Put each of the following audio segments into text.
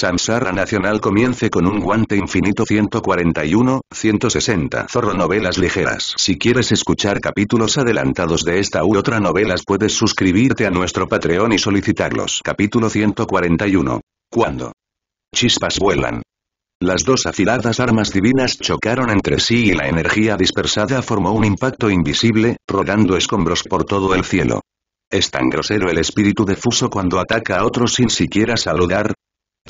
Samsara Nacional comience con un guante infinito 141, 160 Zorro Novelas Ligeras Si quieres escuchar capítulos adelantados de esta u otra novelas puedes suscribirte a nuestro Patreon y solicitarlos Capítulo 141 ¿Cuándo? Chispas vuelan las dos afiladas armas divinas chocaron entre sí y la energía dispersada formó un impacto invisible, rodando escombros por todo el cielo. ¿Es tan grosero el espíritu difuso cuando ataca a otros sin siquiera saludar?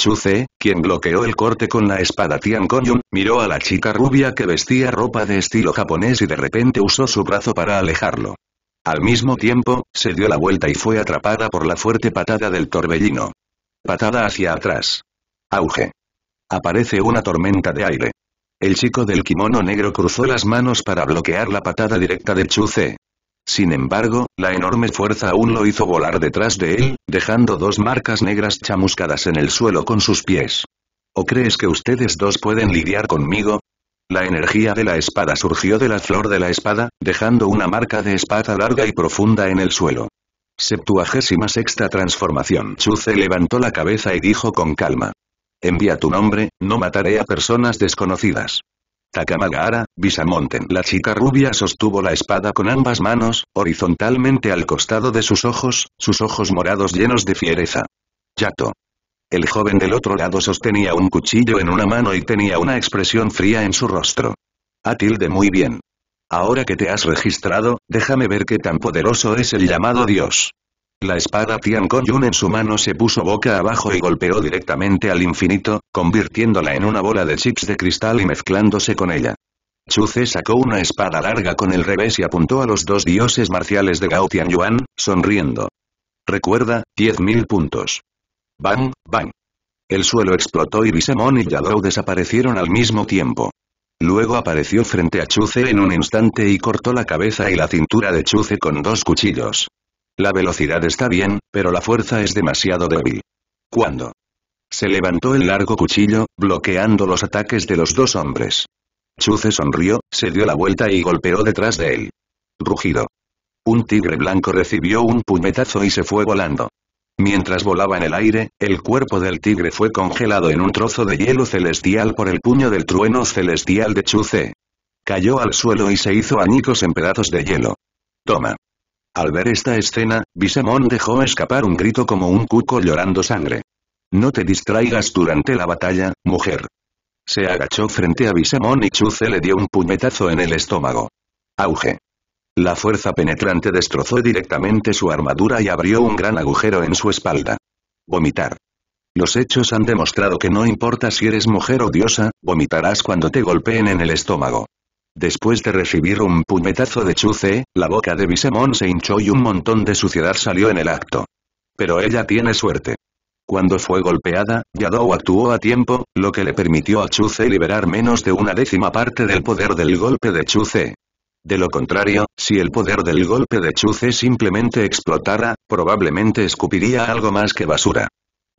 Chuce, quien bloqueó el corte con la espada Tian Konyun, miró a la chica rubia que vestía ropa de estilo japonés y de repente usó su brazo para alejarlo. Al mismo tiempo, se dio la vuelta y fue atrapada por la fuerte patada del torbellino. Patada hacia atrás. Auge. Aparece una tormenta de aire. El chico del kimono negro cruzó las manos para bloquear la patada directa de Chuce, sin embargo, la enorme fuerza aún lo hizo volar detrás de él, dejando dos marcas negras chamuscadas en el suelo con sus pies. ¿O crees que ustedes dos pueden lidiar conmigo? La energía de la espada surgió de la flor de la espada, dejando una marca de espada larga y profunda en el suelo. Septuagésima sexta transformación. Chuce levantó la cabeza y dijo con calma. Envía tu nombre, no mataré a personas desconocidas. Takamagara, Bisamonten. La chica rubia sostuvo la espada con ambas manos, horizontalmente al costado de sus ojos, sus ojos morados llenos de fiereza. Yato. El joven del otro lado sostenía un cuchillo en una mano y tenía una expresión fría en su rostro. Atilde muy bien. Ahora que te has registrado, déjame ver qué tan poderoso es el llamado Dios. La espada Tian Kong Yun en su mano se puso boca abajo y golpeó directamente al infinito, convirtiéndola en una bola de chips de cristal y mezclándose con ella. Chuce sacó una espada larga con el revés y apuntó a los dos dioses marciales de Gao Tian Yuan, sonriendo. Recuerda, 10.000 puntos. Bang, bang. El suelo explotó y Bisemon y Yadou desaparecieron al mismo tiempo. Luego apareció frente a Chuce en un instante y cortó la cabeza y la cintura de Chuce con dos cuchillos. La velocidad está bien, pero la fuerza es demasiado débil. Cuando se levantó el largo cuchillo, bloqueando los ataques de los dos hombres. Chuce sonrió, se dio la vuelta y golpeó detrás de él. Rugido. Un tigre blanco recibió un puñetazo y se fue volando. Mientras volaba en el aire, el cuerpo del tigre fue congelado en un trozo de hielo celestial por el puño del trueno celestial de Chuce. Cayó al suelo y se hizo añicos en pedazos de hielo. Toma. Al ver esta escena, bisemón dejó escapar un grito como un cuco llorando sangre. No te distraigas durante la batalla, mujer. Se agachó frente a bisemón y Chuce le dio un puñetazo en el estómago. Auge. La fuerza penetrante destrozó directamente su armadura y abrió un gran agujero en su espalda. Vomitar. Los hechos han demostrado que no importa si eres mujer o diosa, vomitarás cuando te golpeen en el estómago. Después de recibir un puñetazo de Chuce, la boca de Visemon se hinchó y un montón de suciedad salió en el acto. Pero ella tiene suerte. Cuando fue golpeada, Yadou actuó a tiempo, lo que le permitió a Chuce liberar menos de una décima parte del poder del golpe de Chuce. De lo contrario, si el poder del golpe de Chuce simplemente explotara, probablemente escupiría algo más que basura.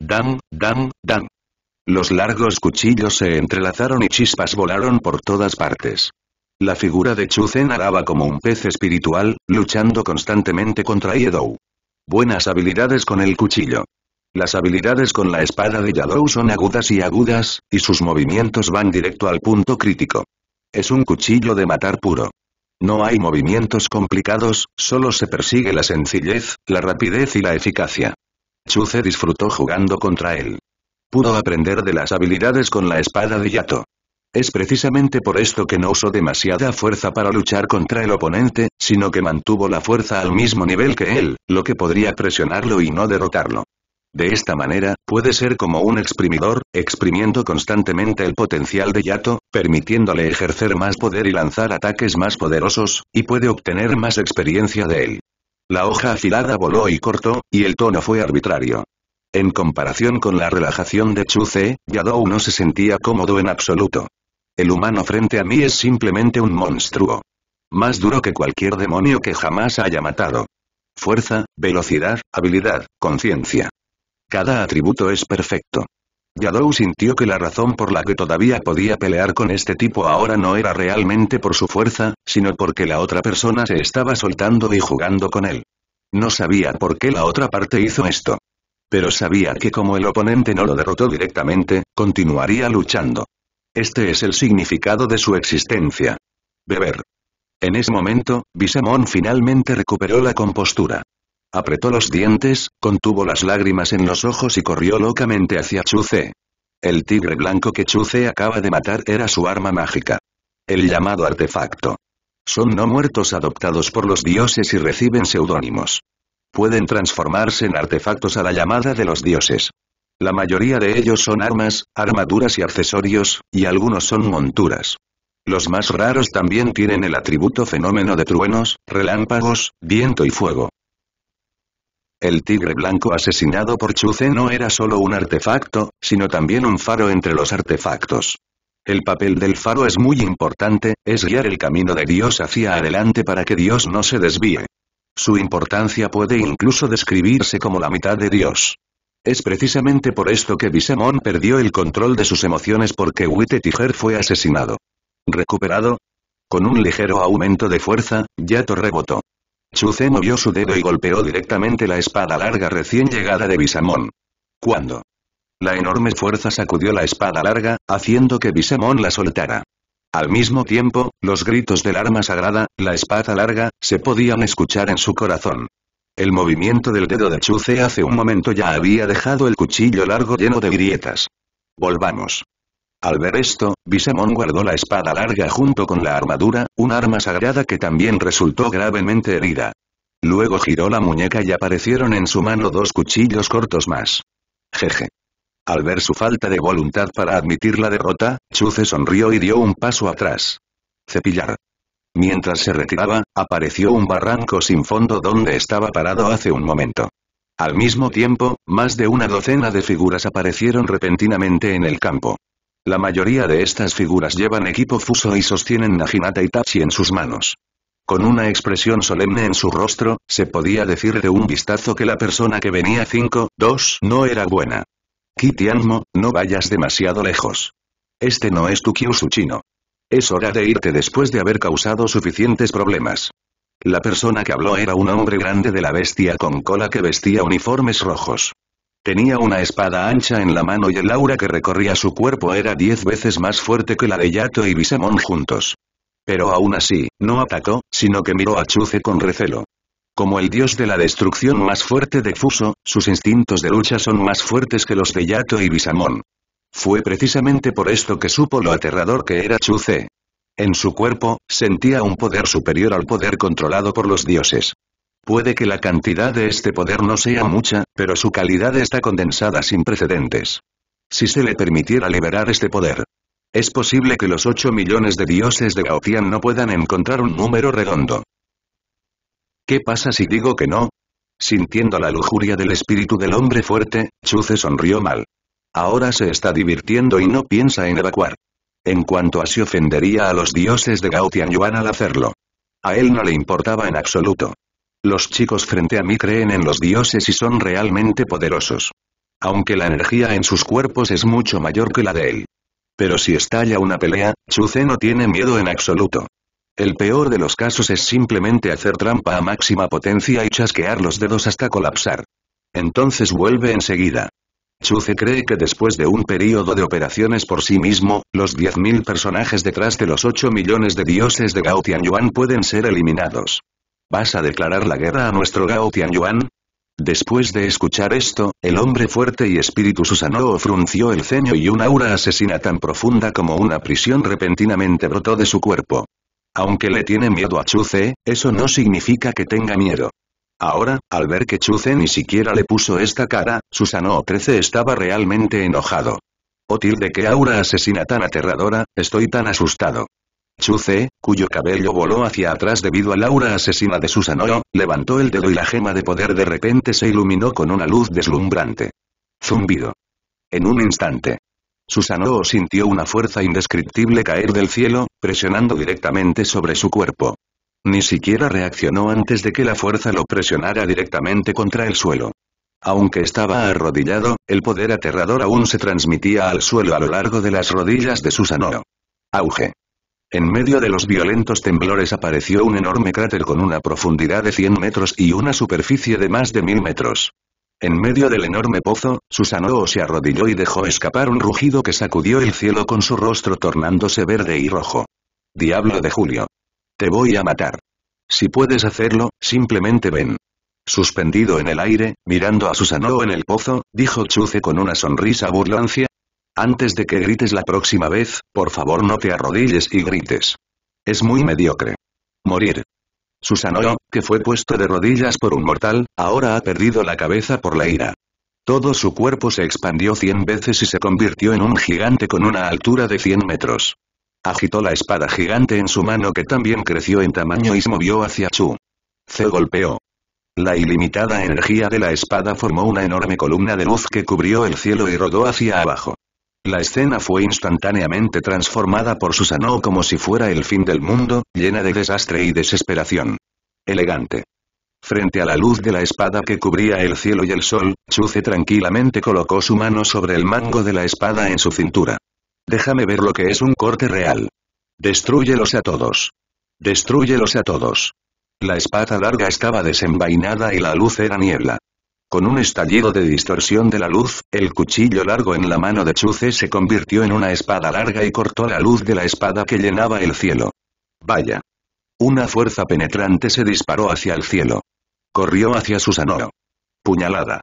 Dam, dam, dam. Los largos cuchillos se entrelazaron y chispas volaron por todas partes. La figura de Chu Zen araba como un pez espiritual, luchando constantemente contra Yedou. Buenas habilidades con el cuchillo. Las habilidades con la espada de Yadou son agudas y agudas, y sus movimientos van directo al punto crítico. Es un cuchillo de matar puro. No hay movimientos complicados, solo se persigue la sencillez, la rapidez y la eficacia. Chuce disfrutó jugando contra él. Pudo aprender de las habilidades con la espada de Yato. Es precisamente por esto que no usó demasiada fuerza para luchar contra el oponente, sino que mantuvo la fuerza al mismo nivel que él, lo que podría presionarlo y no derrotarlo. De esta manera, puede ser como un exprimidor, exprimiendo constantemente el potencial de Yato, permitiéndole ejercer más poder y lanzar ataques más poderosos, y puede obtener más experiencia de él. La hoja afilada voló y cortó, y el tono fue arbitrario. En comparación con la relajación de Chuze, Yado no se sentía cómodo en absoluto. El humano frente a mí es simplemente un monstruo. Más duro que cualquier demonio que jamás haya matado. Fuerza, velocidad, habilidad, conciencia. Cada atributo es perfecto. Yadou sintió que la razón por la que todavía podía pelear con este tipo ahora no era realmente por su fuerza, sino porque la otra persona se estaba soltando y jugando con él. No sabía por qué la otra parte hizo esto. Pero sabía que como el oponente no lo derrotó directamente, continuaría luchando. Este es el significado de su existencia. Beber. En ese momento, Bisamón finalmente recuperó la compostura. Apretó los dientes, contuvo las lágrimas en los ojos y corrió locamente hacia Chuce. El tigre blanco que Chuce acaba de matar era su arma mágica. El llamado artefacto. Son no muertos adoptados por los dioses y reciben seudónimos. Pueden transformarse en artefactos a la llamada de los dioses. La mayoría de ellos son armas, armaduras y accesorios, y algunos son monturas. Los más raros también tienen el atributo fenómeno de truenos, relámpagos, viento y fuego. El tigre blanco asesinado por Chuce no era solo un artefacto, sino también un faro entre los artefactos. El papel del faro es muy importante, es guiar el camino de Dios hacia adelante para que Dios no se desvíe. Su importancia puede incluso describirse como la mitad de Dios. Es precisamente por esto que Visemon perdió el control de sus emociones porque Witte Tiger fue asesinado. Recuperado, con un ligero aumento de fuerza, Yato rebotó. Chuce movió su dedo y golpeó directamente la espada larga recién llegada de Bisamón. ¿Cuándo? La enorme fuerza sacudió la espada larga, haciendo que Bisamón la soltara. Al mismo tiempo, los gritos del arma sagrada, la espada larga, se podían escuchar en su corazón. El movimiento del dedo de Chuce hace un momento ya había dejado el cuchillo largo lleno de grietas. Volvamos. Al ver esto, bisemón guardó la espada larga junto con la armadura, un arma sagrada que también resultó gravemente herida. Luego giró la muñeca y aparecieron en su mano dos cuchillos cortos más. Jeje. Al ver su falta de voluntad para admitir la derrota, Chuce sonrió y dio un paso atrás. Cepillar. Mientras se retiraba, apareció un barranco sin fondo donde estaba parado hace un momento. Al mismo tiempo, más de una docena de figuras aparecieron repentinamente en el campo. La mayoría de estas figuras llevan equipo fuso y sostienen Naginata tachi en sus manos. Con una expresión solemne en su rostro, se podía decir de un vistazo que la persona que venía 5-2 no era buena. Kitianmo, no vayas demasiado lejos. Este no es tu chino. Es hora de irte después de haber causado suficientes problemas. La persona que habló era un hombre grande de la bestia con cola que vestía uniformes rojos. Tenía una espada ancha en la mano y el aura que recorría su cuerpo era diez veces más fuerte que la de Yato y Bisamón juntos. Pero aún así, no atacó, sino que miró a Chuce con recelo. Como el dios de la destrucción más fuerte de Fuso, sus instintos de lucha son más fuertes que los de Yato y Bisamón. Fue precisamente por esto que supo lo aterrador que era Chuce. En su cuerpo, sentía un poder superior al poder controlado por los dioses. Puede que la cantidad de este poder no sea mucha, pero su calidad está condensada sin precedentes. Si se le permitiera liberar este poder, es posible que los 8 millones de dioses de Gaotian no puedan encontrar un número redondo. ¿Qué pasa si digo que no? Sintiendo la lujuria del espíritu del hombre fuerte, Chuce sonrió mal. Ahora se está divirtiendo y no piensa en evacuar. En cuanto a si ofendería a los dioses de Gautian Yuan al hacerlo. A él no le importaba en absoluto. Los chicos frente a mí creen en los dioses y son realmente poderosos. Aunque la energía en sus cuerpos es mucho mayor que la de él. Pero si estalla una pelea, Chuce no tiene miedo en absoluto. El peor de los casos es simplemente hacer trampa a máxima potencia y chasquear los dedos hasta colapsar. Entonces vuelve enseguida. Chuce cree que después de un período de operaciones por sí mismo, los 10.000 personajes detrás de los 8 millones de dioses de Gao Yuan pueden ser eliminados. ¿Vas a declarar la guerra a nuestro Gao Yuan? Después de escuchar esto, el hombre fuerte y espíritu Susanoo frunció el ceño y una aura asesina tan profunda como una prisión repentinamente brotó de su cuerpo. Aunque le tiene miedo a Chuce, eso no significa que tenga miedo. Ahora, al ver que Chuce ni siquiera le puso esta cara, Susanoo 13 estaba realmente enojado. Oh de que aura asesina tan aterradora, estoy tan asustado. Chuce, cuyo cabello voló hacia atrás debido al aura asesina de Susanoo, levantó el dedo y la gema de poder de repente se iluminó con una luz deslumbrante. Zumbido. En un instante. Susanoo sintió una fuerza indescriptible caer del cielo, presionando directamente sobre su cuerpo. Ni siquiera reaccionó antes de que la fuerza lo presionara directamente contra el suelo. Aunque estaba arrodillado, el poder aterrador aún se transmitía al suelo a lo largo de las rodillas de Susanoo. Auge. En medio de los violentos temblores apareció un enorme cráter con una profundidad de 100 metros y una superficie de más de 1000 metros. En medio del enorme pozo, Susanoo se arrodilló y dejó escapar un rugido que sacudió el cielo con su rostro tornándose verde y rojo. Diablo de Julio te voy a matar. Si puedes hacerlo, simplemente ven. Suspendido en el aire, mirando a Susanoo en el pozo, dijo Chuce con una sonrisa burlancia. Antes de que grites la próxima vez, por favor no te arrodilles y grites. Es muy mediocre. Morir. Susanoo, que fue puesto de rodillas por un mortal, ahora ha perdido la cabeza por la ira. Todo su cuerpo se expandió cien veces y se convirtió en un gigante con una altura de cien metros. Agitó la espada gigante en su mano que también creció en tamaño y se movió hacia Chu. Ze golpeó. La ilimitada energía de la espada formó una enorme columna de luz que cubrió el cielo y rodó hacia abajo. La escena fue instantáneamente transformada por Susanoo como si fuera el fin del mundo, llena de desastre y desesperación. Elegante. Frente a la luz de la espada que cubría el cielo y el sol, Chu Chuce tranquilamente colocó su mano sobre el mango de la espada en su cintura. Déjame ver lo que es un corte real. Destruyelos a todos. Destruyelos a todos. La espada larga estaba desenvainada y la luz era niebla. Con un estallido de distorsión de la luz, el cuchillo largo en la mano de Chuce se convirtió en una espada larga y cortó la luz de la espada que llenaba el cielo. Vaya. Una fuerza penetrante se disparó hacia el cielo. Corrió hacia Susanoo. Puñalada.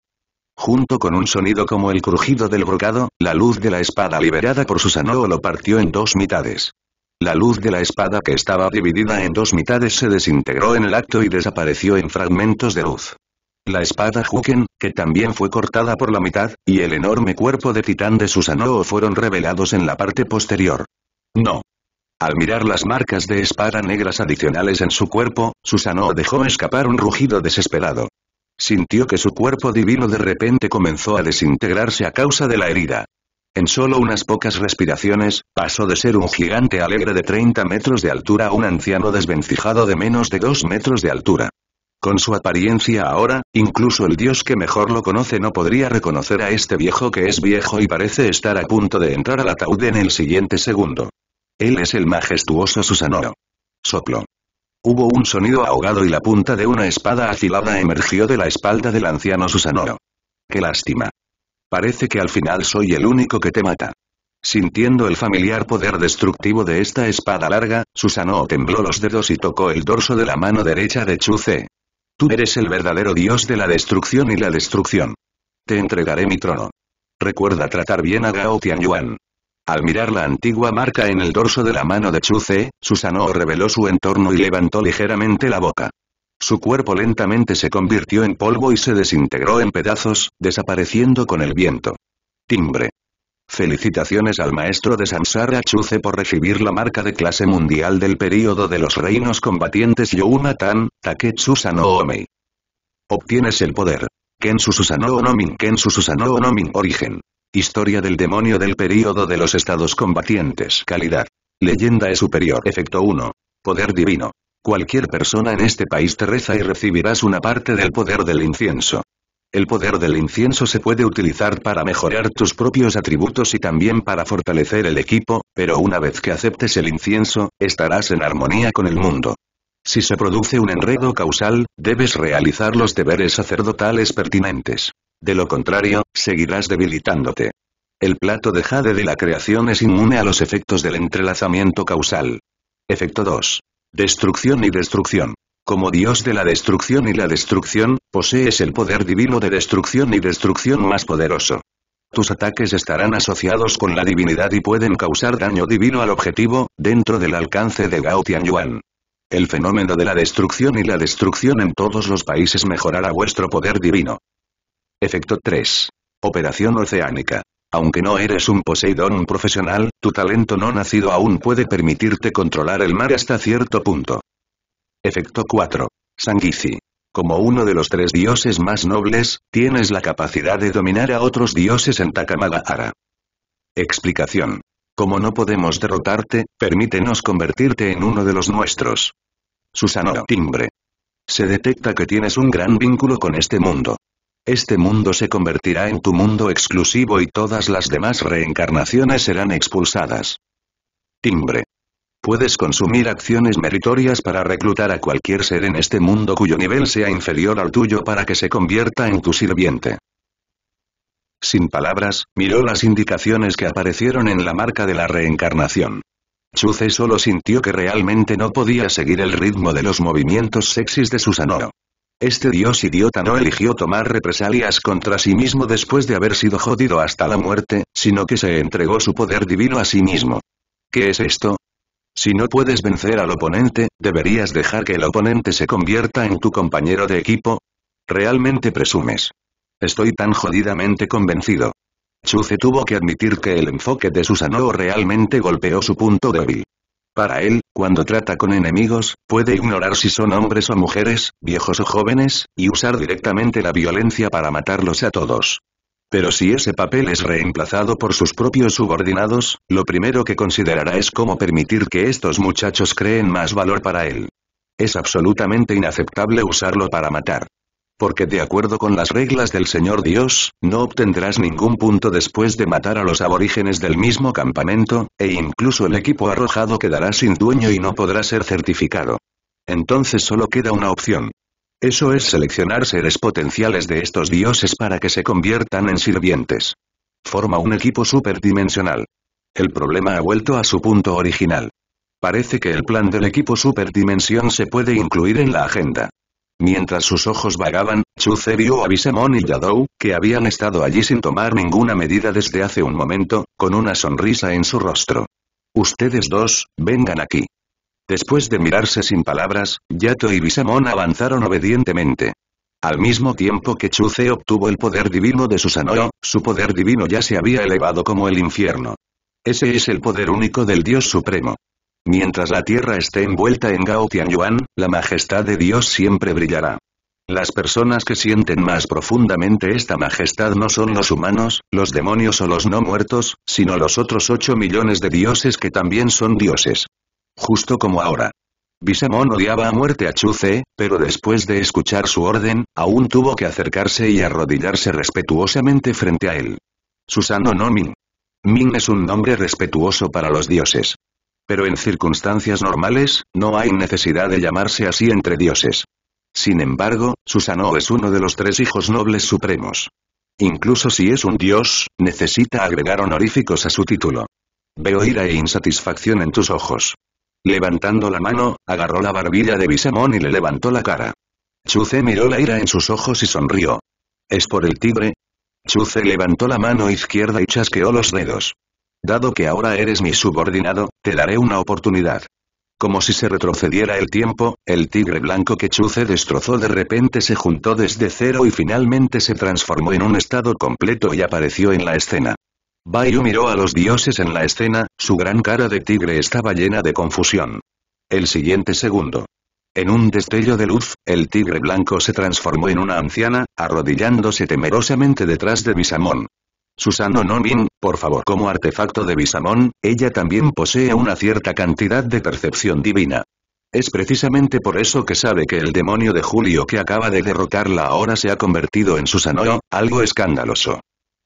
Junto con un sonido como el crujido del brocado, la luz de la espada liberada por Susanoo lo partió en dos mitades. La luz de la espada que estaba dividida en dos mitades se desintegró en el acto y desapareció en fragmentos de luz. La espada Juken, que también fue cortada por la mitad, y el enorme cuerpo de titán de Susanoo fueron revelados en la parte posterior. No. Al mirar las marcas de espada negras adicionales en su cuerpo, Susanoo dejó escapar un rugido desesperado. Sintió que su cuerpo divino de repente comenzó a desintegrarse a causa de la herida. En solo unas pocas respiraciones, pasó de ser un gigante alegre de 30 metros de altura a un anciano desvencijado de menos de 2 metros de altura. Con su apariencia ahora, incluso el dios que mejor lo conoce no podría reconocer a este viejo que es viejo y parece estar a punto de entrar al ataúd en el siguiente segundo. Él es el majestuoso Susanoro. Soplo. Hubo un sonido ahogado y la punta de una espada afilada emergió de la espalda del anciano Susanoo. ¡Qué lástima! Parece que al final soy el único que te mata. Sintiendo el familiar poder destructivo de esta espada larga, Susanoo tembló los dedos y tocó el dorso de la mano derecha de Chuce. Tú eres el verdadero dios de la destrucción y la destrucción. Te entregaré mi trono. Recuerda tratar bien a Gao Tianyuan. Al mirar la antigua marca en el dorso de la mano de Chuce, Susanoo reveló su entorno y levantó ligeramente la boca. Su cuerpo lentamente se convirtió en polvo y se desintegró en pedazos, desapareciendo con el viento. Timbre. Felicitaciones al maestro de Samsara Chuce por recibir la marca de clase mundial del período de los reinos combatientes Youmatan, Taketsu Sanoomei. Obtienes el poder. Kensu Susanoo no Min Kensu Susanoo no Min Origen. Historia del demonio del período de los estados combatientes. Calidad. Leyenda es superior. Efecto 1. Poder divino. Cualquier persona en este país te reza y recibirás una parte del poder del incienso. El poder del incienso se puede utilizar para mejorar tus propios atributos y también para fortalecer el equipo, pero una vez que aceptes el incienso, estarás en armonía con el mundo. Si se produce un enredo causal, debes realizar los deberes sacerdotales pertinentes. De lo contrario, seguirás debilitándote. El plato de jade de la creación es inmune a los efectos del entrelazamiento causal. Efecto 2. Destrucción y destrucción. Como dios de la destrucción y la destrucción, posees el poder divino de destrucción y destrucción más poderoso. Tus ataques estarán asociados con la divinidad y pueden causar daño divino al objetivo, dentro del alcance de Gao Yuan. El fenómeno de la destrucción y la destrucción en todos los países mejorará vuestro poder divino. Efecto 3. Operación oceánica. Aunque no eres un Poseidón profesional, tu talento no nacido aún puede permitirte controlar el mar hasta cierto punto. Efecto 4. Sanguici. Como uno de los tres dioses más nobles, tienes la capacidad de dominar a otros dioses en Takamagahara. Explicación. Como no podemos derrotarte, permítenos convertirte en uno de los nuestros. Susano Timbre. Se detecta que tienes un gran vínculo con este mundo. Este mundo se convertirá en tu mundo exclusivo y todas las demás reencarnaciones serán expulsadas. Timbre. Puedes consumir acciones meritorias para reclutar a cualquier ser en este mundo cuyo nivel sea inferior al tuyo para que se convierta en tu sirviente. Sin palabras, miró las indicaciones que aparecieron en la marca de la reencarnación. Chuce solo sintió que realmente no podía seguir el ritmo de los movimientos sexys de Susanoo. Este dios idiota no eligió tomar represalias contra sí mismo después de haber sido jodido hasta la muerte, sino que se entregó su poder divino a sí mismo. ¿Qué es esto? Si no puedes vencer al oponente, deberías dejar que el oponente se convierta en tu compañero de equipo. ¿Realmente presumes? Estoy tan jodidamente convencido. Chuce tuvo que admitir que el enfoque de Susanoo realmente golpeó su punto débil. Para él, cuando trata con enemigos, puede ignorar si son hombres o mujeres, viejos o jóvenes, y usar directamente la violencia para matarlos a todos. Pero si ese papel es reemplazado por sus propios subordinados, lo primero que considerará es cómo permitir que estos muchachos creen más valor para él. Es absolutamente inaceptable usarlo para matar. Porque de acuerdo con las reglas del Señor Dios, no obtendrás ningún punto después de matar a los aborígenes del mismo campamento, e incluso el equipo arrojado quedará sin dueño y no podrá ser certificado. Entonces solo queda una opción. Eso es seleccionar seres potenciales de estos dioses para que se conviertan en sirvientes. Forma un equipo superdimensional. El problema ha vuelto a su punto original. Parece que el plan del equipo Superdimensión se puede incluir en la agenda. Mientras sus ojos vagaban, Chuce vio a Bisemon y Yadou, que habían estado allí sin tomar ninguna medida desde hace un momento, con una sonrisa en su rostro. Ustedes dos, vengan aquí. Después de mirarse sin palabras, Yato y Bisemon avanzaron obedientemente. Al mismo tiempo que Chuce obtuvo el poder divino de Susanoo, su poder divino ya se había elevado como el infierno. Ese es el poder único del Dios Supremo. Mientras la tierra esté envuelta en Gao Yuan, la majestad de Dios siempre brillará. Las personas que sienten más profundamente esta majestad no son los humanos, los demonios o los no muertos, sino los otros ocho millones de dioses que también son dioses. Justo como ahora. Visemon odiaba a muerte a Chuce, pero después de escuchar su orden, aún tuvo que acercarse y arrodillarse respetuosamente frente a él. Susano no Ming. Ming es un nombre respetuoso para los dioses. Pero en circunstancias normales, no hay necesidad de llamarse así entre dioses. Sin embargo, Susanoo es uno de los tres hijos nobles supremos. Incluso si es un dios, necesita agregar honoríficos a su título. Veo ira e insatisfacción en tus ojos. Levantando la mano, agarró la barbilla de Bisamón y le levantó la cara. Chuce miró la ira en sus ojos y sonrió. ¿Es por el tigre? Chuce levantó la mano izquierda y chasqueó los dedos. Dado que ahora eres mi subordinado, te daré una oportunidad. Como si se retrocediera el tiempo, el tigre blanco que Chuce destrozó de repente se juntó desde cero y finalmente se transformó en un estado completo y apareció en la escena. Bayu miró a los dioses en la escena, su gran cara de tigre estaba llena de confusión. El siguiente segundo. En un destello de luz, el tigre blanco se transformó en una anciana, arrodillándose temerosamente detrás de Bisamón. Susano Nomin, por favor. Como artefacto de Bisamón, ella también posee una cierta cantidad de percepción divina. Es precisamente por eso que sabe que el demonio de Julio que acaba de derrotarla ahora se ha convertido en Susano, algo escandaloso.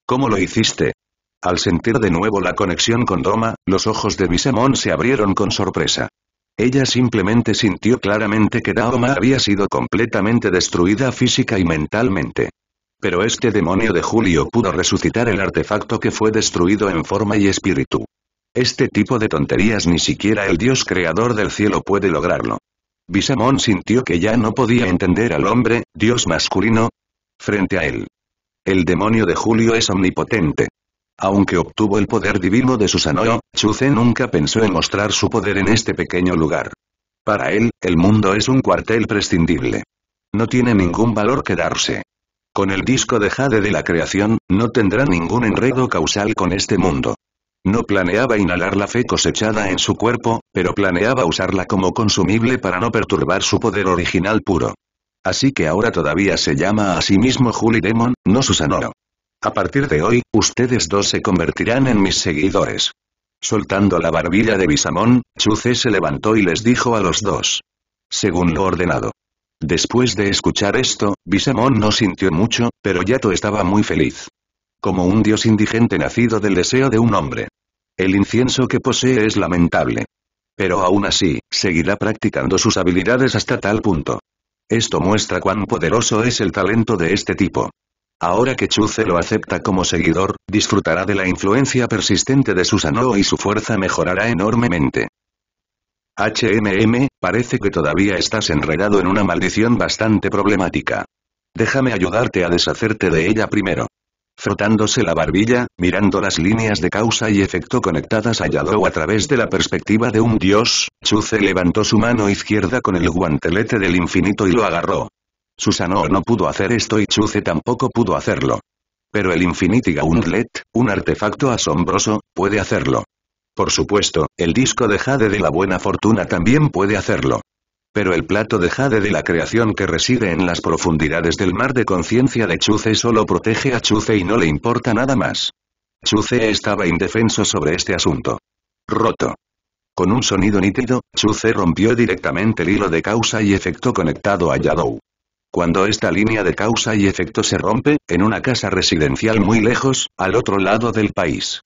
¿Cómo lo hiciste? Al sentir de nuevo la conexión con Roma, los ojos de Bisamón se abrieron con sorpresa. Ella simplemente sintió claramente que Daoma había sido completamente destruida física y mentalmente. Pero este demonio de Julio pudo resucitar el artefacto que fue destruido en forma y espíritu. Este tipo de tonterías ni siquiera el dios creador del cielo puede lograrlo. Bisamón sintió que ya no podía entender al hombre, dios masculino, frente a él. El demonio de Julio es omnipotente. Aunque obtuvo el poder divino de Susanoo, Chuce nunca pensó en mostrar su poder en este pequeño lugar. Para él, el mundo es un cuartel prescindible. No tiene ningún valor quedarse. Con el disco de Jade de la creación, no tendrá ningún enredo causal con este mundo. No planeaba inhalar la fe cosechada en su cuerpo, pero planeaba usarla como consumible para no perturbar su poder original puro. Así que ahora todavía se llama a sí mismo Juli Demon, no Susanoro. A partir de hoy, ustedes dos se convertirán en mis seguidores. Soltando la barbilla de Bisamón, Chuce se levantó y les dijo a los dos. Según lo ordenado. Después de escuchar esto, bisemón no sintió mucho, pero Yato estaba muy feliz. Como un dios indigente nacido del deseo de un hombre. El incienso que posee es lamentable. Pero aún así, seguirá practicando sus habilidades hasta tal punto. Esto muestra cuán poderoso es el talento de este tipo. Ahora que Chuce lo acepta como seguidor, disfrutará de la influencia persistente de Susanoo y su fuerza mejorará enormemente. HMM, Parece que todavía estás enredado en una maldición bastante problemática. Déjame ayudarte a deshacerte de ella primero. Frotándose la barbilla, mirando las líneas de causa y efecto conectadas a Yadou a través de la perspectiva de un dios, Chuce levantó su mano izquierda con el guantelete del infinito y lo agarró. Susanoo no pudo hacer esto y Chuce tampoco pudo hacerlo. Pero el Infinity Gauntlet, un artefacto asombroso, puede hacerlo. Por supuesto, el disco de jade de la buena fortuna también puede hacerlo. Pero el plato de jade de la creación que reside en las profundidades del mar de conciencia de Chuce solo protege a Chuce y no le importa nada más. Chuce estaba indefenso sobre este asunto. Roto. Con un sonido nítido, Chuce rompió directamente el hilo de causa y efecto conectado a Yadou. Cuando esta línea de causa y efecto se rompe, en una casa residencial muy lejos, al otro lado del país,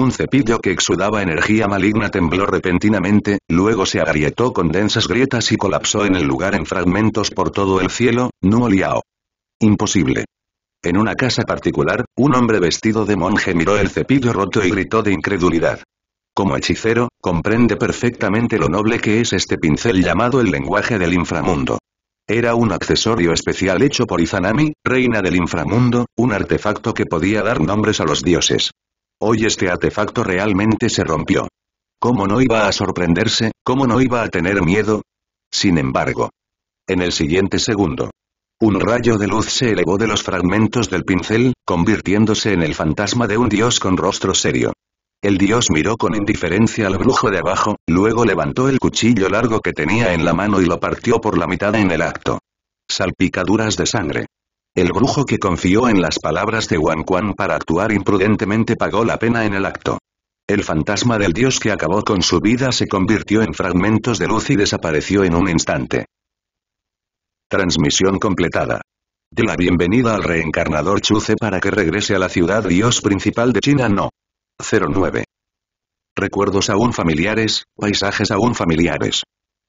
un cepillo que exudaba energía maligna tembló repentinamente, luego se agrietó con densas grietas y colapsó en el lugar en fragmentos por todo el cielo, Nuo Liao. Imposible. En una casa particular, un hombre vestido de monje miró el cepillo roto y gritó de incredulidad. Como hechicero, comprende perfectamente lo noble que es este pincel llamado el lenguaje del inframundo. Era un accesorio especial hecho por Izanami, reina del inframundo, un artefacto que podía dar nombres a los dioses. Hoy este artefacto realmente se rompió. ¿Cómo no iba a sorprenderse, cómo no iba a tener miedo? Sin embargo. En el siguiente segundo. Un rayo de luz se elevó de los fragmentos del pincel, convirtiéndose en el fantasma de un dios con rostro serio. El dios miró con indiferencia al brujo de abajo, luego levantó el cuchillo largo que tenía en la mano y lo partió por la mitad en el acto. Salpicaduras de sangre. El brujo que confió en las palabras de Wan Quan para actuar imprudentemente pagó la pena en el acto. El fantasma del dios que acabó con su vida se convirtió en fragmentos de luz y desapareció en un instante. Transmisión completada. De la bienvenida al reencarnador Chuce para que regrese a la ciudad dios principal de China no. 09. Recuerdos aún familiares, paisajes aún familiares.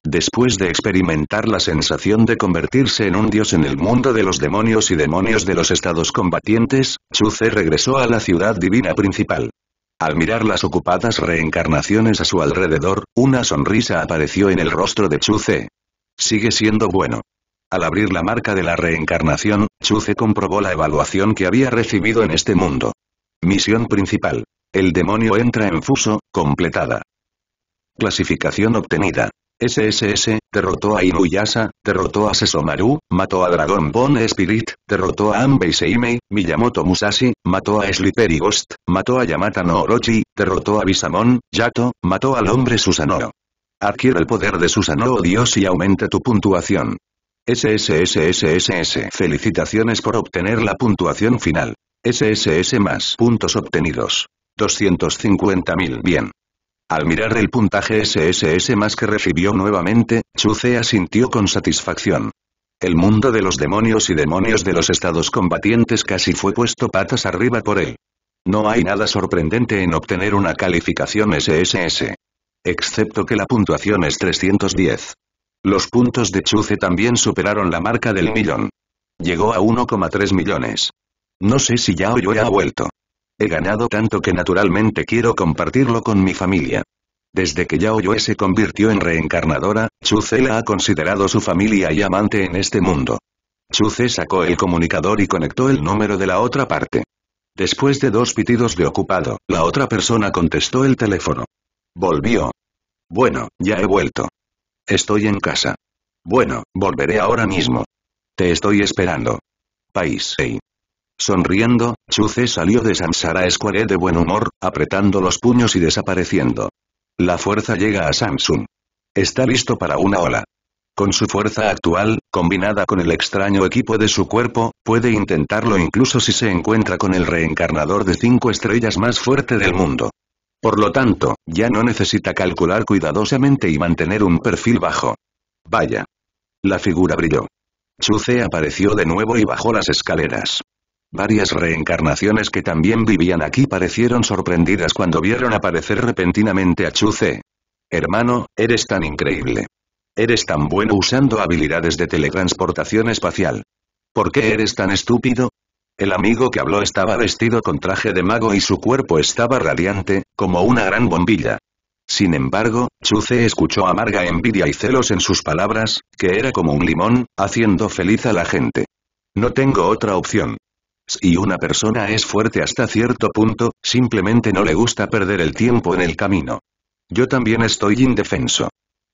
Después de experimentar la sensación de convertirse en un dios en el mundo de los demonios y demonios de los estados combatientes, Chuce regresó a la ciudad divina principal. Al mirar las ocupadas reencarnaciones a su alrededor, una sonrisa apareció en el rostro de Chuce. Sigue siendo bueno. Al abrir la marca de la reencarnación, Chuce comprobó la evaluación que había recibido en este mundo. Misión principal. El demonio entra en fuso, completada. Clasificación obtenida. SSS, derrotó a Inuyasa, derrotó a Sesomaru, mató a Dragon Bon Spirit, derrotó a Ambeiseimei, Miyamoto Musashi, mató a Slippery Ghost, mató a Yamata no Orochi, derrotó a Bisamon, Yato, mató al hombre Susanoo. Adquiere el poder de Susanoo Dios y aumente tu puntuación. SSSSSS Felicitaciones por obtener la puntuación final. SSS más puntos obtenidos. 250.000 Bien. Al mirar el puntaje SSS más que recibió nuevamente, Chuce asintió con satisfacción. El mundo de los demonios y demonios de los estados combatientes casi fue puesto patas arriba por él. No hay nada sorprendente en obtener una calificación SSS. Excepto que la puntuación es 310. Los puntos de Chuce también superaron la marca del millón. Llegó a 1,3 millones. No sé si ya yo ya ha vuelto. He ganado tanto que naturalmente quiero compartirlo con mi familia. Desde que Yao Yue se convirtió en reencarnadora, Chuce la ha considerado su familia y amante en este mundo. Chuce sacó el comunicador y conectó el número de la otra parte. Después de dos pitidos de ocupado, la otra persona contestó el teléfono. Volvió. Bueno, ya he vuelto. Estoy en casa. Bueno, volveré ahora mismo. Te estoy esperando. País. Sonriendo, Chuce salió de Samsara Square de buen humor, apretando los puños y desapareciendo. La fuerza llega a Samsung. Está listo para una ola. Con su fuerza actual, combinada con el extraño equipo de su cuerpo, puede intentarlo incluso si se encuentra con el reencarnador de cinco estrellas más fuerte del mundo. Por lo tanto, ya no necesita calcular cuidadosamente y mantener un perfil bajo. Vaya. La figura brilló. Chuce apareció de nuevo y bajó las escaleras. Varias reencarnaciones que también vivían aquí parecieron sorprendidas cuando vieron aparecer repentinamente a Chuce. Hermano, eres tan increíble. Eres tan bueno usando habilidades de teletransportación espacial. ¿Por qué eres tan estúpido? El amigo que habló estaba vestido con traje de mago y su cuerpo estaba radiante, como una gran bombilla. Sin embargo, Chuce escuchó amarga envidia y celos en sus palabras, que era como un limón, haciendo feliz a la gente. No tengo otra opción y una persona es fuerte hasta cierto punto, simplemente no le gusta perder el tiempo en el camino. Yo también estoy indefenso.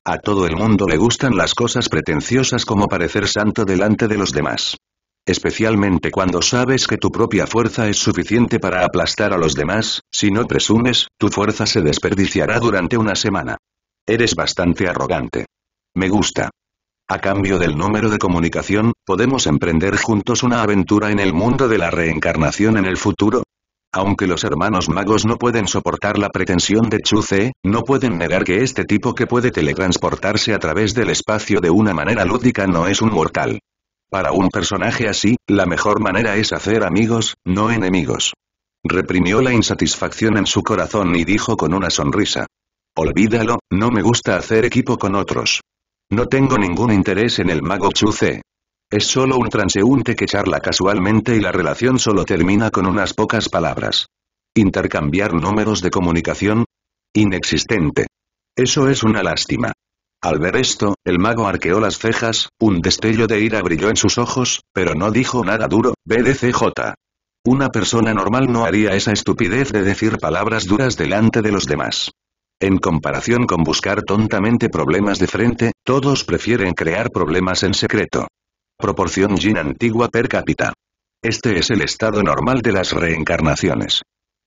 A todo el mundo le gustan las cosas pretenciosas como parecer santo delante de los demás. Especialmente cuando sabes que tu propia fuerza es suficiente para aplastar a los demás, si no presumes, tu fuerza se desperdiciará durante una semana. Eres bastante arrogante. Me gusta. A cambio del número de comunicación, ¿podemos emprender juntos una aventura en el mundo de la reencarnación en el futuro? Aunque los hermanos magos no pueden soportar la pretensión de Chuce, no pueden negar que este tipo que puede teletransportarse a través del espacio de una manera lúdica no es un mortal. Para un personaje así, la mejor manera es hacer amigos, no enemigos. Reprimió la insatisfacción en su corazón y dijo con una sonrisa. Olvídalo, no me gusta hacer equipo con otros. No tengo ningún interés en el mago Chuce. Es solo un transeúnte que charla casualmente y la relación solo termina con unas pocas palabras. Intercambiar números de comunicación? Inexistente. Eso es una lástima. Al ver esto, el mago arqueó las cejas, un destello de ira brilló en sus ojos, pero no dijo nada duro, BDCJ. Una persona normal no haría esa estupidez de decir palabras duras delante de los demás. En comparación con buscar tontamente problemas de frente, todos prefieren crear problemas en secreto. Proporción Jin antigua per cápita. Este es el estado normal de las reencarnaciones.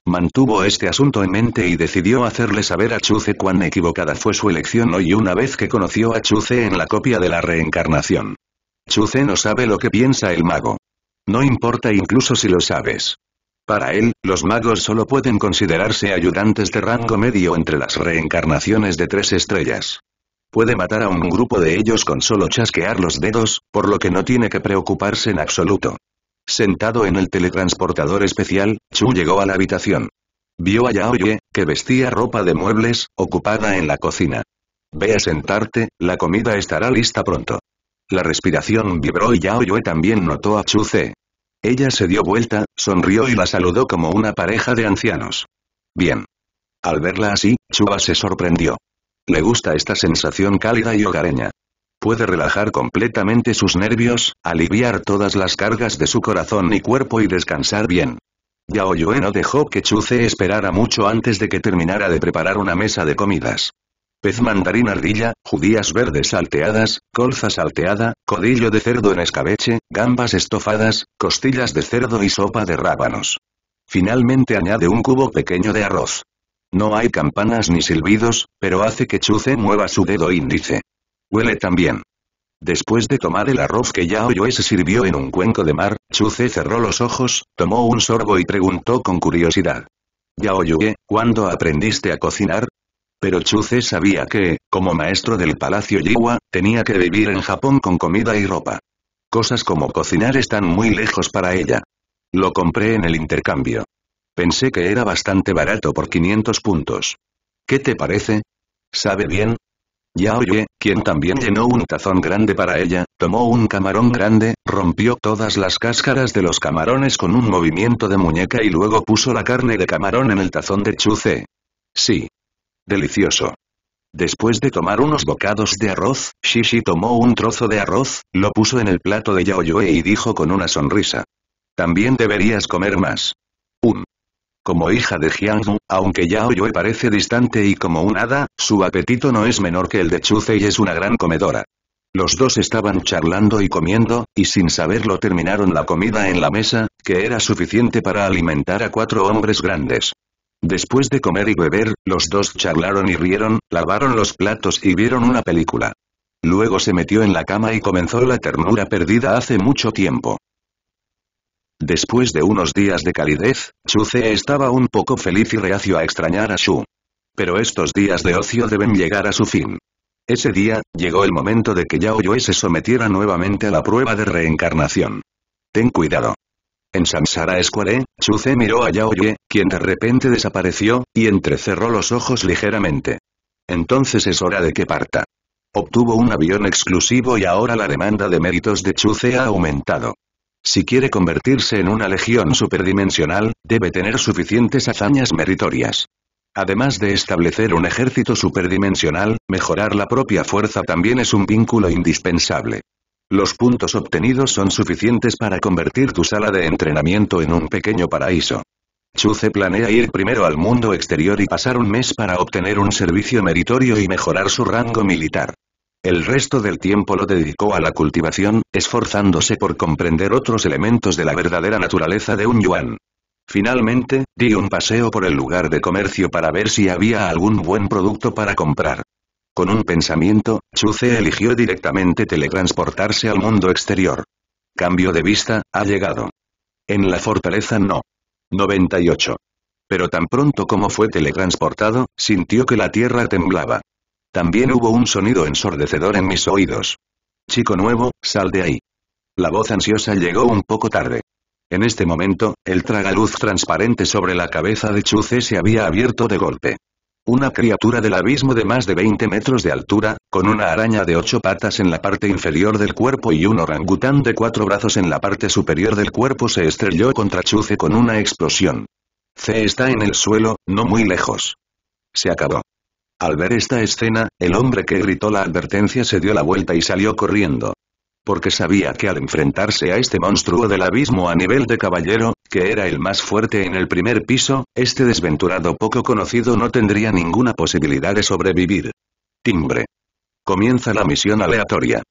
Mantuvo este asunto en mente y decidió hacerle saber a Chuce cuán equivocada fue su elección hoy una vez que conoció a Chuce en la copia de la reencarnación. Chuce no sabe lo que piensa el mago. No importa incluso si lo sabes. Para él, los magos solo pueden considerarse ayudantes de rango medio entre las reencarnaciones de tres estrellas. Puede matar a un grupo de ellos con solo chasquear los dedos, por lo que no tiene que preocuparse en absoluto. Sentado en el teletransportador especial, Chu llegó a la habitación. Vio a Yaoye, que vestía ropa de muebles, ocupada en la cocina. Ve a sentarte, la comida estará lista pronto. La respiración vibró y Yaoyue también notó a Chu C. Ella se dio vuelta, sonrió y la saludó como una pareja de ancianos. Bien. Al verla así, Chuba se sorprendió. Le gusta esta sensación cálida y hogareña. Puede relajar completamente sus nervios, aliviar todas las cargas de su corazón y cuerpo y descansar bien. Yao no dejó que Chuce esperara mucho antes de que terminara de preparar una mesa de comidas pez mandarín ardilla, judías verdes salteadas, colza salteada, codillo de cerdo en escabeche, gambas estofadas, costillas de cerdo y sopa de rábanos. Finalmente añade un cubo pequeño de arroz. No hay campanas ni silbidos, pero hace que Chuce mueva su dedo índice. Huele también. Después de tomar el arroz que ya se sirvió en un cuenco de mar, Chuce cerró los ojos, tomó un sorbo y preguntó con curiosidad. yaoyue ¿cuándo aprendiste a cocinar? Pero Chuce sabía que, como maestro del Palacio Yiwa, tenía que vivir en Japón con comida y ropa. Cosas como cocinar están muy lejos para ella. Lo compré en el intercambio. Pensé que era bastante barato por 500 puntos. ¿Qué te parece? ¿Sabe bien? Ya oye, quien también llenó un tazón grande para ella, tomó un camarón grande, rompió todas las cáscaras de los camarones con un movimiento de muñeca y luego puso la carne de camarón en el tazón de Chuce. Sí, Delicioso. Después de tomar unos bocados de arroz, Shishi tomó un trozo de arroz, lo puso en el plato de Yaoyue y dijo con una sonrisa. También deberías comer más. Un. Como hija de Jianghu, aunque Yaoyue parece distante y como un hada, su apetito no es menor que el de Chuce y es una gran comedora. Los dos estaban charlando y comiendo, y sin saberlo terminaron la comida en la mesa, que era suficiente para alimentar a cuatro hombres grandes. Después de comer y beber, los dos charlaron y rieron, lavaron los platos y vieron una película. Luego se metió en la cama y comenzó la ternura perdida hace mucho tiempo. Después de unos días de calidez, Suce estaba un poco feliz y reacio a extrañar a Shu. Pero estos días de ocio deben llegar a su fin. Ese día, llegó el momento de que Yao Yue se sometiera nuevamente a la prueba de reencarnación. Ten cuidado. En Samsara Square, Chuce miró a Yaoye, quien de repente desapareció, y entrecerró los ojos ligeramente. Entonces es hora de que parta. Obtuvo un avión exclusivo y ahora la demanda de méritos de Chuce ha aumentado. Si quiere convertirse en una legión superdimensional, debe tener suficientes hazañas meritorias. Además de establecer un ejército superdimensional, mejorar la propia fuerza también es un vínculo indispensable. Los puntos obtenidos son suficientes para convertir tu sala de entrenamiento en un pequeño paraíso. Chuce planea ir primero al mundo exterior y pasar un mes para obtener un servicio meritorio y mejorar su rango militar. El resto del tiempo lo dedicó a la cultivación, esforzándose por comprender otros elementos de la verdadera naturaleza de un yuan. Finalmente, di un paseo por el lugar de comercio para ver si había algún buen producto para comprar. Con un pensamiento, Chuce eligió directamente teletransportarse al mundo exterior. Cambio de vista, ha llegado. En la fortaleza no. 98. Pero tan pronto como fue teletransportado, sintió que la tierra temblaba. También hubo un sonido ensordecedor en mis oídos. Chico nuevo, sal de ahí. La voz ansiosa llegó un poco tarde. En este momento, el tragaluz transparente sobre la cabeza de Chuce se había abierto de golpe. Una criatura del abismo de más de 20 metros de altura, con una araña de ocho patas en la parte inferior del cuerpo y un orangután de cuatro brazos en la parte superior del cuerpo se estrelló contra Chuce con una explosión. C está en el suelo, no muy lejos. Se acabó. Al ver esta escena, el hombre que gritó la advertencia se dio la vuelta y salió corriendo porque sabía que al enfrentarse a este monstruo del abismo a nivel de caballero, que era el más fuerte en el primer piso, este desventurado poco conocido no tendría ninguna posibilidad de sobrevivir. Timbre. Comienza la misión aleatoria.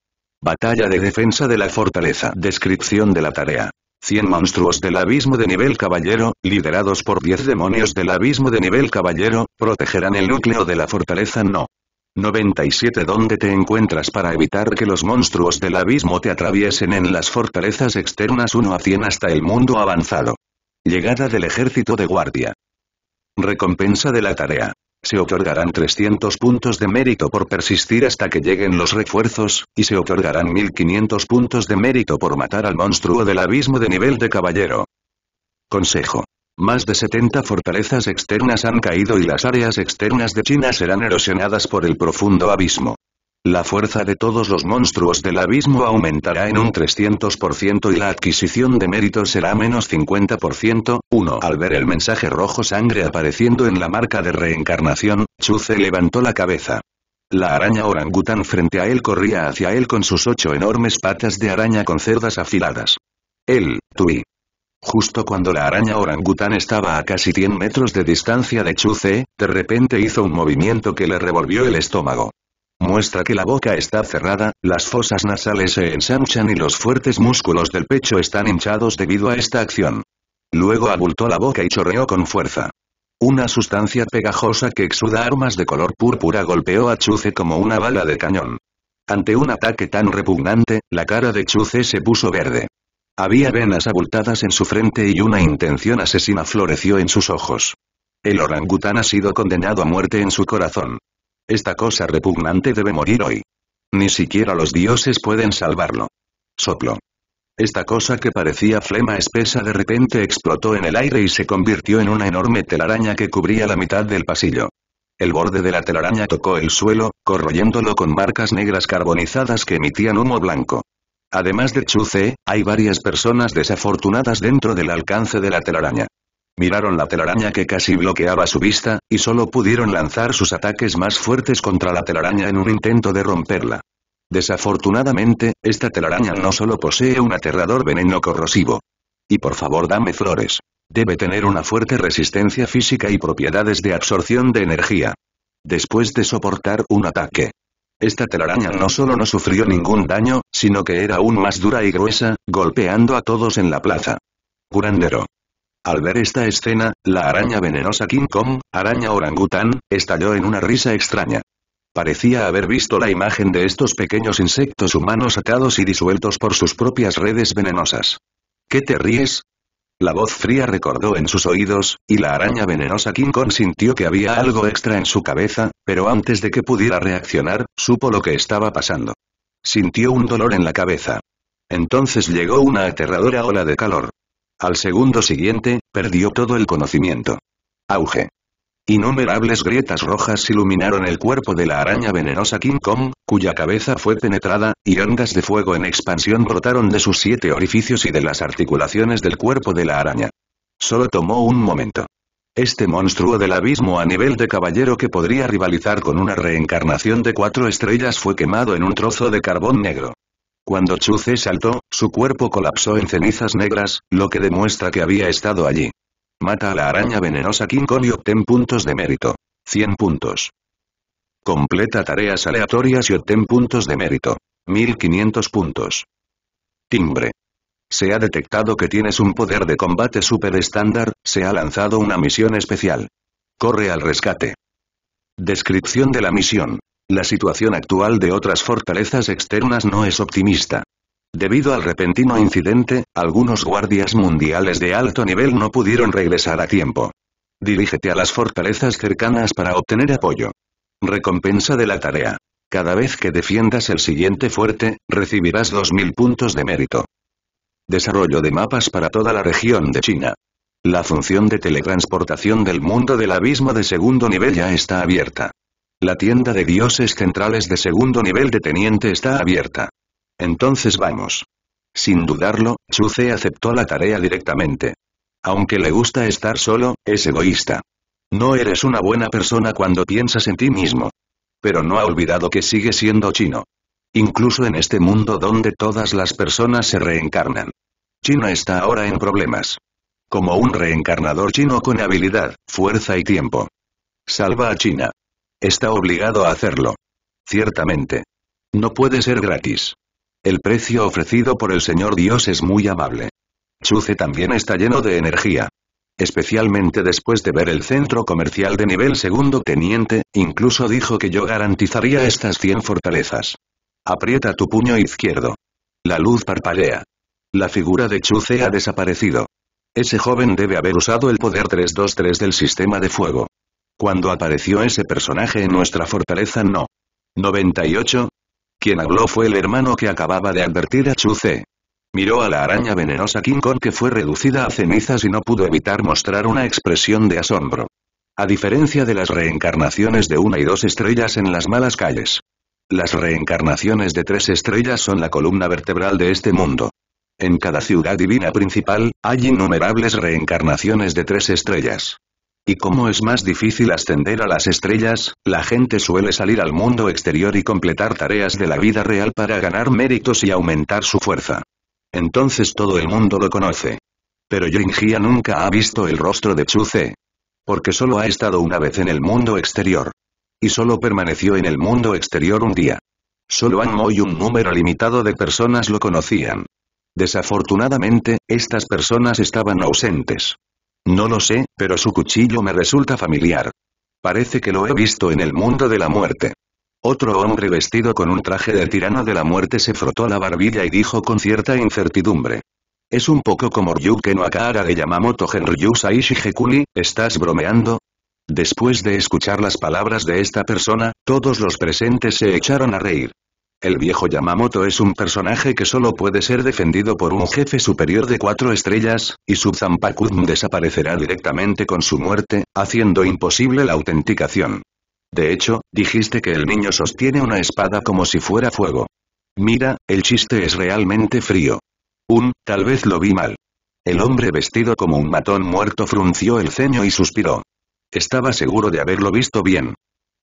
Batalla de defensa de la fortaleza. Descripción de la tarea. 100 monstruos del abismo de nivel caballero, liderados por 10 demonios del abismo de nivel caballero, protegerán el núcleo de la fortaleza no 97 ¿Dónde te encuentras para evitar que los monstruos del abismo te atraviesen en las fortalezas externas 1 a 100 hasta el mundo avanzado. Llegada del ejército de guardia. Recompensa de la tarea. Se otorgarán 300 puntos de mérito por persistir hasta que lleguen los refuerzos, y se otorgarán 1500 puntos de mérito por matar al monstruo del abismo de nivel de caballero. Consejo. Más de 70 fortalezas externas han caído y las áreas externas de China serán erosionadas por el profundo abismo. La fuerza de todos los monstruos del abismo aumentará en un 300% y la adquisición de méritos será menos 50%. 1. Al ver el mensaje rojo sangre apareciendo en la marca de reencarnación, Chuce levantó la cabeza. La araña orangután frente a él corría hacia él con sus ocho enormes patas de araña con cerdas afiladas. Él, Tui, Justo cuando la araña orangután estaba a casi 100 metros de distancia de Chuce, de repente hizo un movimiento que le revolvió el estómago. Muestra que la boca está cerrada, las fosas nasales se ensanchan y los fuertes músculos del pecho están hinchados debido a esta acción. Luego abultó la boca y chorreó con fuerza. Una sustancia pegajosa que exuda armas de color púrpura golpeó a Chuce como una bala de cañón. Ante un ataque tan repugnante, la cara de Chuce se puso verde. Había venas abultadas en su frente y una intención asesina floreció en sus ojos. El orangután ha sido condenado a muerte en su corazón. Esta cosa repugnante debe morir hoy. Ni siquiera los dioses pueden salvarlo. Soplo. Esta cosa que parecía flema espesa de repente explotó en el aire y se convirtió en una enorme telaraña que cubría la mitad del pasillo. El borde de la telaraña tocó el suelo, corroyéndolo con marcas negras carbonizadas que emitían humo blanco. Además de Chuce, hay varias personas desafortunadas dentro del alcance de la telaraña. Miraron la telaraña que casi bloqueaba su vista, y solo pudieron lanzar sus ataques más fuertes contra la telaraña en un intento de romperla. Desafortunadamente, esta telaraña no solo posee un aterrador veneno corrosivo. Y por favor dame flores. Debe tener una fuerte resistencia física y propiedades de absorción de energía. Después de soportar un ataque, esta telaraña no solo no sufrió ningún daño, sino que era aún más dura y gruesa, golpeando a todos en la plaza. Curandero. Al ver esta escena, la araña venenosa King Kong, araña orangután, estalló en una risa extraña. Parecía haber visto la imagen de estos pequeños insectos humanos atados y disueltos por sus propias redes venenosas. ¿Qué te ríes? La voz fría recordó en sus oídos, y la araña venenosa King Kong sintió que había algo extra en su cabeza, pero antes de que pudiera reaccionar, supo lo que estaba pasando. Sintió un dolor en la cabeza. Entonces llegó una aterradora ola de calor. Al segundo siguiente, perdió todo el conocimiento. Auge. Innumerables grietas rojas iluminaron el cuerpo de la araña venenosa King Kong, cuya cabeza fue penetrada, y ondas de fuego en expansión brotaron de sus siete orificios y de las articulaciones del cuerpo de la araña. Solo tomó un momento. Este monstruo del abismo a nivel de caballero que podría rivalizar con una reencarnación de cuatro estrellas fue quemado en un trozo de carbón negro. Cuando Chuce saltó, su cuerpo colapsó en cenizas negras, lo que demuestra que había estado allí. Mata a la araña venenosa King Kong y obtén puntos de mérito. 100 puntos. Completa tareas aleatorias y obtén puntos de mérito. 1500 puntos. Timbre. Se ha detectado que tienes un poder de combate super estándar, se ha lanzado una misión especial. Corre al rescate. Descripción de la misión. La situación actual de otras fortalezas externas no es optimista. Debido al repentino incidente, algunos guardias mundiales de alto nivel no pudieron regresar a tiempo. Dirígete a las fortalezas cercanas para obtener apoyo. Recompensa de la tarea. Cada vez que defiendas el siguiente fuerte, recibirás 2.000 puntos de mérito. Desarrollo de mapas para toda la región de China. La función de teletransportación del mundo del abismo de segundo nivel ya está abierta. La tienda de dioses centrales de segundo nivel de teniente está abierta. Entonces vamos. Sin dudarlo, Chuce aceptó la tarea directamente. Aunque le gusta estar solo, es egoísta. No eres una buena persona cuando piensas en ti mismo. Pero no ha olvidado que sigue siendo chino. Incluso en este mundo donde todas las personas se reencarnan. China está ahora en problemas. Como un reencarnador chino con habilidad, fuerza y tiempo. Salva a China. Está obligado a hacerlo. Ciertamente. No puede ser gratis. El precio ofrecido por el Señor Dios es muy amable. Chuce también está lleno de energía. Especialmente después de ver el centro comercial de nivel segundo teniente, incluso dijo que yo garantizaría estas 100 fortalezas. Aprieta tu puño izquierdo. La luz parpadea. La figura de Chuce ha desaparecido. Ese joven debe haber usado el poder 323 del sistema de fuego. Cuando apareció ese personaje en nuestra fortaleza no. 98, quien habló fue el hermano que acababa de advertir a Chuce. Miró a la araña venenosa King Kong que fue reducida a cenizas y no pudo evitar mostrar una expresión de asombro. A diferencia de las reencarnaciones de una y dos estrellas en las malas calles. Las reencarnaciones de tres estrellas son la columna vertebral de este mundo. En cada ciudad divina principal, hay innumerables reencarnaciones de tres estrellas. Y como es más difícil ascender a las estrellas, la gente suele salir al mundo exterior y completar tareas de la vida real para ganar méritos y aumentar su fuerza. Entonces todo el mundo lo conoce. Pero Jia nunca ha visto el rostro de Chuce. Porque solo ha estado una vez en el mundo exterior. Y solo permaneció en el mundo exterior un día. Solo Anmo y un número limitado de personas lo conocían. Desafortunadamente, estas personas estaban ausentes. No lo sé, pero su cuchillo me resulta familiar. Parece que lo he visto en el mundo de la muerte. Otro hombre vestido con un traje de tirano de la muerte se frotó la barbilla y dijo con cierta incertidumbre. Es un poco como Ryuken no de Yamamoto Genryu Saishi ¿estás bromeando? Después de escuchar las palabras de esta persona, todos los presentes se echaron a reír. El viejo Yamamoto es un personaje que solo puede ser defendido por un jefe superior de cuatro estrellas, y su desaparecerá directamente con su muerte, haciendo imposible la autenticación. De hecho, dijiste que el niño sostiene una espada como si fuera fuego. Mira, el chiste es realmente frío. Un, tal vez lo vi mal. El hombre vestido como un matón muerto frunció el ceño y suspiró. Estaba seguro de haberlo visto bien.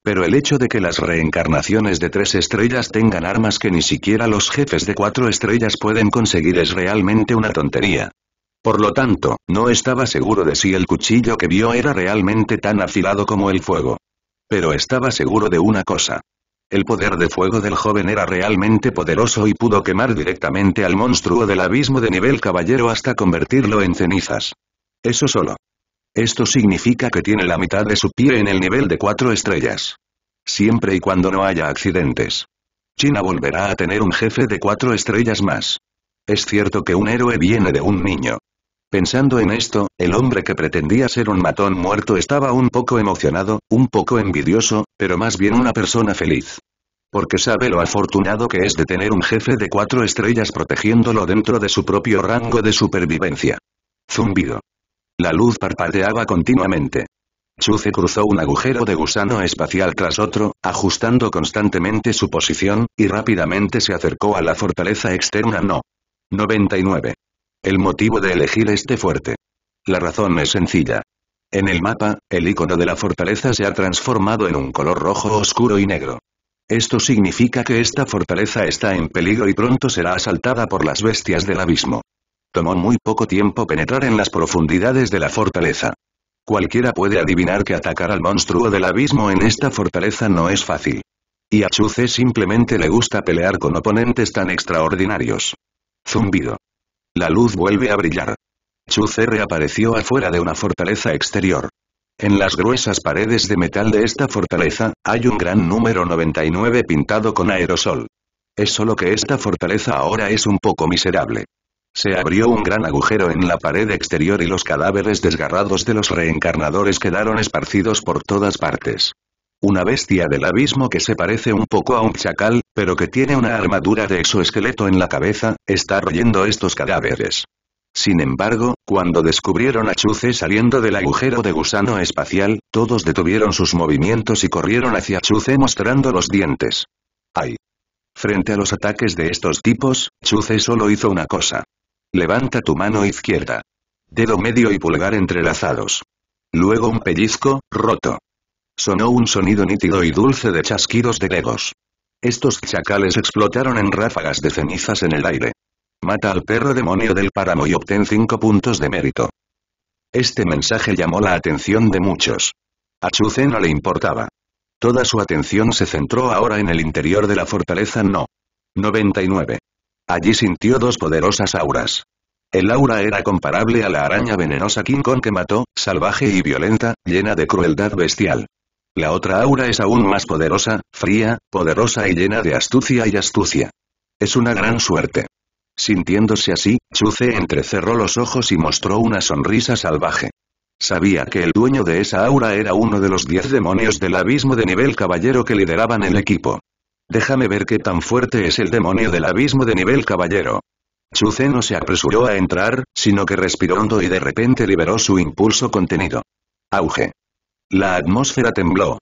Pero el hecho de que las reencarnaciones de tres estrellas tengan armas que ni siquiera los jefes de cuatro estrellas pueden conseguir es realmente una tontería. Por lo tanto, no estaba seguro de si el cuchillo que vio era realmente tan afilado como el fuego. Pero estaba seguro de una cosa. El poder de fuego del joven era realmente poderoso y pudo quemar directamente al monstruo del abismo de nivel caballero hasta convertirlo en cenizas. Eso solo. Esto significa que tiene la mitad de su pie en el nivel de cuatro estrellas. Siempre y cuando no haya accidentes. China volverá a tener un jefe de cuatro estrellas más. Es cierto que un héroe viene de un niño. Pensando en esto, el hombre que pretendía ser un matón muerto estaba un poco emocionado, un poco envidioso, pero más bien una persona feliz. Porque sabe lo afortunado que es de tener un jefe de cuatro estrellas protegiéndolo dentro de su propio rango de supervivencia. Zumbido. La luz parpadeaba continuamente. Chuce cruzó un agujero de gusano espacial tras otro, ajustando constantemente su posición, y rápidamente se acercó a la fortaleza externa No. 99. El motivo de elegir este fuerte. La razón es sencilla. En el mapa, el icono de la fortaleza se ha transformado en un color rojo oscuro y negro. Esto significa que esta fortaleza está en peligro y pronto será asaltada por las bestias del abismo. Tomó muy poco tiempo penetrar en las profundidades de la fortaleza. Cualquiera puede adivinar que atacar al monstruo del abismo en esta fortaleza no es fácil. Y a Chuce simplemente le gusta pelear con oponentes tan extraordinarios. Zumbido. La luz vuelve a brillar. Chuce reapareció afuera de una fortaleza exterior. En las gruesas paredes de metal de esta fortaleza, hay un gran número 99 pintado con aerosol. Es solo que esta fortaleza ahora es un poco miserable se abrió un gran agujero en la pared exterior y los cadáveres desgarrados de los reencarnadores quedaron esparcidos por todas partes. Una bestia del abismo que se parece un poco a un chacal, pero que tiene una armadura de exoesqueleto en la cabeza, está royendo estos cadáveres. Sin embargo, cuando descubrieron a Chuce saliendo del agujero de gusano espacial, todos detuvieron sus movimientos y corrieron hacia Chuce mostrando los dientes. ¡Ay! Frente a los ataques de estos tipos, Chuce solo hizo una cosa. Levanta tu mano izquierda. Dedo medio y pulgar entrelazados. Luego un pellizco, roto. Sonó un sonido nítido y dulce de chasquidos de dedos. Estos chacales explotaron en ráfagas de cenizas en el aire. Mata al perro demonio del páramo y obtén cinco puntos de mérito. Este mensaje llamó la atención de muchos. A no le importaba. Toda su atención se centró ahora en el interior de la fortaleza No. 99. Allí sintió dos poderosas auras. El aura era comparable a la araña venenosa King Kong que mató, salvaje y violenta, llena de crueldad bestial. La otra aura es aún más poderosa, fría, poderosa y llena de astucia y astucia. Es una gran suerte. Sintiéndose así, Chuce entrecerró los ojos y mostró una sonrisa salvaje. Sabía que el dueño de esa aura era uno de los diez demonios del abismo de nivel caballero que lideraban el equipo. Déjame ver qué tan fuerte es el demonio del abismo de nivel caballero. Chuce no se apresuró a entrar, sino que respiró hondo y de repente liberó su impulso contenido. Auge. La atmósfera tembló.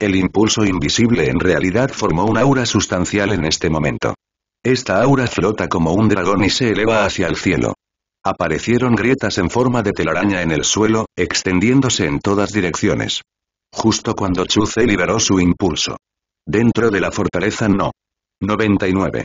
El impulso invisible en realidad formó un aura sustancial en este momento. Esta aura flota como un dragón y se eleva hacia el cielo. Aparecieron grietas en forma de telaraña en el suelo, extendiéndose en todas direcciones. Justo cuando Chuce liberó su impulso. Dentro de la fortaleza no. 99.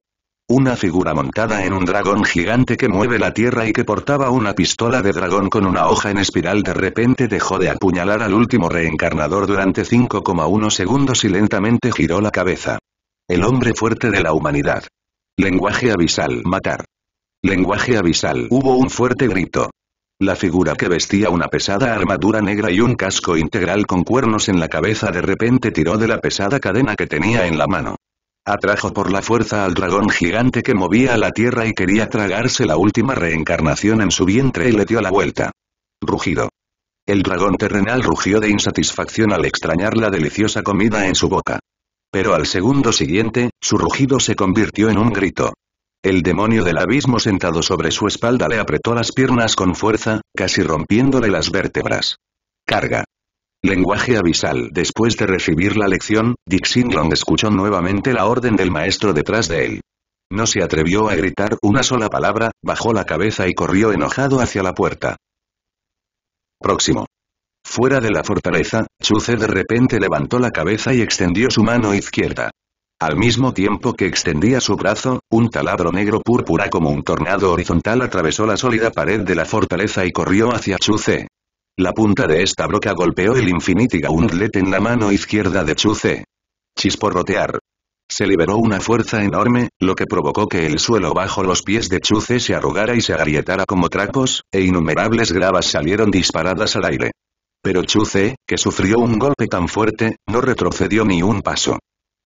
Una figura montada en un dragón gigante que mueve la tierra y que portaba una pistola de dragón con una hoja en espiral de repente dejó de apuñalar al último reencarnador durante 5,1 segundos y lentamente giró la cabeza. El hombre fuerte de la humanidad. Lenguaje abisal matar. Lenguaje abisal hubo un fuerte grito. La figura que vestía una pesada armadura negra y un casco integral con cuernos en la cabeza de repente tiró de la pesada cadena que tenía en la mano. Atrajo por la fuerza al dragón gigante que movía a la tierra y quería tragarse la última reencarnación en su vientre y le dio la vuelta. Rugido. El dragón terrenal rugió de insatisfacción al extrañar la deliciosa comida en su boca. Pero al segundo siguiente, su rugido se convirtió en un grito. El demonio del abismo sentado sobre su espalda le apretó las piernas con fuerza, casi rompiéndole las vértebras. Carga. Lenguaje abisal. Después de recibir la lección, Dick escuchó nuevamente la orden del maestro detrás de él. No se atrevió a gritar una sola palabra, bajó la cabeza y corrió enojado hacia la puerta. Próximo. Fuera de la fortaleza, Chuce de repente levantó la cabeza y extendió su mano izquierda. Al mismo tiempo que extendía su brazo, un taladro negro púrpura como un tornado horizontal atravesó la sólida pared de la fortaleza y corrió hacia Chuce. La punta de esta broca golpeó el Infinity Gauntlet en la mano izquierda de Chuce. Chisporrotear. Se liberó una fuerza enorme, lo que provocó que el suelo bajo los pies de Chuce se arrugara y se agrietara como trapos, e innumerables gravas salieron disparadas al aire. Pero Chuce, que sufrió un golpe tan fuerte, no retrocedió ni un paso.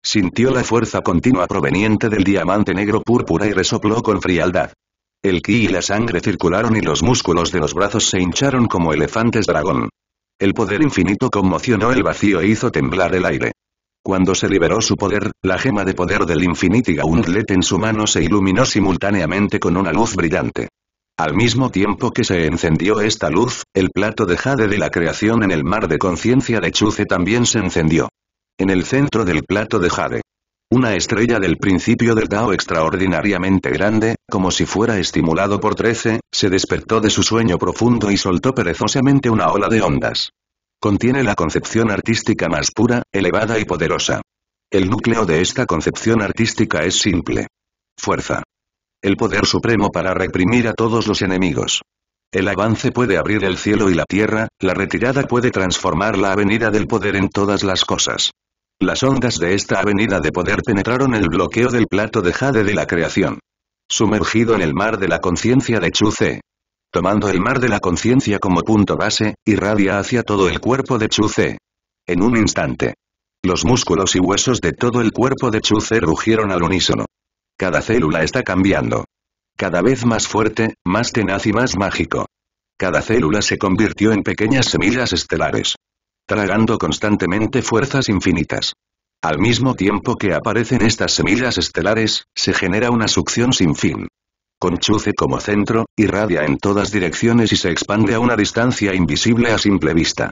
Sintió la fuerza continua proveniente del diamante negro púrpura y resopló con frialdad. El ki y la sangre circularon y los músculos de los brazos se hincharon como elefantes dragón. El poder infinito conmocionó el vacío e hizo temblar el aire. Cuando se liberó su poder, la gema de poder del Infinity Gauntlet en su mano se iluminó simultáneamente con una luz brillante. Al mismo tiempo que se encendió esta luz, el plato de jade de la creación en el mar de conciencia de Chuce también se encendió. En el centro del plato de jade. Una estrella del principio del Tao extraordinariamente grande, como si fuera estimulado por trece, se despertó de su sueño profundo y soltó perezosamente una ola de ondas. Contiene la concepción artística más pura, elevada y poderosa. El núcleo de esta concepción artística es simple. Fuerza. El poder supremo para reprimir a todos los enemigos. El avance puede abrir el cielo y la tierra, la retirada puede transformar la avenida del poder en todas las cosas. Las ondas de esta avenida de poder penetraron el bloqueo del plato de jade de la creación. Sumergido en el mar de la conciencia de Chuze. Tomando el mar de la conciencia como punto base, irradia hacia todo el cuerpo de Chuce. En un instante. Los músculos y huesos de todo el cuerpo de Chuze rugieron al unísono. Cada célula está cambiando. Cada vez más fuerte, más tenaz y más mágico. Cada célula se convirtió en pequeñas semillas estelares tragando constantemente fuerzas infinitas. Al mismo tiempo que aparecen estas semillas estelares, se genera una succión sin fin. Con Chuce como centro, irradia en todas direcciones y se expande a una distancia invisible a simple vista.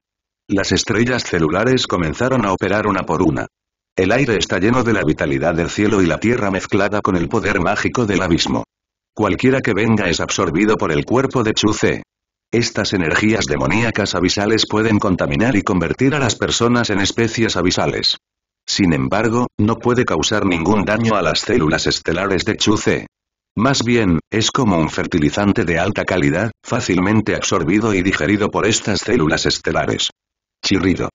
Las estrellas celulares comenzaron a operar una por una. El aire está lleno de la vitalidad del cielo y la tierra mezclada con el poder mágico del abismo. Cualquiera que venga es absorbido por el cuerpo de Chuce, estas energías demoníacas abisales pueden contaminar y convertir a las personas en especies abisales. Sin embargo, no puede causar ningún daño a las células estelares de Chuce. Más bien, es como un fertilizante de alta calidad, fácilmente absorbido y digerido por estas células estelares. Chirrido.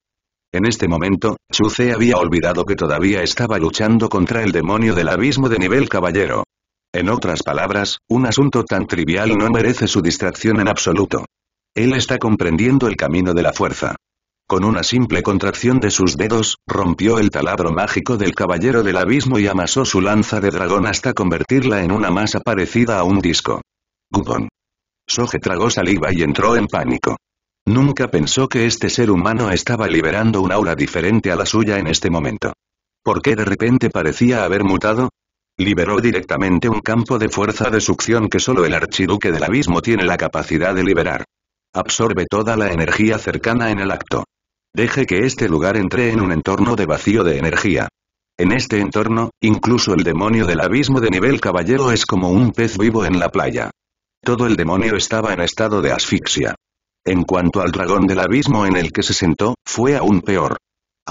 En este momento, Chuce había olvidado que todavía estaba luchando contra el demonio del abismo de nivel caballero. En otras palabras, un asunto tan trivial no merece su distracción en absoluto. Él está comprendiendo el camino de la fuerza. Con una simple contracción de sus dedos, rompió el taladro mágico del caballero del abismo y amasó su lanza de dragón hasta convertirla en una masa parecida a un disco. Gubon. Soge tragó saliva y entró en pánico. Nunca pensó que este ser humano estaba liberando un aura diferente a la suya en este momento. ¿Por qué de repente parecía haber mutado? liberó directamente un campo de fuerza de succión que solo el archiduque del abismo tiene la capacidad de liberar. Absorbe toda la energía cercana en el acto. Deje que este lugar entre en un entorno de vacío de energía. En este entorno, incluso el demonio del abismo de nivel caballero es como un pez vivo en la playa. Todo el demonio estaba en estado de asfixia. En cuanto al dragón del abismo en el que se sentó, fue aún peor.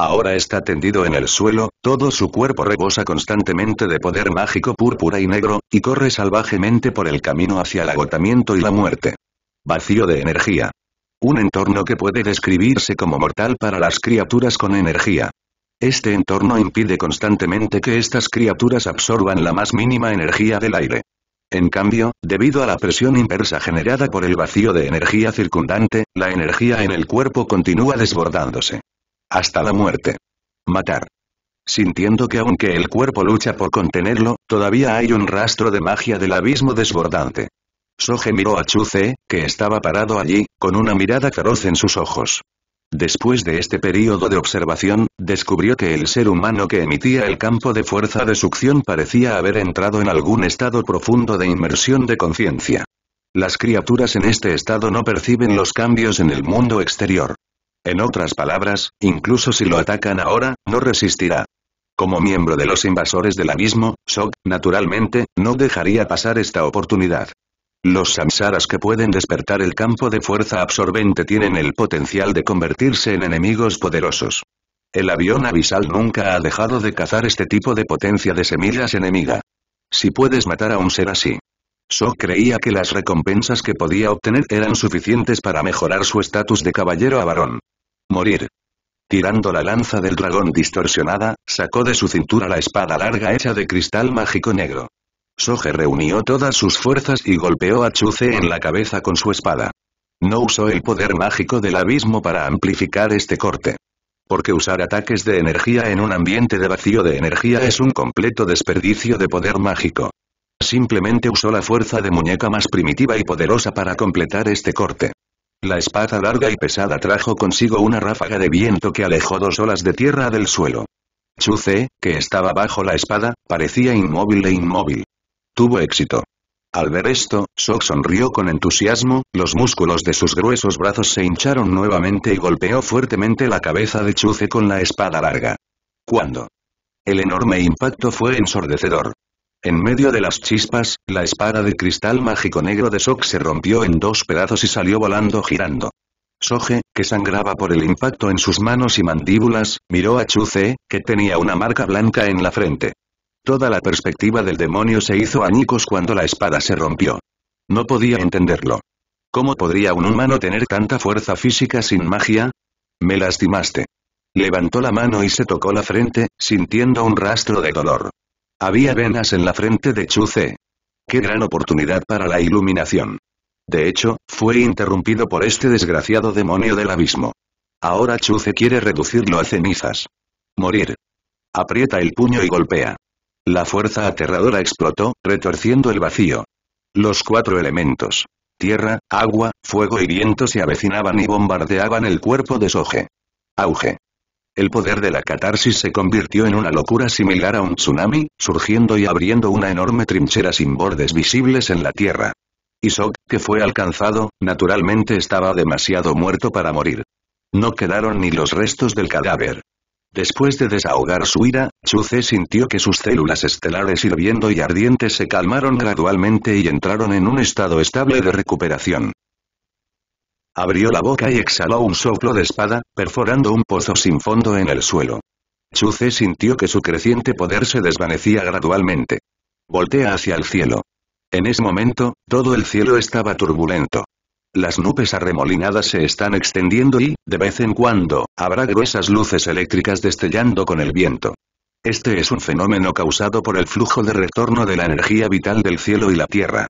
Ahora está tendido en el suelo, todo su cuerpo rebosa constantemente de poder mágico púrpura y negro, y corre salvajemente por el camino hacia el agotamiento y la muerte. Vacío de energía. Un entorno que puede describirse como mortal para las criaturas con energía. Este entorno impide constantemente que estas criaturas absorban la más mínima energía del aire. En cambio, debido a la presión inversa generada por el vacío de energía circundante, la energía en el cuerpo continúa desbordándose. Hasta la muerte. Matar. Sintiendo que aunque el cuerpo lucha por contenerlo, todavía hay un rastro de magia del abismo desbordante. Soge miró a Chuce, que estaba parado allí, con una mirada feroz en sus ojos. Después de este período de observación, descubrió que el ser humano que emitía el campo de fuerza de succión parecía haber entrado en algún estado profundo de inmersión de conciencia. Las criaturas en este estado no perciben los cambios en el mundo exterior. En otras palabras, incluso si lo atacan ahora, no resistirá. Como miembro de los invasores del abismo, Sok, naturalmente, no dejaría pasar esta oportunidad. Los samsaras que pueden despertar el campo de fuerza absorbente tienen el potencial de convertirse en enemigos poderosos. El avión abisal nunca ha dejado de cazar este tipo de potencia de semillas enemiga. Si puedes matar a un ser así. Sok creía que las recompensas que podía obtener eran suficientes para mejorar su estatus de caballero a varón. Morir. Tirando la lanza del dragón distorsionada, sacó de su cintura la espada larga hecha de cristal mágico negro. Soge reunió todas sus fuerzas y golpeó a Chuce en la cabeza con su espada. No usó el poder mágico del abismo para amplificar este corte. Porque usar ataques de energía en un ambiente de vacío de energía es un completo desperdicio de poder mágico. Simplemente usó la fuerza de muñeca más primitiva y poderosa para completar este corte. La espada larga y pesada trajo consigo una ráfaga de viento que alejó dos olas de tierra del suelo. Chuce, que estaba bajo la espada, parecía inmóvil e inmóvil. Tuvo éxito. Al ver esto, Sok sonrió con entusiasmo, los músculos de sus gruesos brazos se hincharon nuevamente y golpeó fuertemente la cabeza de Chuce con la espada larga. Cuando El enorme impacto fue ensordecedor. En medio de las chispas, la espada de cristal mágico negro de Sok se rompió en dos pedazos y salió volando girando. Soje, que sangraba por el impacto en sus manos y mandíbulas, miró a Chuce, que tenía una marca blanca en la frente. Toda la perspectiva del demonio se hizo añicos cuando la espada se rompió. No podía entenderlo. ¿Cómo podría un humano tener tanta fuerza física sin magia? Me lastimaste. Levantó la mano y se tocó la frente, sintiendo un rastro de dolor. Había venas en la frente de Chuce. ¡Qué gran oportunidad para la iluminación! De hecho, fue interrumpido por este desgraciado demonio del abismo. Ahora Chuce quiere reducirlo a cenizas. Morir. Aprieta el puño y golpea. La fuerza aterradora explotó, retorciendo el vacío. Los cuatro elementos. Tierra, agua, fuego y viento se avecinaban y bombardeaban el cuerpo de Soje. Auge el poder de la catarsis se convirtió en una locura similar a un tsunami, surgiendo y abriendo una enorme trinchera sin bordes visibles en la tierra. Isok, que fue alcanzado, naturalmente estaba demasiado muerto para morir. No quedaron ni los restos del cadáver. Después de desahogar su ira, Chuce sintió que sus células estelares hirviendo y ardientes se calmaron gradualmente y entraron en un estado estable de recuperación abrió la boca y exhaló un soplo de espada, perforando un pozo sin fondo en el suelo. Chuce sintió que su creciente poder se desvanecía gradualmente. Voltea hacia el cielo. En ese momento, todo el cielo estaba turbulento. Las nubes arremolinadas se están extendiendo y, de vez en cuando, habrá gruesas luces eléctricas destellando con el viento. Este es un fenómeno causado por el flujo de retorno de la energía vital del cielo y la tierra.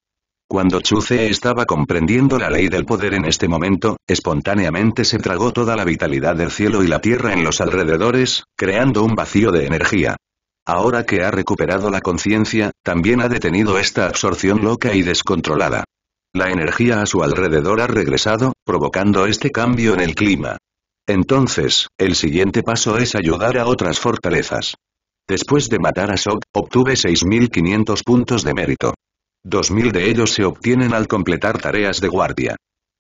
Cuando Chuce estaba comprendiendo la ley del poder en este momento, espontáneamente se tragó toda la vitalidad del cielo y la tierra en los alrededores, creando un vacío de energía. Ahora que ha recuperado la conciencia, también ha detenido esta absorción loca y descontrolada. La energía a su alrededor ha regresado, provocando este cambio en el clima. Entonces, el siguiente paso es ayudar a otras fortalezas. Después de matar a Sok, obtuve 6.500 puntos de mérito. 2.000 de ellos se obtienen al completar tareas de guardia.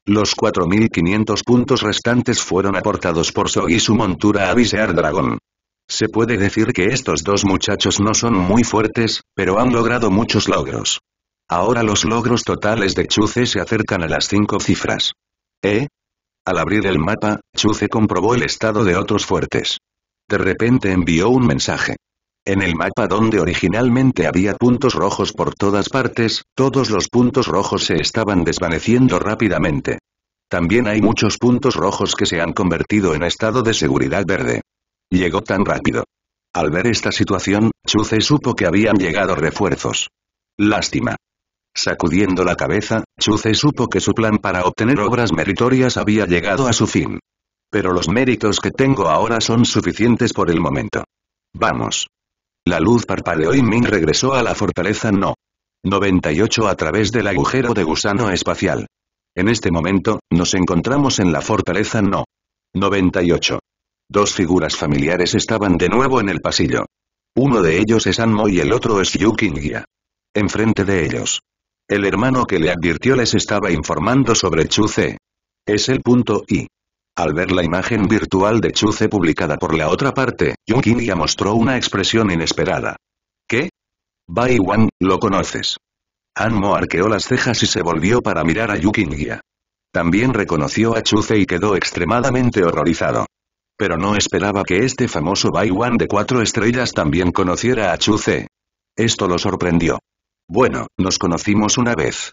Los 4.500 puntos restantes fueron aportados por Sog y su montura a Visear Dragón. Se puede decir que estos dos muchachos no son muy fuertes, pero han logrado muchos logros. Ahora los logros totales de Chuce se acercan a las cinco cifras. ¿Eh? Al abrir el mapa, Chuce comprobó el estado de otros fuertes. De repente envió un mensaje. En el mapa donde originalmente había puntos rojos por todas partes, todos los puntos rojos se estaban desvaneciendo rápidamente. También hay muchos puntos rojos que se han convertido en estado de seguridad verde. Llegó tan rápido. Al ver esta situación, Chuce supo que habían llegado refuerzos. Lástima. Sacudiendo la cabeza, Chuce supo que su plan para obtener obras meritorias había llegado a su fin. Pero los méritos que tengo ahora son suficientes por el momento. Vamos. La luz parpadeó y Min regresó a la fortaleza No. 98 a través del agujero de gusano espacial. En este momento, nos encontramos en la fortaleza No. 98. Dos figuras familiares estaban de nuevo en el pasillo. Uno de ellos es Anmo y el otro es Yukingia. Enfrente de ellos. El hermano que le advirtió les estaba informando sobre Chuce. Es el punto I. Al ver la imagen virtual de Chuce publicada por la otra parte, Yun ya mostró una expresión inesperada. ¿Qué? Bai Wan, lo conoces. Anmo arqueó las cejas y se volvió para mirar a Yukingia. También reconoció a Chuce y quedó extremadamente horrorizado. Pero no esperaba que este famoso Bai Wan de cuatro estrellas también conociera a Chuce. Esto lo sorprendió. Bueno, nos conocimos una vez.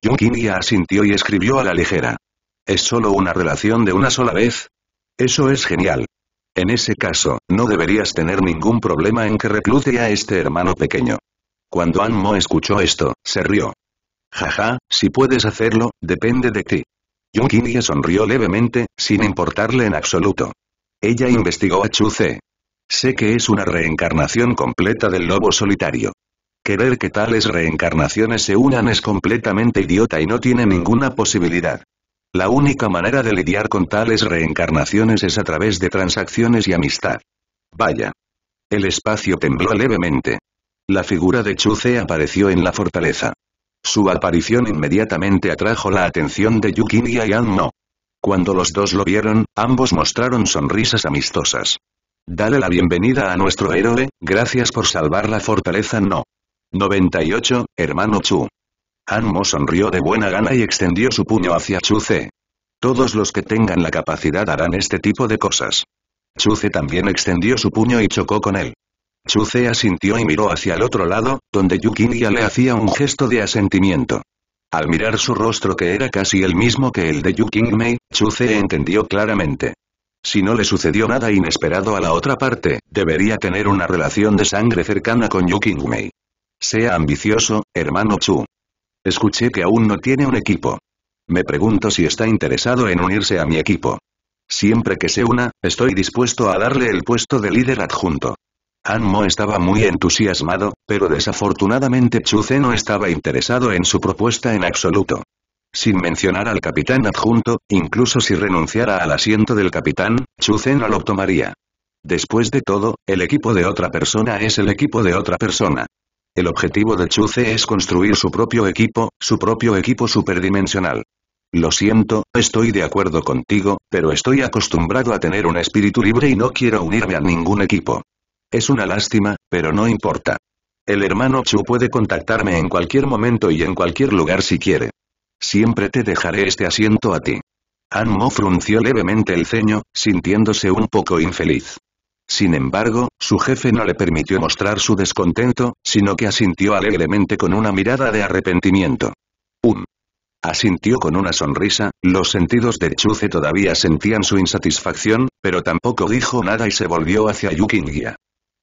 Yukingia asintió y escribió a la ligera. ¿Es solo una relación de una sola vez? Eso es genial. En ese caso, no deberías tener ningún problema en que reclute a este hermano pequeño. Cuando Anmo escuchó esto, se rió. Jaja, si puedes hacerlo, depende de ti. Junkinie sonrió levemente, sin importarle en absoluto. Ella investigó a Chu Chuce. Sé que es una reencarnación completa del lobo solitario. Querer que tales reencarnaciones se unan es completamente idiota y no tiene ninguna posibilidad. La única manera de lidiar con tales reencarnaciones es a través de transacciones y amistad. Vaya. El espacio tembló levemente. La figura de Chu Chuce apareció en la fortaleza. Su aparición inmediatamente atrajo la atención de Yukin y no. Cuando los dos lo vieron, ambos mostraron sonrisas amistosas. Dale la bienvenida a nuestro héroe, gracias por salvar la fortaleza No. 98, hermano Chu. Anmo sonrió de buena gana y extendió su puño hacia Chuce. Todos los que tengan la capacidad harán este tipo de cosas. Chuce también extendió su puño y chocó con él. Chuce asintió y miró hacia el otro lado, donde ya le hacía un gesto de asentimiento. Al mirar su rostro que era casi el mismo que el de Yukinmei, Chuce entendió claramente. Si no le sucedió nada inesperado a la otra parte, debería tener una relación de sangre cercana con Yukinmei. Sea ambicioso, hermano Chu. Escuché que aún no tiene un equipo. Me pregunto si está interesado en unirse a mi equipo. Siempre que se una, estoy dispuesto a darle el puesto de líder adjunto. Anmo estaba muy entusiasmado, pero desafortunadamente Chuce no estaba interesado en su propuesta en absoluto. Sin mencionar al capitán adjunto, incluso si renunciara al asiento del capitán, Chuce no lo tomaría. Después de todo, el equipo de otra persona es el equipo de otra persona. El objetivo de Chuce es construir su propio equipo, su propio equipo superdimensional. Lo siento, estoy de acuerdo contigo, pero estoy acostumbrado a tener un espíritu libre y no quiero unirme a ningún equipo. Es una lástima, pero no importa. El hermano Chu puede contactarme en cualquier momento y en cualquier lugar si quiere. Siempre te dejaré este asiento a ti. Anmo frunció levemente el ceño, sintiéndose un poco infeliz. Sin embargo, su jefe no le permitió mostrar su descontento, sino que asintió alegremente con una mirada de arrepentimiento. Un. Um. Asintió con una sonrisa, los sentidos de Chuce todavía sentían su insatisfacción, pero tampoco dijo nada y se volvió hacia Yukingia.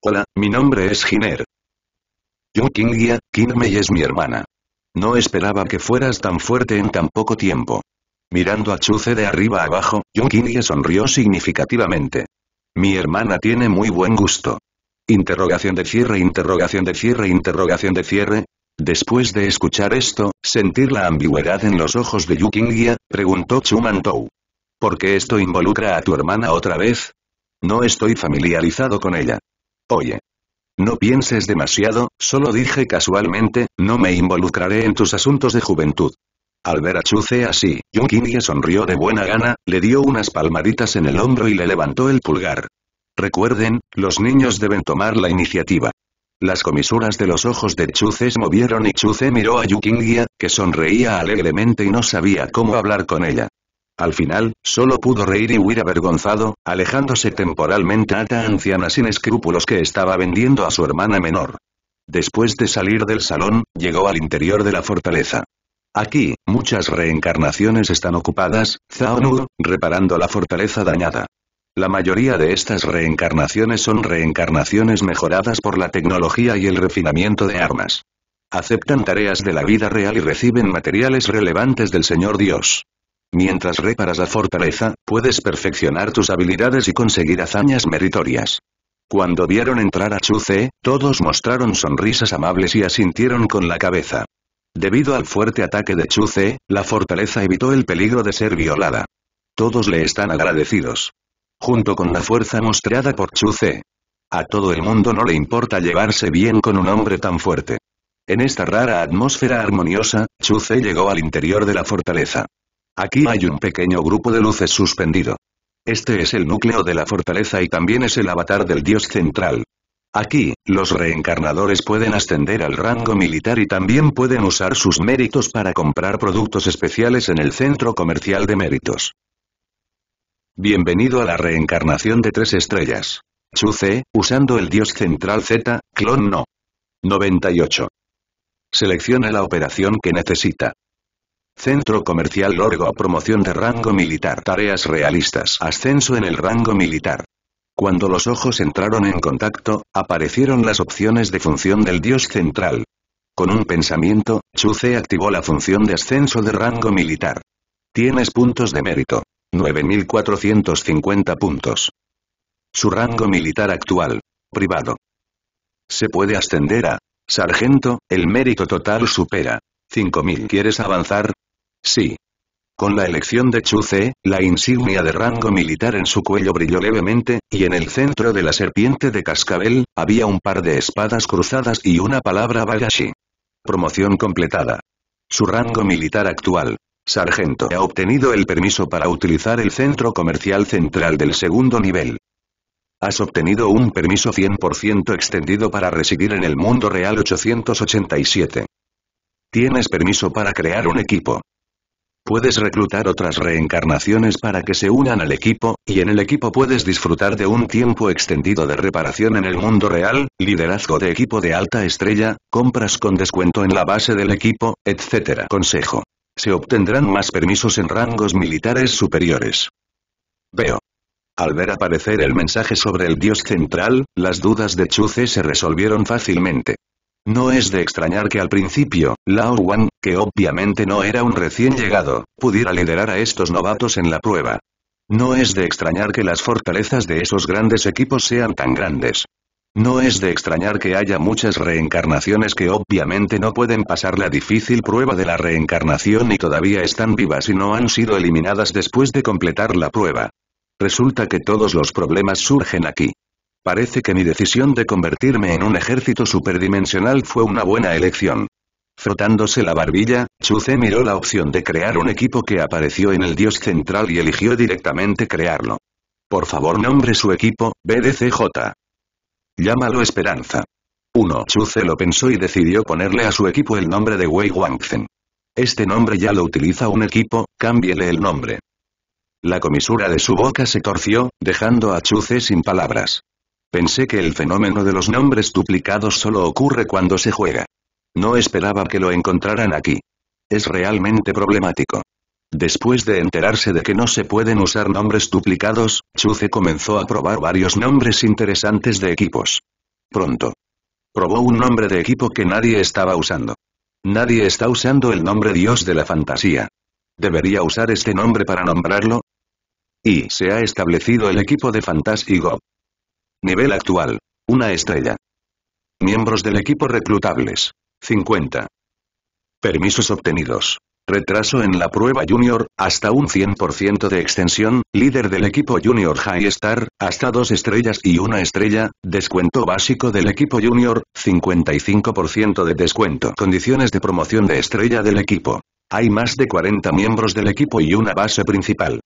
Hola, mi nombre es Giner. Yukingia, Kinmei es mi hermana. No esperaba que fueras tan fuerte en tan poco tiempo. Mirando a Chuce de arriba abajo, Yukingia sonrió significativamente. Mi hermana tiene muy buen gusto. Interrogación de cierre, interrogación de cierre, interrogación de cierre. Después de escuchar esto, sentir la ambigüedad en los ojos de Yukingia, preguntó Chumantou. ¿Por qué esto involucra a tu hermana otra vez? No estoy familiarizado con ella. Oye. No pienses demasiado, solo dije casualmente, no me involucraré en tus asuntos de juventud. Al ver a Chuce así, Yukingia sonrió de buena gana, le dio unas palmaditas en el hombro y le levantó el pulgar. Recuerden, los niños deben tomar la iniciativa. Las comisuras de los ojos de Chuce se movieron y Chuce miró a Yukingia, que sonreía alegremente y no sabía cómo hablar con ella. Al final, solo pudo reír y huir avergonzado, alejándose temporalmente a la anciana sin escrúpulos que estaba vendiendo a su hermana menor. Después de salir del salón, llegó al interior de la fortaleza. Aquí, muchas reencarnaciones están ocupadas, Zaonu, reparando la fortaleza dañada. La mayoría de estas reencarnaciones son reencarnaciones mejoradas por la tecnología y el refinamiento de armas. Aceptan tareas de la vida real y reciben materiales relevantes del Señor Dios. Mientras reparas la fortaleza, puedes perfeccionar tus habilidades y conseguir hazañas meritorias. Cuando vieron entrar a Chuce, todos mostraron sonrisas amables y asintieron con la cabeza. Debido al fuerte ataque de Chuce, la fortaleza evitó el peligro de ser violada. Todos le están agradecidos. Junto con la fuerza mostrada por Chuce. A todo el mundo no le importa llevarse bien con un hombre tan fuerte. En esta rara atmósfera armoniosa, Chuce llegó al interior de la fortaleza. Aquí hay un pequeño grupo de luces suspendido. Este es el núcleo de la fortaleza y también es el avatar del dios central. Aquí, los reencarnadores pueden ascender al rango militar y también pueden usar sus méritos para comprar productos especiales en el centro comercial de méritos. Bienvenido a la reencarnación de tres estrellas. Chuce, usando el dios central Z, clon no. 98. Selecciona la operación que necesita. Centro Comercial Lorgo Promoción de Rango Militar Tareas Realistas Ascenso en el Rango Militar cuando los ojos entraron en contacto, aparecieron las opciones de función del dios central. Con un pensamiento, Chuce activó la función de ascenso de rango militar. Tienes puntos de mérito. 9.450 puntos. Su rango militar actual. Privado. Se puede ascender a Sargento, el mérito total supera. 5.000. ¿Quieres avanzar? Sí. Con la elección de Chuce, la insignia de rango militar en su cuello brilló levemente, y en el centro de la serpiente de cascabel, había un par de espadas cruzadas y una palabra Bagashi. Promoción completada. Su rango militar actual. Sargento ha obtenido el permiso para utilizar el centro comercial central del segundo nivel. Has obtenido un permiso 100% extendido para residir en el mundo real 887. Tienes permiso para crear un equipo. Puedes reclutar otras reencarnaciones para que se unan al equipo, y en el equipo puedes disfrutar de un tiempo extendido de reparación en el mundo real, liderazgo de equipo de alta estrella, compras con descuento en la base del equipo, etc. Consejo. Se obtendrán más permisos en rangos militares superiores. Veo. Al ver aparecer el mensaje sobre el dios central, las dudas de Chuce se resolvieron fácilmente. No es de extrañar que al principio, Lao Wan, que obviamente no era un recién llegado, pudiera liderar a estos novatos en la prueba. No es de extrañar que las fortalezas de esos grandes equipos sean tan grandes. No es de extrañar que haya muchas reencarnaciones que obviamente no pueden pasar la difícil prueba de la reencarnación y todavía están vivas y no han sido eliminadas después de completar la prueba. Resulta que todos los problemas surgen aquí. Parece que mi decisión de convertirme en un ejército superdimensional fue una buena elección. Frotándose la barbilla, Chuce miró la opción de crear un equipo que apareció en el dios central y eligió directamente crearlo. Por favor nombre su equipo, BDCJ. Llámalo Esperanza. 1. Chuce lo pensó y decidió ponerle a su equipo el nombre de Wei Wangzen. Este nombre ya lo utiliza un equipo, cámbiele el nombre. La comisura de su boca se torció, dejando a Chuce sin palabras. Pensé que el fenómeno de los nombres duplicados solo ocurre cuando se juega. No esperaba que lo encontraran aquí. Es realmente problemático. Después de enterarse de que no se pueden usar nombres duplicados, Chuce comenzó a probar varios nombres interesantes de equipos. Pronto. Probó un nombre de equipo que nadie estaba usando. Nadie está usando el nombre Dios de la fantasía. ¿Debería usar este nombre para nombrarlo? Y se ha establecido el equipo de Fantasy Nivel actual. Una estrella. Miembros del equipo reclutables. 50. Permisos obtenidos. Retraso en la prueba junior, hasta un 100% de extensión, líder del equipo junior High Star, hasta dos estrellas y una estrella, descuento básico del equipo junior, 55% de descuento. Condiciones de promoción de estrella del equipo. Hay más de 40 miembros del equipo y una base principal.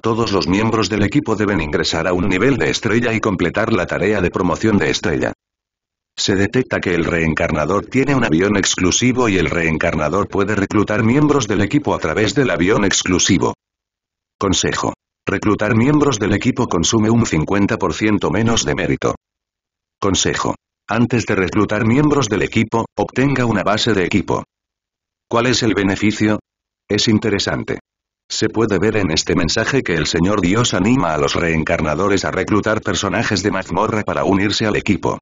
Todos los miembros del equipo deben ingresar a un nivel de estrella y completar la tarea de promoción de estrella. Se detecta que el reencarnador tiene un avión exclusivo y el reencarnador puede reclutar miembros del equipo a través del avión exclusivo. Consejo. Reclutar miembros del equipo consume un 50% menos de mérito. Consejo. Antes de reclutar miembros del equipo, obtenga una base de equipo. ¿Cuál es el beneficio? Es interesante. Se puede ver en este mensaje que el Señor Dios anima a los reencarnadores a reclutar personajes de mazmorra para unirse al equipo.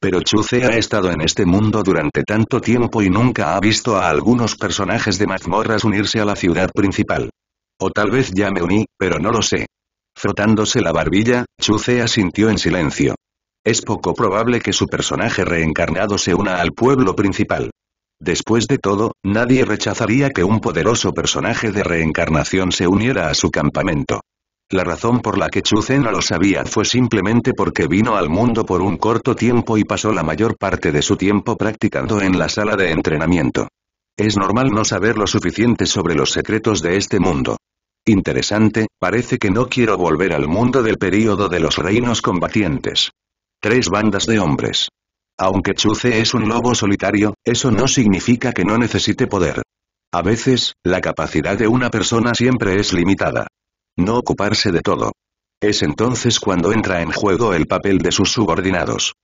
Pero Chuce ha estado en este mundo durante tanto tiempo y nunca ha visto a algunos personajes de mazmorras unirse a la ciudad principal. O tal vez ya me uní, pero no lo sé. Frotándose la barbilla, Chuce asintió en silencio. Es poco probable que su personaje reencarnado se una al pueblo principal. Después de todo, nadie rechazaría que un poderoso personaje de reencarnación se uniera a su campamento. La razón por la que Chuzen no lo sabía fue simplemente porque vino al mundo por un corto tiempo y pasó la mayor parte de su tiempo practicando en la sala de entrenamiento. Es normal no saber lo suficiente sobre los secretos de este mundo. Interesante, parece que no quiero volver al mundo del período de los reinos combatientes. Tres bandas de hombres. Aunque Chuce es un lobo solitario, eso no significa que no necesite poder. A veces, la capacidad de una persona siempre es limitada. No ocuparse de todo. Es entonces cuando entra en juego el papel de sus subordinados.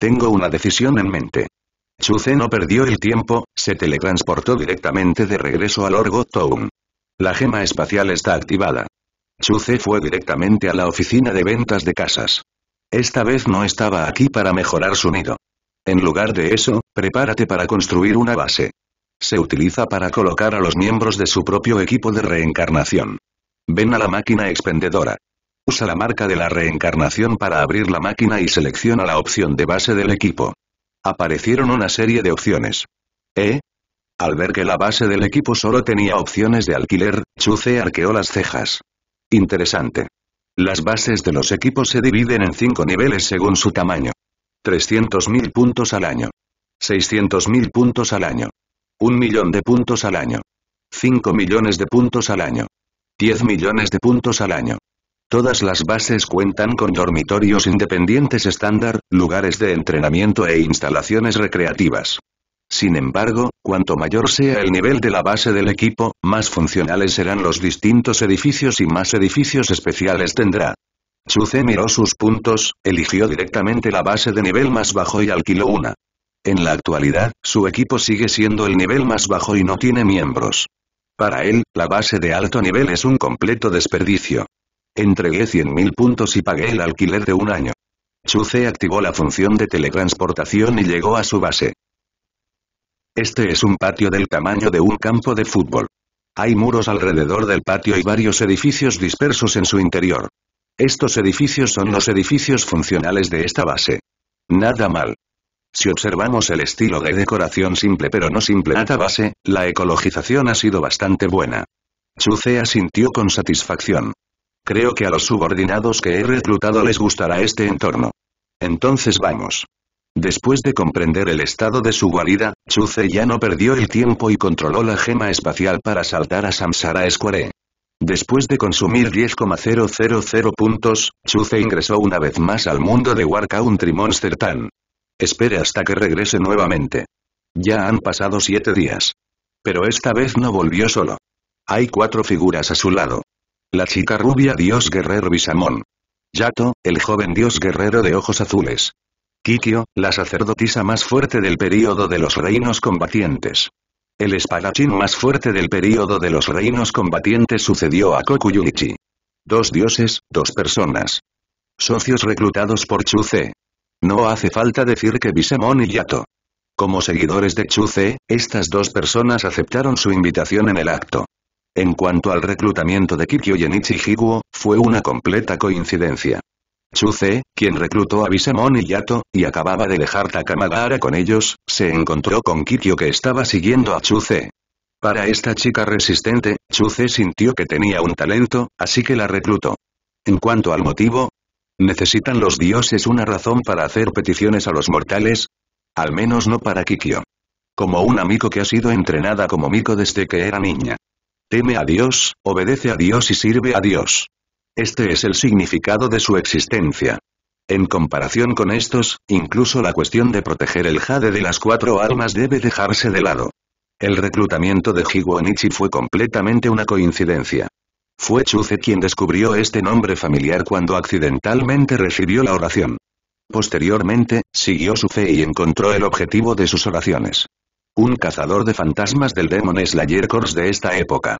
Tengo una decisión en mente. Chuce no perdió el tiempo, se teletransportó directamente de regreso al Orgo Town. La gema espacial está activada. Chuce fue directamente a la oficina de ventas de casas. Esta vez no estaba aquí para mejorar su nido. En lugar de eso, prepárate para construir una base. Se utiliza para colocar a los miembros de su propio equipo de reencarnación. Ven a la máquina expendedora. Usa la marca de la reencarnación para abrir la máquina y selecciona la opción de base del equipo. Aparecieron una serie de opciones. ¿Eh? Al ver que la base del equipo solo tenía opciones de alquiler, Chuce arqueó las cejas. Interesante. Las bases de los equipos se dividen en cinco niveles según su tamaño. 300.000 puntos al año. 600.000 puntos al año. 1 millón de puntos al año. 5 millones de puntos al año. 10 millones de puntos al año. Todas las bases cuentan con dormitorios independientes estándar, lugares de entrenamiento e instalaciones recreativas. Sin embargo, cuanto mayor sea el nivel de la base del equipo, más funcionales serán los distintos edificios y más edificios especiales tendrá. Chuce miró sus puntos, eligió directamente la base de nivel más bajo y alquiló una. En la actualidad, su equipo sigue siendo el nivel más bajo y no tiene miembros. Para él, la base de alto nivel es un completo desperdicio. Entregué 100.000 puntos y pagué el alquiler de un año. Chuce activó la función de teletransportación y llegó a su base. Este es un patio del tamaño de un campo de fútbol. Hay muros alrededor del patio y varios edificios dispersos en su interior. Estos edificios son los edificios funcionales de esta base. Nada mal. Si observamos el estilo de decoración simple pero no simple esta base, la ecologización ha sido bastante buena. Chuce asintió con satisfacción. Creo que a los subordinados que he reclutado les gustará este entorno. Entonces vamos. Después de comprender el estado de su guarida, Chuce ya no perdió el tiempo y controló la gema espacial para saltar a Samsara Square. Después de consumir 10,000 puntos, Chuce ingresó una vez más al mundo de War Country Monster Tan. Espere hasta que regrese nuevamente. Ya han pasado siete días. Pero esta vez no volvió solo. Hay cuatro figuras a su lado. La chica rubia dios guerrero Bisamón. Yato, el joven dios guerrero de ojos azules. Kikyo, la sacerdotisa más fuerte del período de los reinos combatientes. El espadachín más fuerte del período de los reinos combatientes sucedió a Kokuyuichi. Dos dioses, dos personas. Socios reclutados por Chuce. No hace falta decir que Bisemon y Yato. Como seguidores de Chuze, estas dos personas aceptaron su invitación en el acto. En cuanto al reclutamiento de Kikyo y Higuo, fue una completa coincidencia. Chuce, quien reclutó a Bisemon y Yato, y acababa de dejar Takamagara con ellos, se encontró con Kikyo que estaba siguiendo a Chuce. Para esta chica resistente, Chuce sintió que tenía un talento, así que la reclutó. En cuanto al motivo, ¿necesitan los dioses una razón para hacer peticiones a los mortales? Al menos no para Kikyo. Como un amigo que ha sido entrenada como Miko desde que era niña. Teme a Dios, obedece a Dios y sirve a Dios. Este es el significado de su existencia. En comparación con estos, incluso la cuestión de proteger el jade de las cuatro almas debe dejarse de lado. El reclutamiento de Higuanichi fue completamente una coincidencia. Fue Chuze quien descubrió este nombre familiar cuando accidentalmente recibió la oración. Posteriormente, siguió su fe y encontró el objetivo de sus oraciones. Un cazador de fantasmas del Demon Slayer Corps de esta época.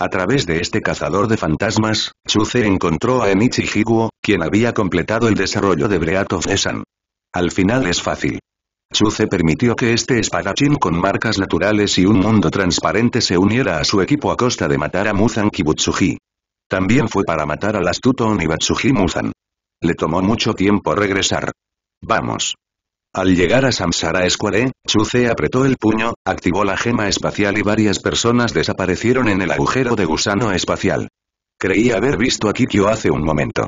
A través de este cazador de fantasmas, Chuce encontró a Enichi Higuo, quien había completado el desarrollo de Breath of Al final es fácil. Chuce permitió que este espadachín con marcas naturales y un mundo transparente se uniera a su equipo a costa de matar a Muzan Kibutsuji. También fue para matar al astuto Onibatsuji Muzan. Le tomó mucho tiempo regresar. Vamos. Al llegar a Samsara Square, Chuce apretó el puño, activó la gema espacial y varias personas desaparecieron en el agujero de gusano espacial. Creía haber visto a Kikyo hace un momento.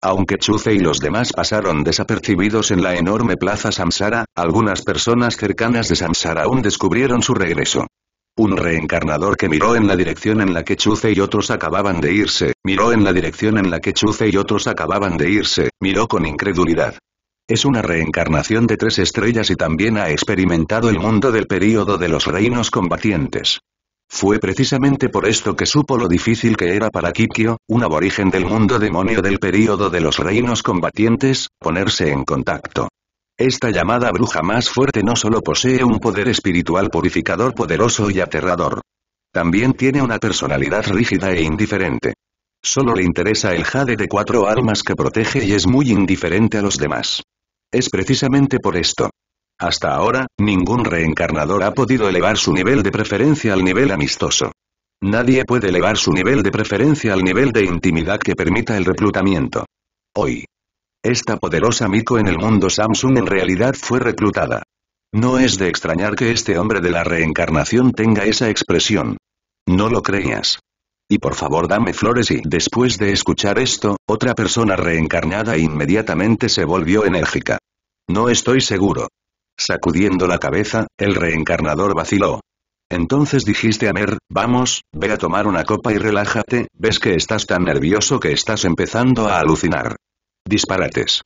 Aunque Chuce y los demás pasaron desapercibidos en la enorme plaza Samsara, algunas personas cercanas de Samsara aún descubrieron su regreso. Un reencarnador que miró en la dirección en la que Chuce y otros acababan de irse, miró en la dirección en la que Chuce y otros acababan de irse, miró con incredulidad. Es una reencarnación de tres estrellas y también ha experimentado el mundo del período de los reinos combatientes. Fue precisamente por esto que supo lo difícil que era para Kikyo, un aborigen del mundo demonio del período de los reinos combatientes, ponerse en contacto. Esta llamada bruja más fuerte no solo posee un poder espiritual purificador poderoso y aterrador. También tiene una personalidad rígida e indiferente. Solo le interesa el jade de cuatro armas que protege y es muy indiferente a los demás. Es precisamente por esto. Hasta ahora, ningún reencarnador ha podido elevar su nivel de preferencia al nivel amistoso. Nadie puede elevar su nivel de preferencia al nivel de intimidad que permita el reclutamiento. Hoy. Esta poderosa Miko en el mundo Samsung en realidad fue reclutada. No es de extrañar que este hombre de la reencarnación tenga esa expresión. No lo creías y por favor dame flores y después de escuchar esto, otra persona reencarnada inmediatamente se volvió enérgica. No estoy seguro. Sacudiendo la cabeza, el reencarnador vaciló. Entonces dijiste a Mer, vamos, ve a tomar una copa y relájate, ves que estás tan nervioso que estás empezando a alucinar. Disparates.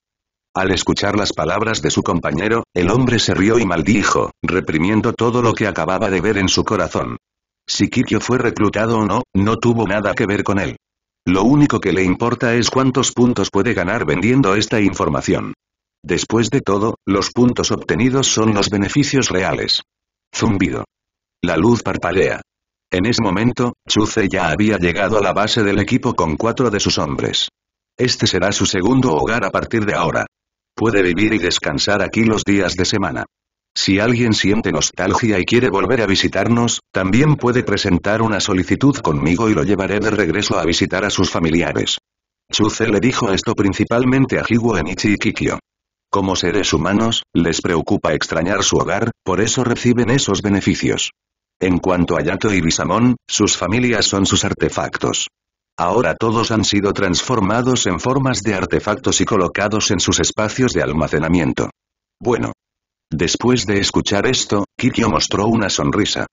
Al escuchar las palabras de su compañero, el hombre se rió y maldijo, reprimiendo todo lo que acababa de ver en su corazón. Si Kikyo fue reclutado o no, no tuvo nada que ver con él. Lo único que le importa es cuántos puntos puede ganar vendiendo esta información. Después de todo, los puntos obtenidos son los beneficios reales. Zumbido. La luz parpadea. En ese momento, Chuce ya había llegado a la base del equipo con cuatro de sus hombres. Este será su segundo hogar a partir de ahora. Puede vivir y descansar aquí los días de semana. Si alguien siente nostalgia y quiere volver a visitarnos, también puede presentar una solicitud conmigo y lo llevaré de regreso a visitar a sus familiares. Chuze le dijo esto principalmente a Hiwo y Kikyo. Como seres humanos, les preocupa extrañar su hogar, por eso reciben esos beneficios. En cuanto a Yato y Bisamón, sus familias son sus artefactos. Ahora todos han sido transformados en formas de artefactos y colocados en sus espacios de almacenamiento. Bueno, Después de escuchar esto, Kikyo mostró una sonrisa.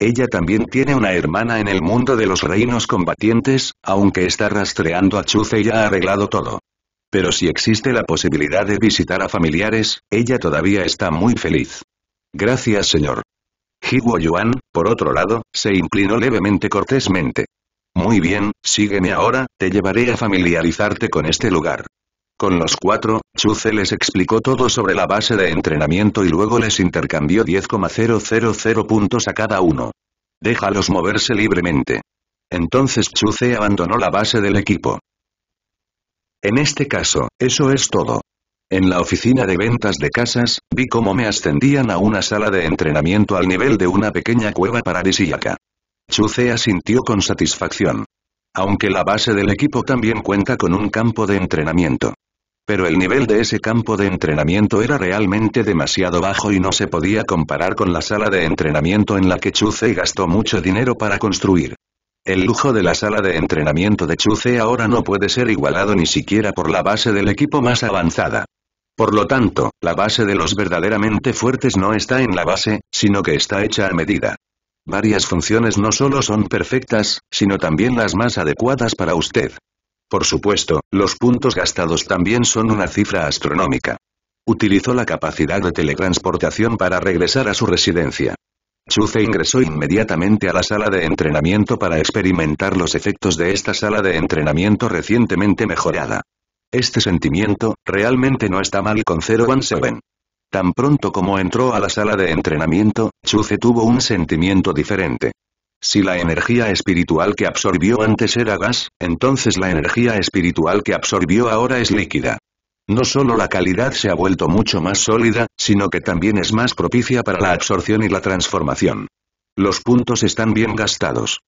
Ella también tiene una hermana en el mundo de los reinos combatientes, aunque está rastreando a Chuce y ha arreglado todo. Pero si existe la posibilidad de visitar a familiares, ella todavía está muy feliz. Gracias señor. Higuo Yuan, por otro lado, se inclinó levemente cortésmente. Muy bien, sígueme ahora, te llevaré a familiarizarte con este lugar. Con los cuatro, Chuce les explicó todo sobre la base de entrenamiento y luego les intercambió 10,000 puntos a cada uno. Déjalos moverse libremente. Entonces Chuce abandonó la base del equipo. En este caso, eso es todo. En la oficina de ventas de casas, vi cómo me ascendían a una sala de entrenamiento al nivel de una pequeña cueva paradisíaca. Chuce asintió con satisfacción. Aunque la base del equipo también cuenta con un campo de entrenamiento. Pero el nivel de ese campo de entrenamiento era realmente demasiado bajo y no se podía comparar con la sala de entrenamiento en la que Chuce gastó mucho dinero para construir. El lujo de la sala de entrenamiento de Chuce ahora no puede ser igualado ni siquiera por la base del equipo más avanzada. Por lo tanto, la base de los verdaderamente fuertes no está en la base, sino que está hecha a medida. Varias funciones no solo son perfectas, sino también las más adecuadas para usted. Por supuesto, los puntos gastados también son una cifra astronómica. Utilizó la capacidad de teletransportación para regresar a su residencia. Chuce ingresó inmediatamente a la sala de entrenamiento para experimentar los efectos de esta sala de entrenamiento recientemente mejorada. Este sentimiento, realmente no está mal con Seven. Tan pronto como entró a la sala de entrenamiento, Chuce tuvo un sentimiento diferente. Si la energía espiritual que absorbió antes era gas, entonces la energía espiritual que absorbió ahora es líquida. No solo la calidad se ha vuelto mucho más sólida, sino que también es más propicia para la absorción y la transformación. Los puntos están bien gastados.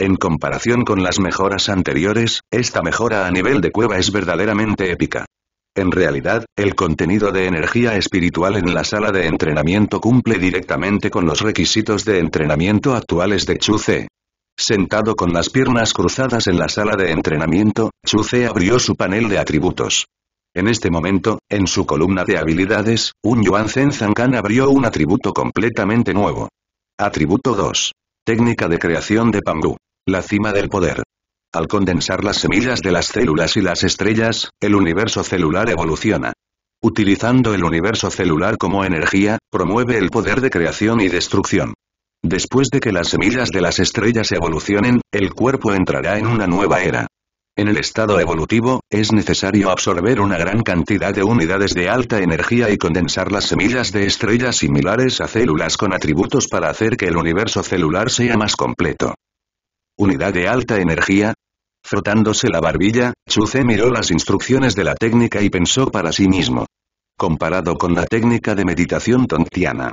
En comparación con las mejoras anteriores, esta mejora a nivel de cueva es verdaderamente épica. En realidad, el contenido de energía espiritual en la sala de entrenamiento cumple directamente con los requisitos de entrenamiento actuales de Chuce. Sentado con las piernas cruzadas en la sala de entrenamiento, Chuce abrió su panel de atributos. En este momento, en su columna de habilidades, un Yuan Zen abrió un atributo completamente nuevo. Atributo 2. Técnica de creación de Pangu. La cima del poder. Al condensar las semillas de las células y las estrellas, el universo celular evoluciona. Utilizando el universo celular como energía, promueve el poder de creación y destrucción. Después de que las semillas de las estrellas evolucionen, el cuerpo entrará en una nueva era. En el estado evolutivo, es necesario absorber una gran cantidad de unidades de alta energía y condensar las semillas de estrellas similares a células con atributos para hacer que el universo celular sea más completo. Unidad de alta energía. Frotándose la barbilla, Chuce miró las instrucciones de la técnica y pensó para sí mismo. Comparado con la técnica de meditación tontiana.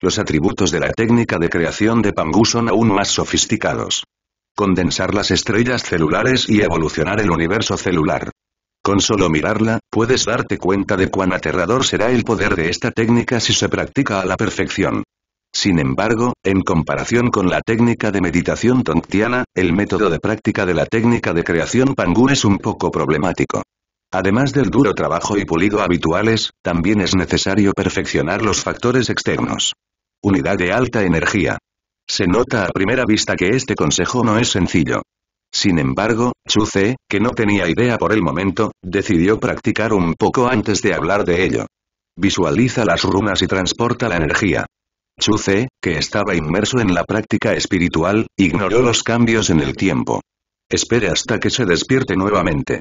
Los atributos de la técnica de creación de Pangu son aún más sofisticados. Condensar las estrellas celulares y evolucionar el universo celular. Con solo mirarla, puedes darte cuenta de cuán aterrador será el poder de esta técnica si se practica a la perfección. Sin embargo, en comparación con la técnica de meditación tongtiana, el método de práctica de la técnica de creación pangú es un poco problemático. Además del duro trabajo y pulido habituales, también es necesario perfeccionar los factores externos. Unidad de alta energía. Se nota a primera vista que este consejo no es sencillo. Sin embargo, Chuce, que no tenía idea por el momento, decidió practicar un poco antes de hablar de ello. Visualiza las runas y transporta la energía. Chuce, que estaba inmerso en la práctica espiritual, ignoró los cambios en el tiempo. Espere hasta que se despierte nuevamente.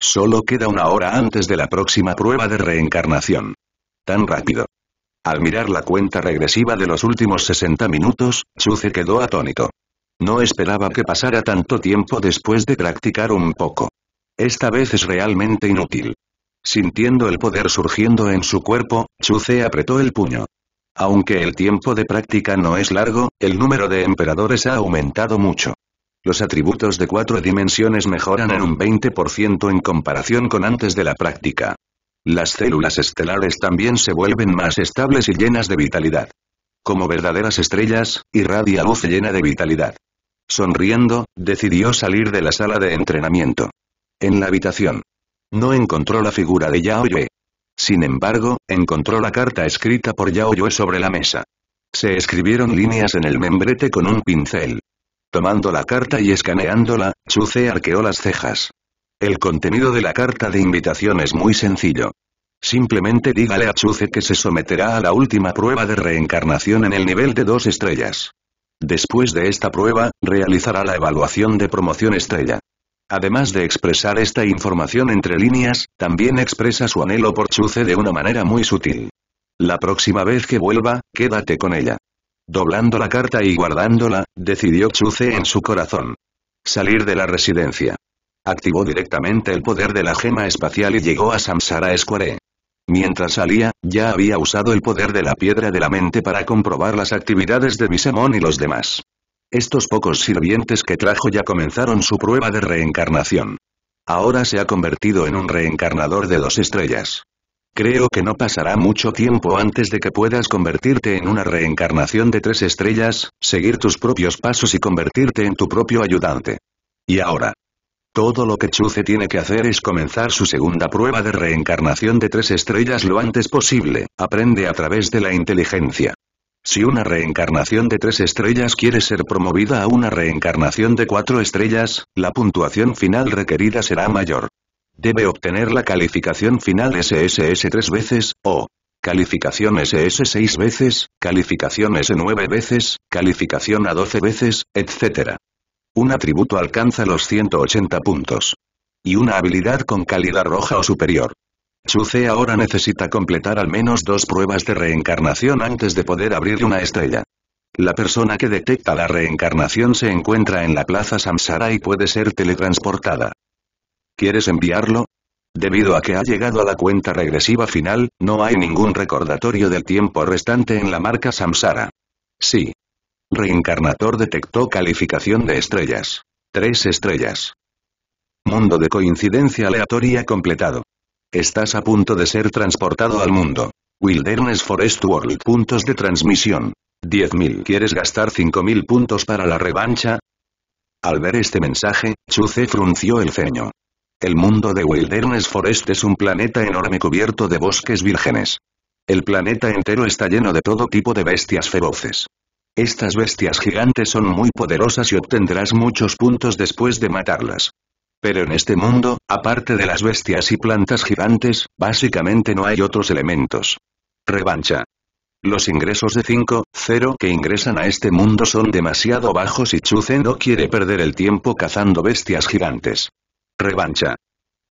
Solo queda una hora antes de la próxima prueba de reencarnación. Tan rápido. Al mirar la cuenta regresiva de los últimos 60 minutos, Chuce quedó atónito. No esperaba que pasara tanto tiempo después de practicar un poco. Esta vez es realmente inútil. Sintiendo el poder surgiendo en su cuerpo, Chuce apretó el puño. Aunque el tiempo de práctica no es largo, el número de emperadores ha aumentado mucho. Los atributos de cuatro dimensiones mejoran en un 20% en comparación con antes de la práctica. Las células estelares también se vuelven más estables y llenas de vitalidad. Como verdaderas estrellas, irradia luz llena de vitalidad. Sonriendo, decidió salir de la sala de entrenamiento. En la habitación. No encontró la figura de Yaoye. Sin embargo, encontró la carta escrita por Yao Yue sobre la mesa. Se escribieron líneas en el membrete con un pincel. Tomando la carta y escaneándola, Chuce arqueó las cejas. El contenido de la carta de invitación es muy sencillo. Simplemente dígale a Chuce que se someterá a la última prueba de reencarnación en el nivel de dos estrellas. Después de esta prueba, realizará la evaluación de promoción estrella. Además de expresar esta información entre líneas, también expresa su anhelo por Chuce de una manera muy sutil. La próxima vez que vuelva, quédate con ella. Doblando la carta y guardándola, decidió Chuce en su corazón. Salir de la residencia. Activó directamente el poder de la gema espacial y llegó a Samsara Square. Mientras salía, ya había usado el poder de la piedra de la mente para comprobar las actividades de misemón y los demás. Estos pocos sirvientes que trajo ya comenzaron su prueba de reencarnación. Ahora se ha convertido en un reencarnador de dos estrellas. Creo que no pasará mucho tiempo antes de que puedas convertirte en una reencarnación de tres estrellas, seguir tus propios pasos y convertirte en tu propio ayudante. Y ahora. Todo lo que Chuce tiene que hacer es comenzar su segunda prueba de reencarnación de tres estrellas lo antes posible, aprende a través de la inteligencia. Si una reencarnación de tres estrellas quiere ser promovida a una reencarnación de cuatro estrellas, la puntuación final requerida será mayor. Debe obtener la calificación final SSS tres veces, o calificación SS seis veces, calificación S nueve veces, calificación A 12 veces, etc. Un atributo alcanza los 180 puntos. Y una habilidad con calidad roja o superior. C ahora necesita completar al menos dos pruebas de reencarnación antes de poder abrir una estrella. La persona que detecta la reencarnación se encuentra en la plaza Samsara y puede ser teletransportada. ¿Quieres enviarlo? Debido a que ha llegado a la cuenta regresiva final, no hay ningún recordatorio del tiempo restante en la marca Samsara. Sí. Reencarnator detectó calificación de estrellas. Tres estrellas. Mundo de coincidencia aleatoria completado. Estás a punto de ser transportado al mundo. Wilderness Forest World. Puntos de transmisión. 10.000. ¿Quieres gastar 5.000 puntos para la revancha? Al ver este mensaje, Chuce frunció el ceño. El mundo de Wilderness Forest es un planeta enorme cubierto de bosques vírgenes. El planeta entero está lleno de todo tipo de bestias feroces. Estas bestias gigantes son muy poderosas y obtendrás muchos puntos después de matarlas. Pero en este mundo, aparte de las bestias y plantas gigantes, básicamente no hay otros elementos. Revancha. Los ingresos de 5-0 que ingresan a este mundo son demasiado bajos y Chuzen no quiere perder el tiempo cazando bestias gigantes. Revancha.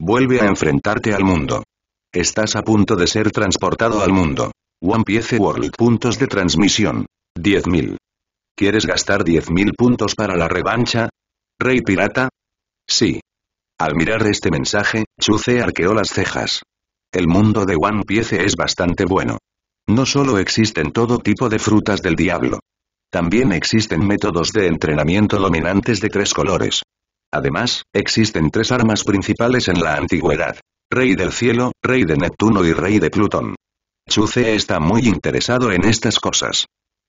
Vuelve a enfrentarte al mundo. Estás a punto de ser transportado al mundo. One Piece World Puntos de transmisión. 10.000. ¿Quieres gastar 10.000 puntos para la revancha? ¿Rey pirata? Sí. Al mirar este mensaje, Chuce arqueó las cejas. El mundo de One Piece es bastante bueno. No solo existen todo tipo de frutas del diablo. También existen métodos de entrenamiento dominantes de tres colores. Además, existen tres armas principales en la antigüedad. Rey del cielo, rey de Neptuno y rey de Plutón. Chuce está muy interesado en estas cosas.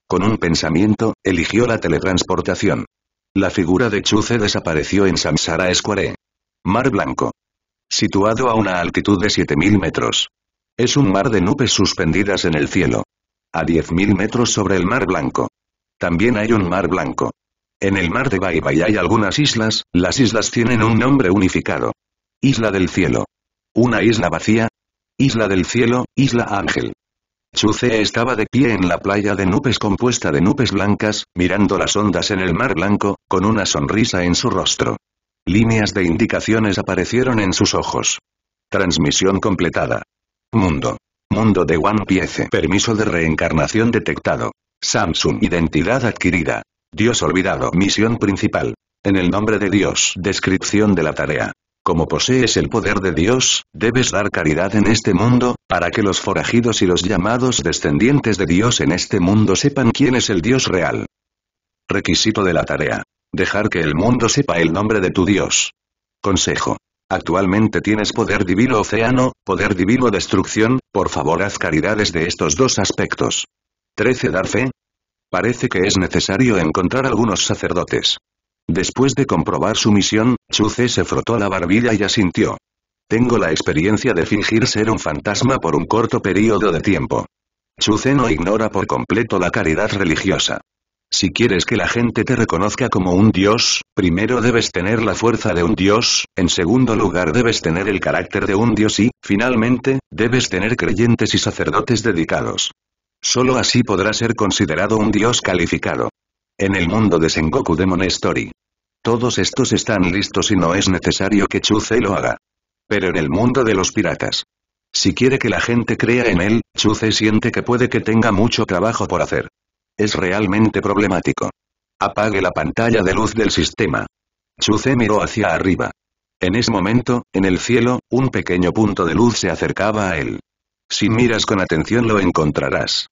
Con un pensamiento, eligió la teletransportación. La figura de Chuce desapareció en Samsara Square. Mar Blanco. Situado a una altitud de 7.000 metros. Es un mar de nubes suspendidas en el cielo. A 10.000 metros sobre el mar Blanco. También hay un mar Blanco. En el mar de Baibai hay algunas islas, las islas tienen un nombre unificado. Isla del Cielo. Una isla vacía. Isla del Cielo, Isla Ángel. Chuce estaba de pie en la playa de nubes compuesta de nubes blancas, mirando las ondas en el mar blanco, con una sonrisa en su rostro. Líneas de indicaciones aparecieron en sus ojos. Transmisión completada. Mundo. Mundo de One Piece. Permiso de reencarnación detectado. Samsung. Identidad adquirida. Dios olvidado. Misión principal. En el nombre de Dios. Descripción de la tarea. Como posees el poder de Dios, debes dar caridad en este mundo, para que los forajidos y los llamados descendientes de Dios en este mundo sepan quién es el Dios real. Requisito de la tarea. Dejar que el mundo sepa el nombre de tu Dios. Consejo. Actualmente tienes poder divino océano, poder divino destrucción, por favor haz caridades de estos dos aspectos. 13. Dar fe. Parece que es necesario encontrar algunos sacerdotes. Después de comprobar su misión, Chuce se frotó la barbilla y asintió. Tengo la experiencia de fingir ser un fantasma por un corto periodo de tiempo. Chuce no ignora por completo la caridad religiosa. Si quieres que la gente te reconozca como un dios, primero debes tener la fuerza de un dios, en segundo lugar debes tener el carácter de un dios y, finalmente, debes tener creyentes y sacerdotes dedicados. Solo así podrá ser considerado un dios calificado. En el mundo de Sengoku Demon Story. Todos estos están listos y no es necesario que Chuce lo haga. Pero en el mundo de los piratas. Si quiere que la gente crea en él, Chuce siente que puede que tenga mucho trabajo por hacer. Es realmente problemático. Apague la pantalla de luz del sistema. Chuce miró hacia arriba. En ese momento, en el cielo, un pequeño punto de luz se acercaba a él. Si miras con atención lo encontrarás.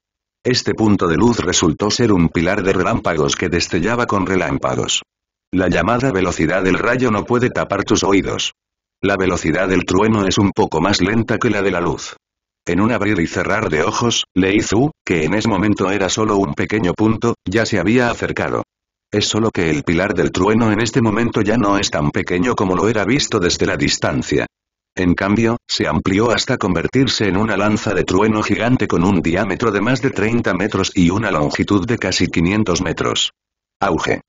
Este punto de luz resultó ser un pilar de relámpagos que destellaba con relámpagos. La llamada velocidad del rayo no puede tapar tus oídos. La velocidad del trueno es un poco más lenta que la de la luz. En un abrir y cerrar de ojos, Lei Zu, que en ese momento era solo un pequeño punto, ya se había acercado. Es solo que el pilar del trueno en este momento ya no es tan pequeño como lo era visto desde la distancia. En cambio, se amplió hasta convertirse en una lanza de trueno gigante con un diámetro de más de 30 metros y una longitud de casi 500 metros. Auge.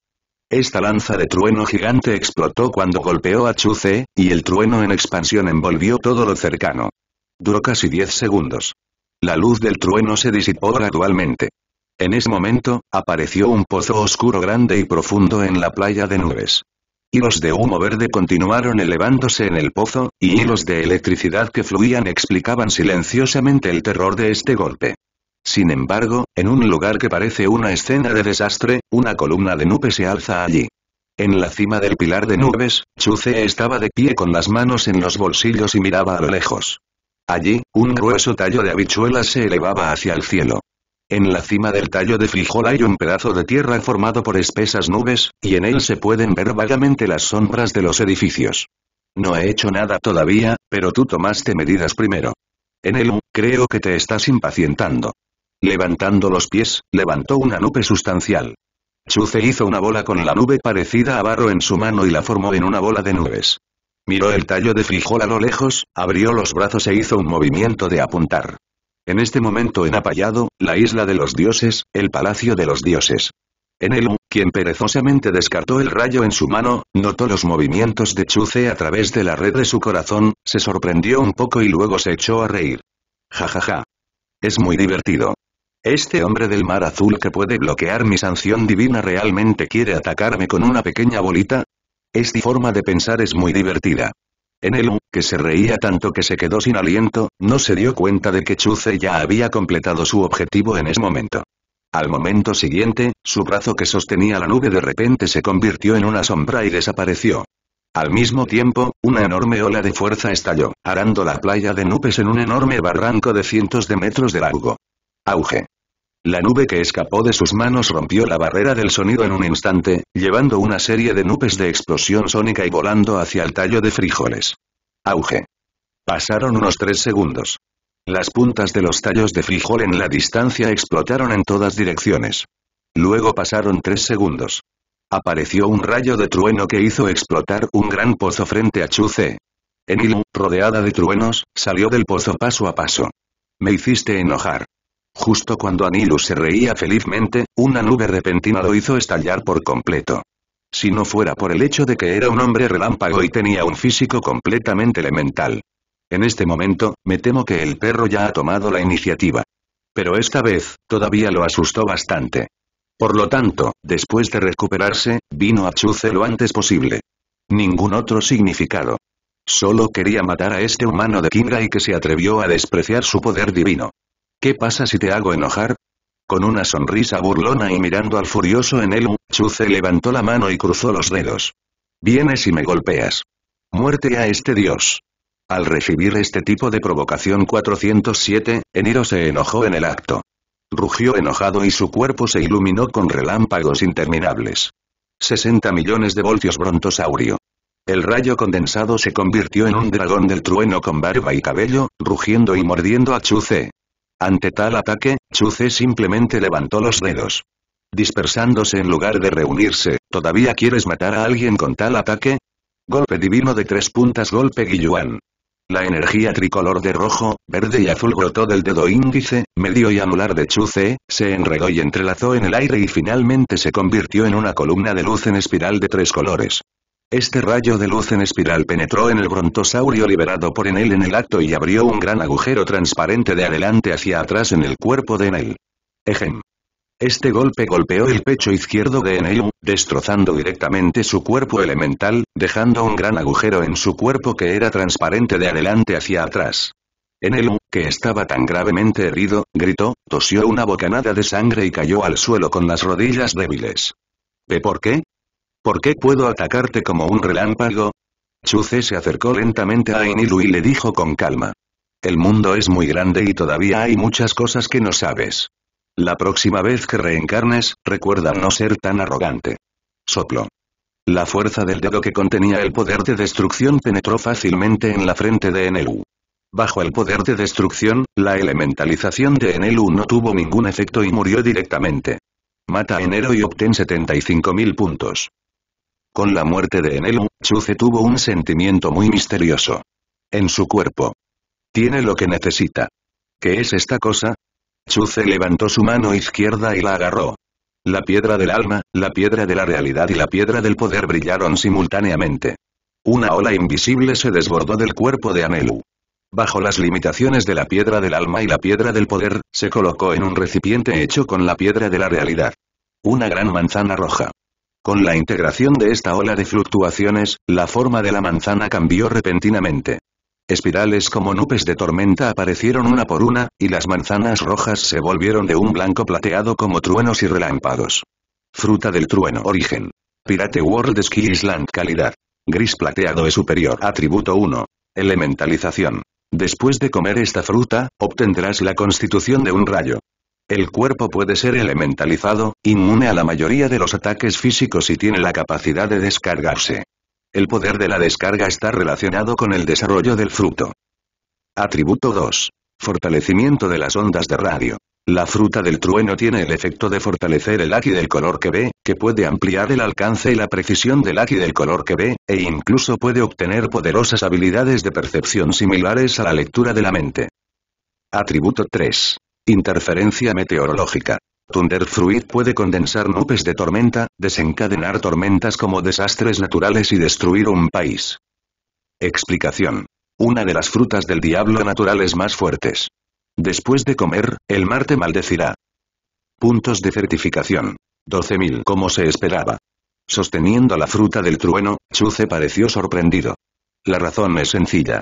Esta lanza de trueno gigante explotó cuando golpeó a Chuce, y el trueno en expansión envolvió todo lo cercano. Duró casi diez segundos. La luz del trueno se disipó gradualmente. En ese momento, apareció un pozo oscuro grande y profundo en la playa de nubes. Hilos de humo verde continuaron elevándose en el pozo, y hilos de electricidad que fluían explicaban silenciosamente el terror de este golpe. Sin embargo, en un lugar que parece una escena de desastre, una columna de nubes se alza allí. En la cima del pilar de nubes, Chuce estaba de pie con las manos en los bolsillos y miraba a lo lejos. Allí, un grueso tallo de habichuelas se elevaba hacia el cielo. En la cima del tallo de frijol hay un pedazo de tierra formado por espesas nubes, y en él se pueden ver vagamente las sombras de los edificios. No he hecho nada todavía, pero tú tomaste medidas primero. En el creo que te estás impacientando. Levantando los pies, levantó una nube sustancial. Chuce hizo una bola con la nube parecida a barro en su mano y la formó en una bola de nubes. Miró el tallo de frijol a lo lejos, abrió los brazos e hizo un movimiento de apuntar. En este momento en Apallado, la isla de los dioses, el palacio de los dioses. En el quien perezosamente descartó el rayo en su mano, notó los movimientos de Chuce a través de la red de su corazón, se sorprendió un poco y luego se echó a reír. Ja ja ja. Es muy divertido. Este hombre del mar azul que puede bloquear mi sanción divina realmente quiere atacarme con una pequeña bolita, esta forma de pensar es muy divertida. En el U, que se reía tanto que se quedó sin aliento, no se dio cuenta de que Chuce ya había completado su objetivo en ese momento. Al momento siguiente, su brazo que sostenía la nube de repente se convirtió en una sombra y desapareció. Al mismo tiempo, una enorme ola de fuerza estalló, arando la playa de nubes en un enorme barranco de cientos de metros de largo. Auge. La nube que escapó de sus manos rompió la barrera del sonido en un instante, llevando una serie de nubes de explosión sónica y volando hacia el tallo de frijoles. Auge. Pasaron unos tres segundos. Las puntas de los tallos de frijol en la distancia explotaron en todas direcciones. Luego pasaron tres segundos. Apareció un rayo de trueno que hizo explotar un gran pozo frente a Chuce. Enil, rodeada de truenos, salió del pozo paso a paso. Me hiciste enojar. Justo cuando Anilu se reía felizmente, una nube repentina lo hizo estallar por completo. Si no fuera por el hecho de que era un hombre relámpago y tenía un físico completamente elemental. En este momento, me temo que el perro ya ha tomado la iniciativa. Pero esta vez, todavía lo asustó bastante. Por lo tanto, después de recuperarse, vino a Chuce lo antes posible. Ningún otro significado. Solo quería matar a este humano de Kinga y que se atrevió a despreciar su poder divino. ¿Qué pasa si te hago enojar? Con una sonrisa burlona y mirando al furioso en el Chuce levantó la mano y cruzó los dedos. Vienes y me golpeas. Muerte a este dios. Al recibir este tipo de provocación 407, Eniro se enojó en el acto. Rugió enojado y su cuerpo se iluminó con relámpagos interminables. 60 millones de voltios brontosaurio. El rayo condensado se convirtió en un dragón del trueno con barba y cabello, rugiendo y mordiendo a Chuce, ante tal ataque, Chuce simplemente levantó los dedos. Dispersándose en lugar de reunirse, ¿todavía quieres matar a alguien con tal ataque? Golpe divino de tres puntas golpe Guiyuan. La energía tricolor de rojo, verde y azul brotó del dedo índice, medio y anular de Chuce, se enredó y entrelazó en el aire y finalmente se convirtió en una columna de luz en espiral de tres colores. Este rayo de luz en espiral penetró en el brontosaurio liberado por Enel en el acto y abrió un gran agujero transparente de adelante hacia atrás en el cuerpo de Enel. Ejem. Este golpe golpeó el pecho izquierdo de Enel, destrozando directamente su cuerpo elemental, dejando un gran agujero en su cuerpo que era transparente de adelante hacia atrás. Enel, que estaba tan gravemente herido, gritó, tosió una bocanada de sangre y cayó al suelo con las rodillas débiles. ¿De por qué? ¿Por qué puedo atacarte como un relámpago? Chuce se acercó lentamente a Inilu y le dijo con calma. El mundo es muy grande y todavía hay muchas cosas que no sabes. La próxima vez que reencarnes, recuerda no ser tan arrogante. Soplo. La fuerza del dedo que contenía el poder de destrucción penetró fácilmente en la frente de Enelu. Bajo el poder de destrucción, la elementalización de Enelu no tuvo ningún efecto y murió directamente. Mata a Enero y obtén 75.000 puntos. Con la muerte de Enelu, Chuce tuvo un sentimiento muy misterioso. En su cuerpo. Tiene lo que necesita. ¿Qué es esta cosa? Chuce levantó su mano izquierda y la agarró. La piedra del alma, la piedra de la realidad y la piedra del poder brillaron simultáneamente. Una ola invisible se desbordó del cuerpo de Anelu. Bajo las limitaciones de la piedra del alma y la piedra del poder, se colocó en un recipiente hecho con la piedra de la realidad. Una gran manzana roja. Con la integración de esta ola de fluctuaciones, la forma de la manzana cambió repentinamente. Espirales como nubes de tormenta aparecieron una por una, y las manzanas rojas se volvieron de un blanco plateado como truenos y relámpagos. Fruta del trueno origen. Pirate World Ski Island calidad. Gris plateado es superior. Atributo 1. Elementalización. Después de comer esta fruta, obtendrás la constitución de un rayo. El cuerpo puede ser elementalizado, inmune a la mayoría de los ataques físicos y tiene la capacidad de descargarse. El poder de la descarga está relacionado con el desarrollo del fruto. Atributo 2. Fortalecimiento de las ondas de radio. La fruta del trueno tiene el efecto de fortalecer el aquí del color que ve, que puede ampliar el alcance y la precisión del aquí del color que ve, e incluso puede obtener poderosas habilidades de percepción similares a la lectura de la mente. Atributo 3. Interferencia meteorológica. Thunderfruit puede condensar nubes de tormenta, desencadenar tormentas como desastres naturales y destruir un país. Explicación. Una de las frutas del diablo naturales más fuertes. Después de comer, el mar te maldecirá. Puntos de certificación. 12.000 como se esperaba. Sosteniendo la fruta del trueno, Chuce pareció sorprendido. La razón es sencilla.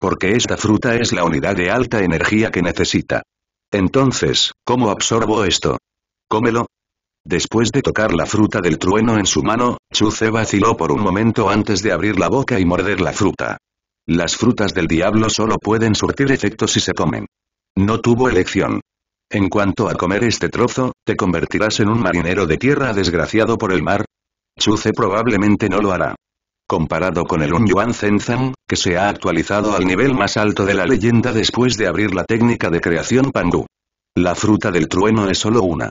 Porque esta fruta es la unidad de alta energía que necesita. Entonces, ¿cómo absorbo esto? Cómelo. Después de tocar la fruta del trueno en su mano, Chuce vaciló por un momento antes de abrir la boca y morder la fruta. Las frutas del diablo solo pueden surtir efecto si se comen. No tuvo elección. En cuanto a comer este trozo, te convertirás en un marinero de tierra desgraciado por el mar. Chuce probablemente no lo hará. Comparado con el Unyuan Zenzang se ha actualizado al nivel más alto de la leyenda después de abrir la técnica de creación Pangu. La fruta del trueno es solo una.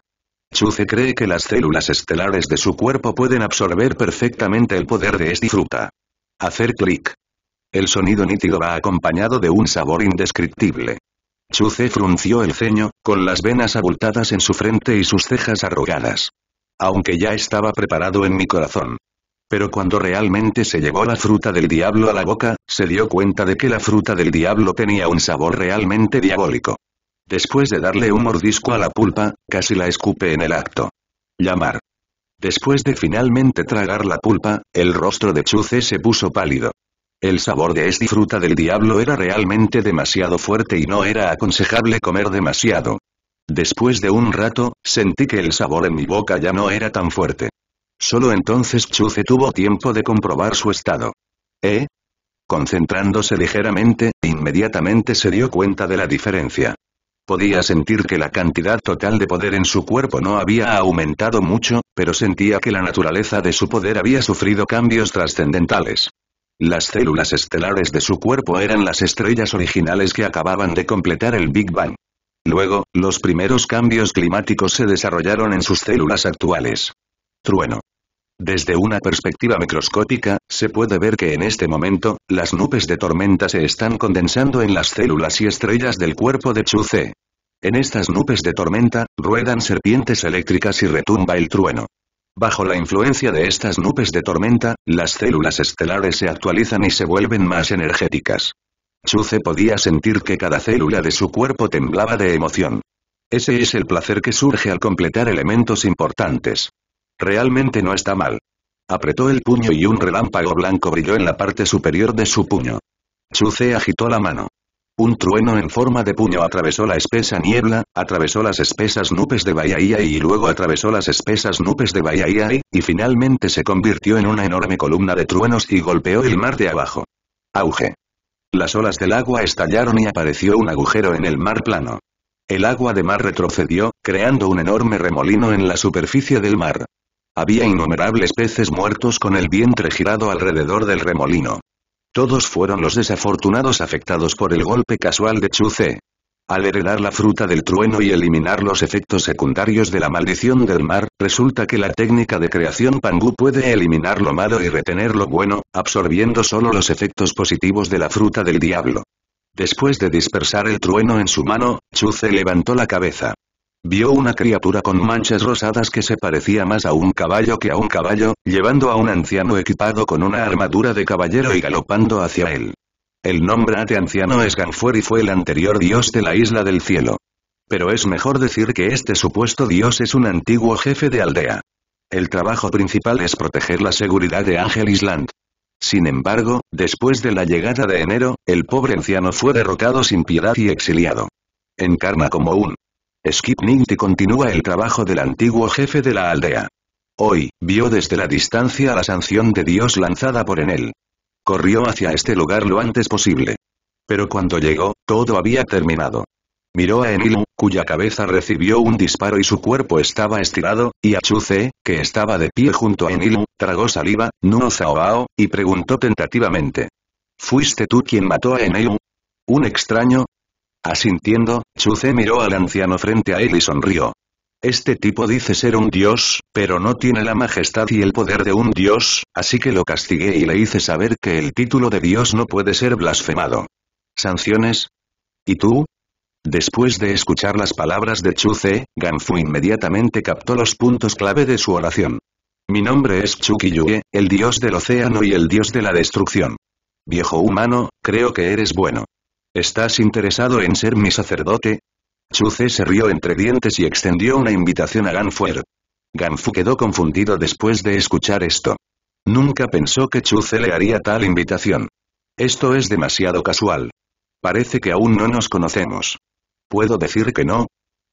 Chuce cree que las células estelares de su cuerpo pueden absorber perfectamente el poder de esta fruta. Hacer clic. El sonido nítido va acompañado de un sabor indescriptible. Chuce frunció el ceño, con las venas abultadas en su frente y sus cejas arrugadas. Aunque ya estaba preparado en mi corazón, pero cuando realmente se llevó la fruta del diablo a la boca, se dio cuenta de que la fruta del diablo tenía un sabor realmente diabólico. Después de darle un mordisco a la pulpa, casi la escupe en el acto. Llamar. Después de finalmente tragar la pulpa, el rostro de Chuce se puso pálido. El sabor de esta fruta del diablo era realmente demasiado fuerte y no era aconsejable comer demasiado. Después de un rato, sentí que el sabor en mi boca ya no era tan fuerte. Solo entonces Chuce tuvo tiempo de comprobar su estado. ¿Eh? Concentrándose ligeramente, inmediatamente se dio cuenta de la diferencia. Podía sentir que la cantidad total de poder en su cuerpo no había aumentado mucho, pero sentía que la naturaleza de su poder había sufrido cambios trascendentales. Las células estelares de su cuerpo eran las estrellas originales que acababan de completar el Big Bang. Luego, los primeros cambios climáticos se desarrollaron en sus células actuales. Trueno. Desde una perspectiva microscópica, se puede ver que en este momento, las nubes de tormenta se están condensando en las células y estrellas del cuerpo de Chuce. En estas nubes de tormenta, ruedan serpientes eléctricas y retumba el trueno. Bajo la influencia de estas nubes de tormenta, las células estelares se actualizan y se vuelven más energéticas. Chuce podía sentir que cada célula de su cuerpo temblaba de emoción. Ese es el placer que surge al completar elementos importantes. Realmente no está mal. Apretó el puño y un relámpago blanco brilló en la parte superior de su puño. Chuce agitó la mano. Un trueno en forma de puño atravesó la espesa niebla, atravesó las espesas nubes de Bahía y luego atravesó las espesas nubes de Bahía y finalmente se convirtió en una enorme columna de truenos y golpeó el mar de abajo. Auge. Las olas del agua estallaron y apareció un agujero en el mar plano. El agua de mar retrocedió, creando un enorme remolino en la superficie del mar. Había innumerables peces muertos con el vientre girado alrededor del remolino. Todos fueron los desafortunados afectados por el golpe casual de Chuce. Al heredar la fruta del trueno y eliminar los efectos secundarios de la maldición del mar, resulta que la técnica de creación Pangu puede eliminar lo malo y retener lo bueno, absorbiendo solo los efectos positivos de la fruta del diablo. Después de dispersar el trueno en su mano, Chuce levantó la cabeza. Vio una criatura con manchas rosadas que se parecía más a un caballo que a un caballo, llevando a un anciano equipado con una armadura de caballero y galopando hacia él. El nombre de anciano es Ganfuer y fue el anterior dios de la isla del cielo. Pero es mejor decir que este supuesto dios es un antiguo jefe de aldea. El trabajo principal es proteger la seguridad de Ángel Island. Sin embargo, después de la llegada de enero, el pobre anciano fue derrotado sin piedad y exiliado. Encarna como un Skip Ninty continúa el trabajo del antiguo jefe de la aldea. Hoy, vio desde la distancia la sanción de Dios lanzada por Enel. Corrió hacia este lugar lo antes posible. Pero cuando llegó, todo había terminado. Miró a Enilu, cuya cabeza recibió un disparo y su cuerpo estaba estirado, y a que estaba de pie junto a Enilu, tragó saliva, no zaoao, y preguntó tentativamente. ¿Fuiste tú quien mató a Enilu? Un extraño, Asintiendo, Chuce miró al anciano frente a él y sonrió. Este tipo dice ser un dios, pero no tiene la majestad y el poder de un dios, así que lo castigué y le hice saber que el título de dios no puede ser blasfemado. ¿Sanciones? ¿Y tú? Después de escuchar las palabras de Chuce, Ganfu inmediatamente captó los puntos clave de su oración. Mi nombre es Chu-Ki-Yue, el dios del océano y el dios de la destrucción. Viejo humano, creo que eres bueno. ¿Estás interesado en ser mi sacerdote? Chuce se rió entre dientes y extendió una invitación a Ganfuer. Ganfu quedó confundido después de escuchar esto. Nunca pensó que Chuce le haría tal invitación. Esto es demasiado casual. Parece que aún no nos conocemos. ¿Puedo decir que no?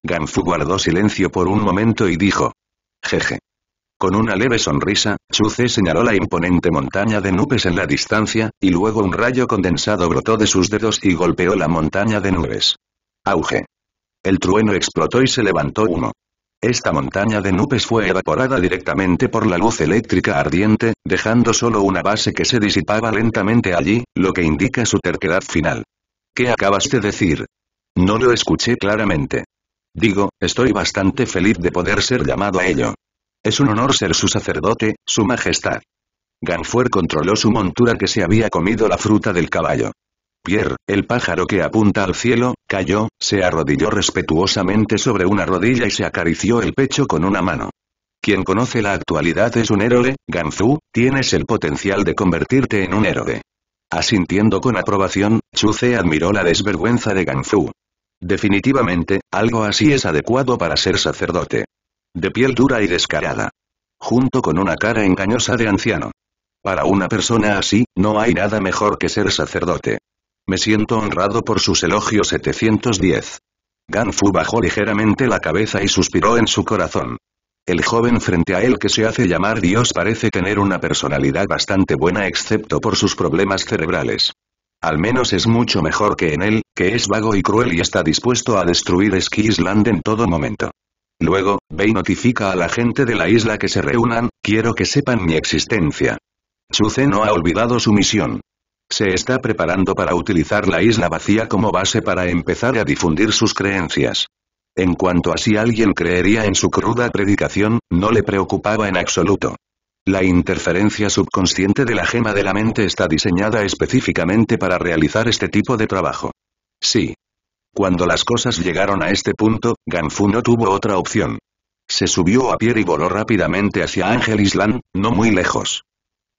Ganfu guardó silencio por un momento y dijo. Jeje. Con una leve sonrisa, Chuce señaló la imponente montaña de nubes en la distancia, y luego un rayo condensado brotó de sus dedos y golpeó la montaña de nubes. Auge. El trueno explotó y se levantó uno. Esta montaña de nubes fue evaporada directamente por la luz eléctrica ardiente, dejando solo una base que se disipaba lentamente allí, lo que indica su terquedad final. ¿Qué acabas de decir? No lo escuché claramente. Digo, estoy bastante feliz de poder ser llamado a ello. Es un honor ser su sacerdote, su majestad. Ganfuer controló su montura que se había comido la fruta del caballo. Pierre, el pájaro que apunta al cielo, cayó, se arrodilló respetuosamente sobre una rodilla y se acarició el pecho con una mano. Quien conoce la actualidad es un héroe, Ganzú, tienes el potencial de convertirte en un héroe. Asintiendo con aprobación, Chuce admiró la desvergüenza de Ganzú. Definitivamente, algo así es adecuado para ser sacerdote. De piel dura y descarada. Junto con una cara engañosa de anciano. Para una persona así, no hay nada mejor que ser sacerdote. Me siento honrado por sus elogios 710. Ganfu bajó ligeramente la cabeza y suspiró en su corazón. El joven frente a él que se hace llamar Dios parece tener una personalidad bastante buena excepto por sus problemas cerebrales. Al menos es mucho mejor que en él, que es vago y cruel y está dispuesto a destruir Skisland en todo momento. Luego, Bei notifica a la gente de la isla que se reúnan, quiero que sepan mi existencia. Chuce no ha olvidado su misión. Se está preparando para utilizar la isla vacía como base para empezar a difundir sus creencias. En cuanto a si alguien creería en su cruda predicación, no le preocupaba en absoluto. La interferencia subconsciente de la gema de la mente está diseñada específicamente para realizar este tipo de trabajo. Sí, cuando las cosas llegaron a este punto, Ganfu no tuvo otra opción. Se subió a pie y voló rápidamente hacia Ángel Island, no muy lejos.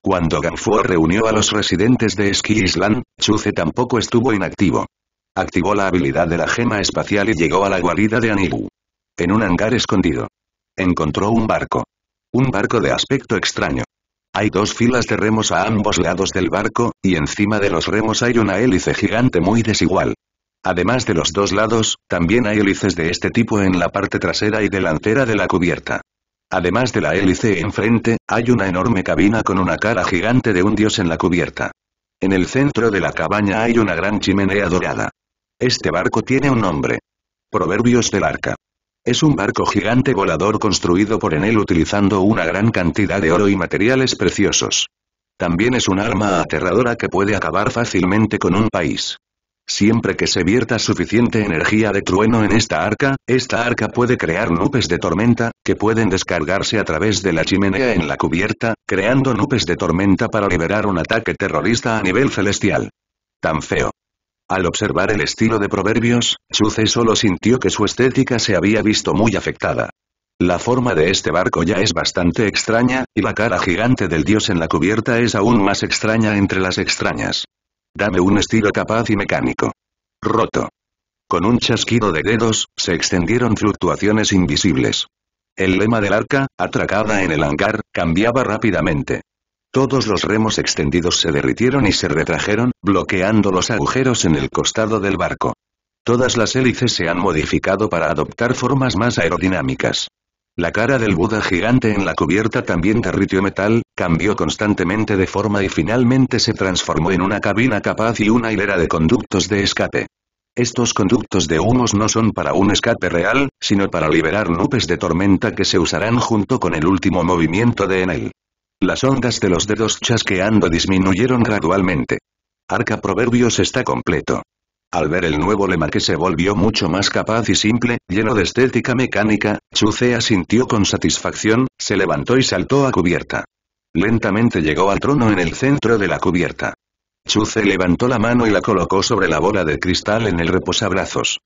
Cuando Ganfu reunió a los residentes de Ski Island, Chuce tampoco estuvo inactivo. Activó la habilidad de la gema espacial y llegó a la guarida de Anibu. En un hangar escondido. Encontró un barco. Un barco de aspecto extraño. Hay dos filas de remos a ambos lados del barco, y encima de los remos hay una hélice gigante muy desigual. Además de los dos lados, también hay hélices de este tipo en la parte trasera y delantera de la cubierta. Además de la hélice enfrente, hay una enorme cabina con una cara gigante de un dios en la cubierta. En el centro de la cabaña hay una gran chimenea dorada. Este barco tiene un nombre. Proverbios del Arca. Es un barco gigante volador construido por Enel utilizando una gran cantidad de oro y materiales preciosos. También es un arma aterradora que puede acabar fácilmente con un país. Siempre que se vierta suficiente energía de trueno en esta arca, esta arca puede crear nubes de tormenta, que pueden descargarse a través de la chimenea en la cubierta, creando nubes de tormenta para liberar un ataque terrorista a nivel celestial. Tan feo. Al observar el estilo de Proverbios, Chuce solo sintió que su estética se había visto muy afectada. La forma de este barco ya es bastante extraña, y la cara gigante del dios en la cubierta es aún más extraña entre las extrañas. Dame un estilo capaz y mecánico. Roto. Con un chasquido de dedos, se extendieron fluctuaciones invisibles. El lema del arca, atracada en el hangar, cambiaba rápidamente. Todos los remos extendidos se derritieron y se retrajeron, bloqueando los agujeros en el costado del barco. Todas las hélices se han modificado para adoptar formas más aerodinámicas. La cara del Buda gigante en la cubierta también derritió metal, cambió constantemente de forma y finalmente se transformó en una cabina capaz y una hilera de conductos de escape. Estos conductos de humos no son para un escape real, sino para liberar nubes de tormenta que se usarán junto con el último movimiento de Enel. Las ondas de los dedos chasqueando disminuyeron gradualmente. Arca Proverbios está completo. Al ver el nuevo lema que se volvió mucho más capaz y simple, lleno de estética mecánica, Chuce asintió con satisfacción, se levantó y saltó a cubierta. Lentamente llegó al trono en el centro de la cubierta. Chuce levantó la mano y la colocó sobre la bola de cristal en el reposabrazos.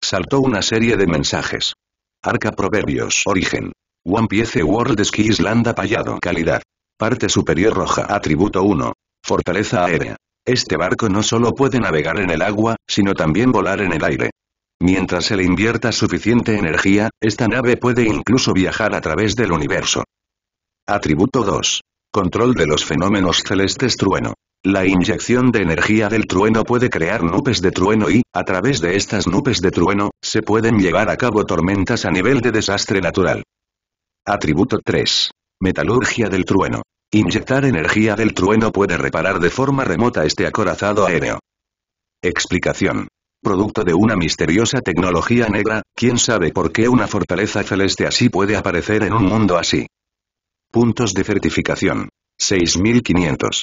Saltó una serie de mensajes. Arca Proverbios Origen. One Piece World Ski Islanda Payado Calidad. Parte superior roja Atributo 1. Fortaleza aérea. Este barco no solo puede navegar en el agua, sino también volar en el aire. Mientras se le invierta suficiente energía, esta nave puede incluso viajar a través del universo. Atributo 2. Control de los fenómenos celestes trueno. La inyección de energía del trueno puede crear nubes de trueno y, a través de estas nubes de trueno, se pueden llevar a cabo tormentas a nivel de desastre natural. Atributo 3. Metalurgia del trueno. Inyectar energía del trueno puede reparar de forma remota este acorazado aéreo. Explicación. Producto de una misteriosa tecnología negra, quién sabe por qué una fortaleza celeste así puede aparecer en un mundo así. Puntos de certificación. 6500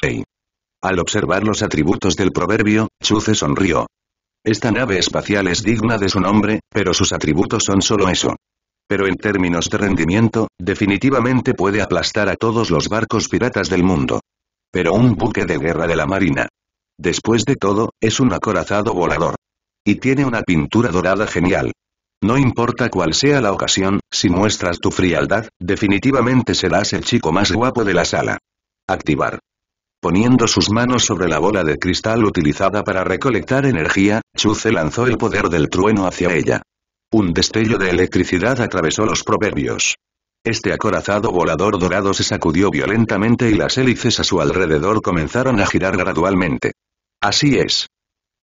Al observar los atributos del proverbio, Chuce sonrió. Esta nave espacial es digna de su nombre, pero sus atributos son solo eso pero en términos de rendimiento, definitivamente puede aplastar a todos los barcos piratas del mundo. Pero un buque de guerra de la Marina. Después de todo, es un acorazado volador. Y tiene una pintura dorada genial. No importa cuál sea la ocasión, si muestras tu frialdad, definitivamente serás el chico más guapo de la sala. Activar. Poniendo sus manos sobre la bola de cristal utilizada para recolectar energía, Chuce lanzó el poder del trueno hacia ella. Un destello de electricidad atravesó los proverbios. Este acorazado volador dorado se sacudió violentamente y las hélices a su alrededor comenzaron a girar gradualmente. Así es.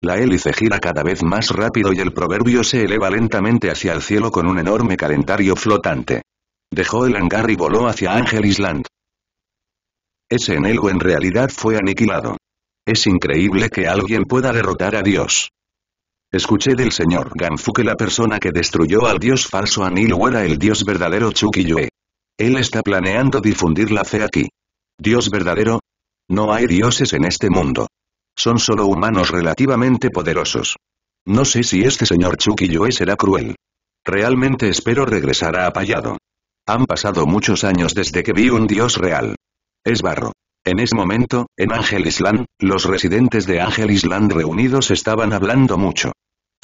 La hélice gira cada vez más rápido y el proverbio se eleva lentamente hacia el cielo con un enorme calentario flotante. Dejó el hangar y voló hacia Ángel Island. Ese enelgo en realidad fue aniquilado. Es increíble que alguien pueda derrotar a Dios. Escuché del señor Ganfu que la persona que destruyó al dios falso Anilu era el dios verdadero Chukiyue. Él está planeando difundir la fe aquí. ¿Dios verdadero? No hay dioses en este mundo. Son solo humanos relativamente poderosos. No sé si este señor Chukiyue será cruel. Realmente espero regresar a Apayado. Han pasado muchos años desde que vi un dios real. Es barro. En ese momento, en Ángel Island, los residentes de Ángel Island reunidos estaban hablando mucho.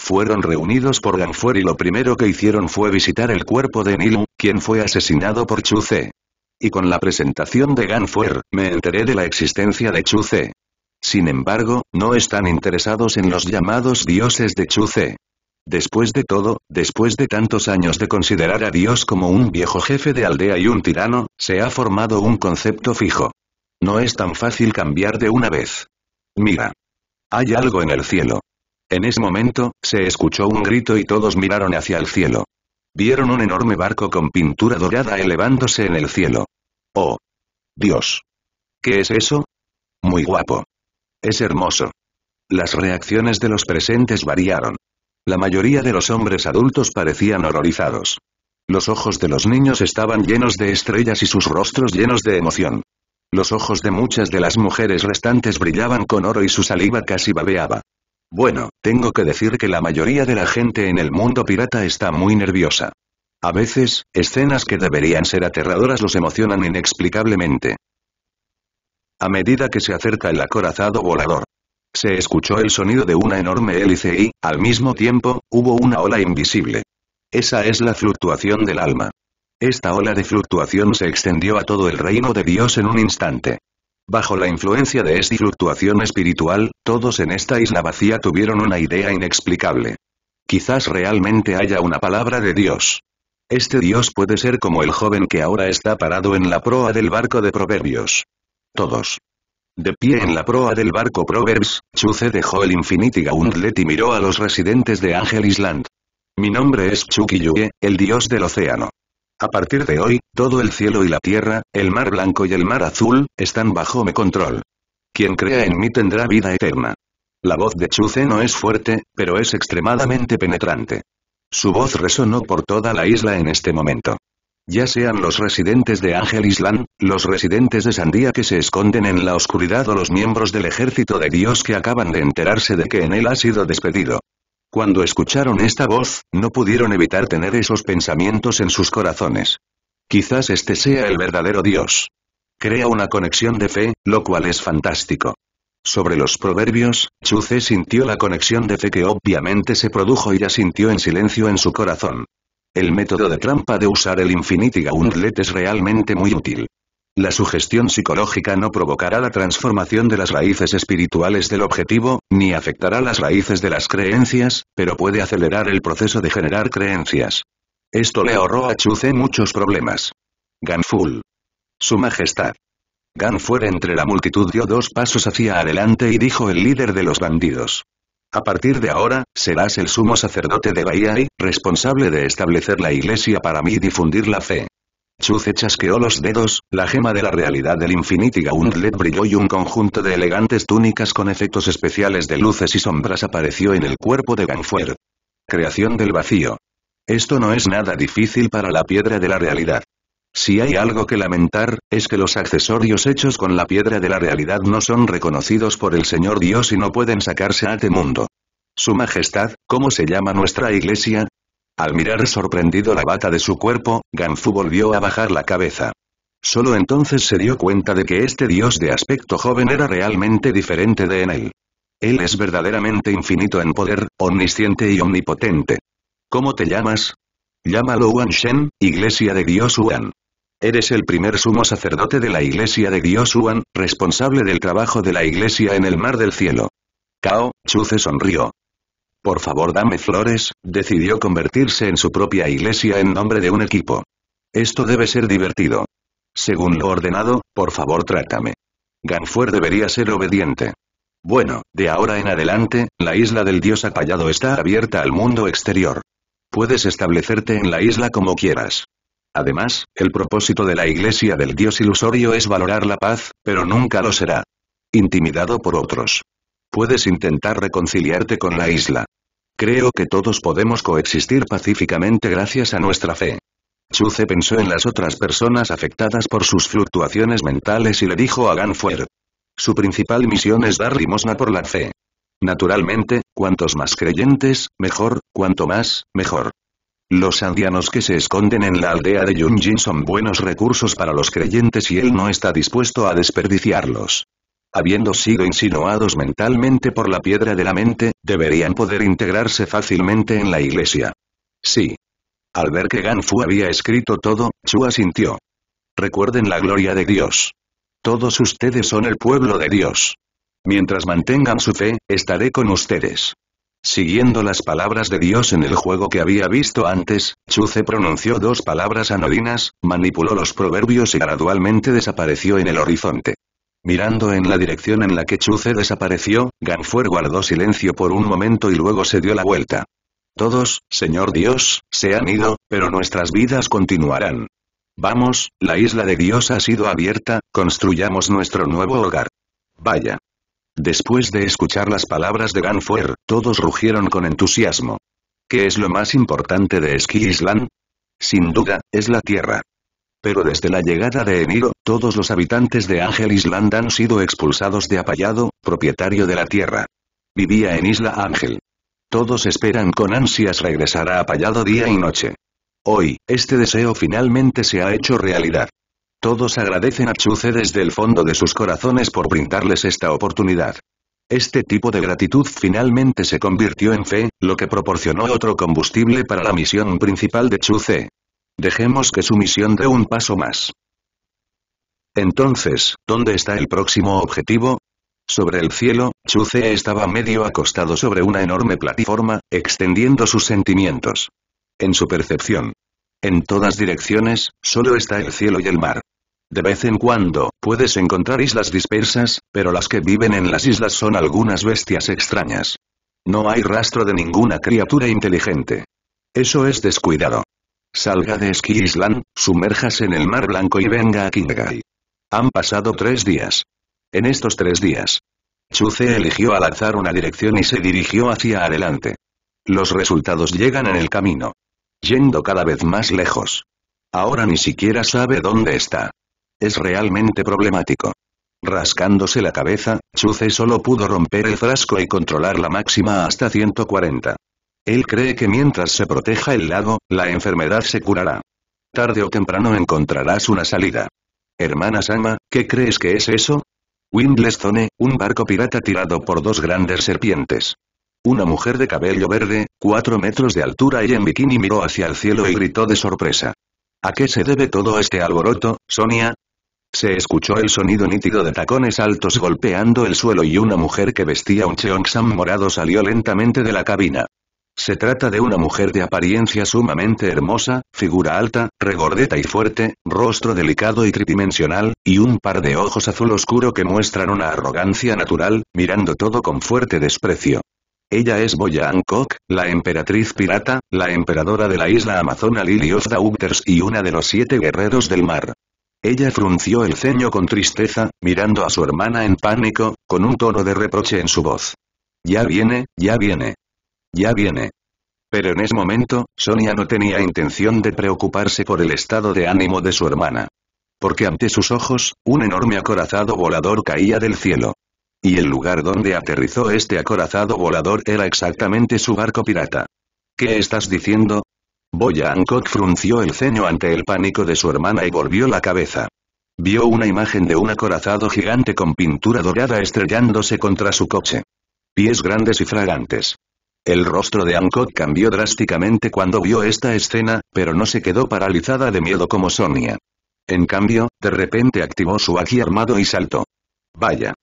Fueron reunidos por Ganfuer y lo primero que hicieron fue visitar el cuerpo de Nilu, quien fue asesinado por Chuce. Y con la presentación de Ganfuer, me enteré de la existencia de Chuce. Sin embargo, no están interesados en los llamados dioses de Chuce. Después de todo, después de tantos años de considerar a Dios como un viejo jefe de aldea y un tirano, se ha formado un concepto fijo. No es tan fácil cambiar de una vez. Mira. Hay algo en el cielo. En ese momento, se escuchó un grito y todos miraron hacia el cielo. Vieron un enorme barco con pintura dorada elevándose en el cielo. ¡Oh! Dios. ¿Qué es eso? Muy guapo. Es hermoso. Las reacciones de los presentes variaron. La mayoría de los hombres adultos parecían horrorizados. Los ojos de los niños estaban llenos de estrellas y sus rostros llenos de emoción. Los ojos de muchas de las mujeres restantes brillaban con oro y su saliva casi babeaba. Bueno, tengo que decir que la mayoría de la gente en el mundo pirata está muy nerviosa. A veces, escenas que deberían ser aterradoras los emocionan inexplicablemente. A medida que se acerca el acorazado volador, se escuchó el sonido de una enorme hélice y, al mismo tiempo, hubo una ola invisible. Esa es la fluctuación del alma. Esta ola de fluctuación se extendió a todo el reino de Dios en un instante. Bajo la influencia de esta fluctuación espiritual, todos en esta isla vacía tuvieron una idea inexplicable. Quizás realmente haya una palabra de Dios. Este Dios puede ser como el joven que ahora está parado en la proa del barco de Proverbios. Todos. De pie en la proa del barco Proverbs, Chuce dejó el Infinity Gauntlet y miró a los residentes de Ángel Island. Mi nombre es Chukiyue, el dios del océano. A partir de hoy, todo el cielo y la tierra, el mar blanco y el mar azul, están bajo mi control. Quien crea en mí tendrá vida eterna. La voz de Chuce no es fuerte, pero es extremadamente penetrante. Su voz resonó por toda la isla en este momento. Ya sean los residentes de Ángel Island, los residentes de Sandía que se esconden en la oscuridad o los miembros del ejército de Dios que acaban de enterarse de que en él ha sido despedido. Cuando escucharon esta voz, no pudieron evitar tener esos pensamientos en sus corazones. Quizás este sea el verdadero Dios. Crea una conexión de fe, lo cual es fantástico. Sobre los proverbios, Chuce sintió la conexión de fe que obviamente se produjo y ya sintió en silencio en su corazón. El método de trampa de usar el Infinity Gauntlet es realmente muy útil. La sugestión psicológica no provocará la transformación de las raíces espirituales del objetivo, ni afectará las raíces de las creencias, pero puede acelerar el proceso de generar creencias. Esto le ahorró a Chuce muchos problemas. Ganful. Su Majestad. ganful entre la multitud dio dos pasos hacia adelante y dijo el líder de los bandidos. A partir de ahora, serás el sumo sacerdote de Bahía responsable de establecer la iglesia para mí y difundir la fe. Chuce chasqueó los dedos, la gema de la realidad del Infinity Gauntlet brilló y un conjunto de elegantes túnicas con efectos especiales de luces y sombras apareció en el cuerpo de Ganfuer. Creación del vacío. Esto no es nada difícil para la piedra de la realidad. Si hay algo que lamentar, es que los accesorios hechos con la piedra de la realidad no son reconocidos por el Señor Dios y no pueden sacarse a este mundo. Su Majestad, ¿cómo se llama nuestra iglesia? Al mirar sorprendido la bata de su cuerpo, Ganfu volvió a bajar la cabeza. Solo entonces se dio cuenta de que este dios de aspecto joven era realmente diferente de Enel. Él es verdaderamente infinito en poder, omnisciente y omnipotente. ¿Cómo te llamas? Llámalo Wan Shen, Iglesia de Dios Wan. Eres el primer sumo sacerdote de la Iglesia de Dios Wan, responsable del trabajo de la Iglesia en el Mar del Cielo. Cao, Chu sonrió. Por favor dame flores, decidió convertirse en su propia iglesia en nombre de un equipo. Esto debe ser divertido. Según lo ordenado, por favor trátame. Ganfuer debería ser obediente. Bueno, de ahora en adelante, la isla del dios apallado está abierta al mundo exterior. Puedes establecerte en la isla como quieras. Además, el propósito de la iglesia del dios ilusorio es valorar la paz, pero nunca lo será. Intimidado por otros. Puedes intentar reconciliarte con la isla. Creo que todos podemos coexistir pacíficamente gracias a nuestra fe. Chuce pensó en las otras personas afectadas por sus fluctuaciones mentales y le dijo a Ganfuer. Su principal misión es dar limosna por la fe. Naturalmente, cuantos más creyentes, mejor, cuanto más, mejor. Los andianos que se esconden en la aldea de Yunjin son buenos recursos para los creyentes y él no está dispuesto a desperdiciarlos habiendo sido insinuados mentalmente por la piedra de la mente, deberían poder integrarse fácilmente en la iglesia. Sí. Al ver que Ganfu había escrito todo, Chu asintió. Recuerden la gloria de Dios. Todos ustedes son el pueblo de Dios. Mientras mantengan su fe, estaré con ustedes. Siguiendo las palabras de Dios en el juego que había visto antes, Chuce pronunció dos palabras anodinas, manipuló los proverbios y gradualmente desapareció en el horizonte. Mirando en la dirección en la que Chuce desapareció, Ganfuer guardó silencio por un momento y luego se dio la vuelta. Todos, Señor Dios, se han ido, pero nuestras vidas continuarán. Vamos, la isla de Dios ha sido abierta, construyamos nuestro nuevo hogar. Vaya. Después de escuchar las palabras de Ganfuer, todos rugieron con entusiasmo. ¿Qué es lo más importante de Ski Island? Sin duda, es la tierra. Pero desde la llegada de Eniro, todos los habitantes de Ángel Island han sido expulsados de Apayado, propietario de la tierra. Vivía en Isla Ángel. Todos esperan con ansias regresar a Apallado día y noche. Hoy, este deseo finalmente se ha hecho realidad. Todos agradecen a Chuce desde el fondo de sus corazones por brindarles esta oportunidad. Este tipo de gratitud finalmente se convirtió en fe, lo que proporcionó otro combustible para la misión principal de Chuce, Dejemos que su misión dé un paso más. Entonces, ¿dónde está el próximo objetivo? Sobre el cielo, Chuce estaba medio acostado sobre una enorme plataforma, extendiendo sus sentimientos. En su percepción. En todas direcciones, solo está el cielo y el mar. De vez en cuando, puedes encontrar islas dispersas, pero las que viven en las islas son algunas bestias extrañas. No hay rastro de ninguna criatura inteligente. Eso es descuidado. Salga de Ski Island, sumérjase en el mar blanco y venga a Kingai. Han pasado tres días. En estos tres días. Chuce eligió al azar una dirección y se dirigió hacia adelante. Los resultados llegan en el camino. Yendo cada vez más lejos. Ahora ni siquiera sabe dónde está. Es realmente problemático. Rascándose la cabeza, Chuce solo pudo romper el frasco y controlar la máxima hasta 140. Él cree que mientras se proteja el lago, la enfermedad se curará. Tarde o temprano encontrarás una salida. Hermana Sama, ¿qué crees que es eso? Windlestone, un barco pirata tirado por dos grandes serpientes. Una mujer de cabello verde, cuatro metros de altura y en bikini miró hacia el cielo y gritó de sorpresa. ¿A qué se debe todo este alboroto, Sonia? Se escuchó el sonido nítido de tacones altos golpeando el suelo y una mujer que vestía un cheongsam morado salió lentamente de la cabina. Se trata de una mujer de apariencia sumamente hermosa, figura alta, regordeta y fuerte, rostro delicado y tridimensional, y un par de ojos azul oscuro que muestran una arrogancia natural, mirando todo con fuerte desprecio. Ella es Boya Hancock, la emperatriz pirata, la emperadora de la isla amazona Lily of y una de los siete guerreros del mar. Ella frunció el ceño con tristeza, mirando a su hermana en pánico, con un tono de reproche en su voz. Ya viene, ya viene. Ya viene. Pero en ese momento, Sonia no tenía intención de preocuparse por el estado de ánimo de su hermana. Porque ante sus ojos, un enorme acorazado volador caía del cielo. Y el lugar donde aterrizó este acorazado volador era exactamente su barco pirata. ¿Qué estás diciendo? Boya Hancock frunció el ceño ante el pánico de su hermana y volvió la cabeza. Vio una imagen de un acorazado gigante con pintura dorada estrellándose contra su coche. Pies grandes y fragantes. El rostro de Ankok cambió drásticamente cuando vio esta escena, pero no se quedó paralizada de miedo como Sonia. En cambio, de repente activó su aquí armado y saltó. Vaya.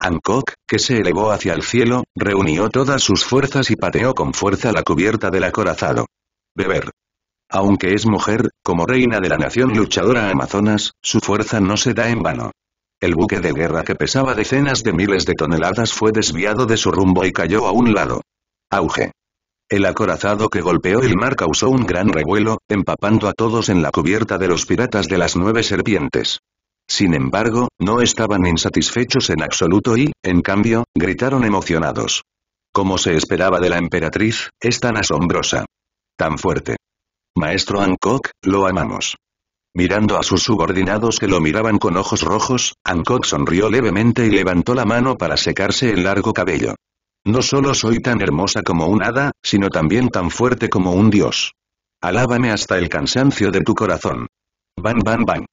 Ankok, que se elevó hacia el cielo, reunió todas sus fuerzas y pateó con fuerza la cubierta del acorazado. Beber. Aunque es mujer, como reina de la nación luchadora amazonas, su fuerza no se da en vano. El buque de guerra que pesaba decenas de miles de toneladas fue desviado de su rumbo y cayó a un lado. Auge. El acorazado que golpeó el mar causó un gran revuelo, empapando a todos en la cubierta de los piratas de las nueve serpientes. Sin embargo, no estaban insatisfechos en absoluto y, en cambio, gritaron emocionados. Como se esperaba de la emperatriz, es tan asombrosa. Tan fuerte. Maestro Hancock, lo amamos. Mirando a sus subordinados que lo miraban con ojos rojos, Hancock sonrió levemente y levantó la mano para secarse el largo cabello. No solo soy tan hermosa como un hada, sino también tan fuerte como un dios. Alábame hasta el cansancio de tu corazón. Van, van, van.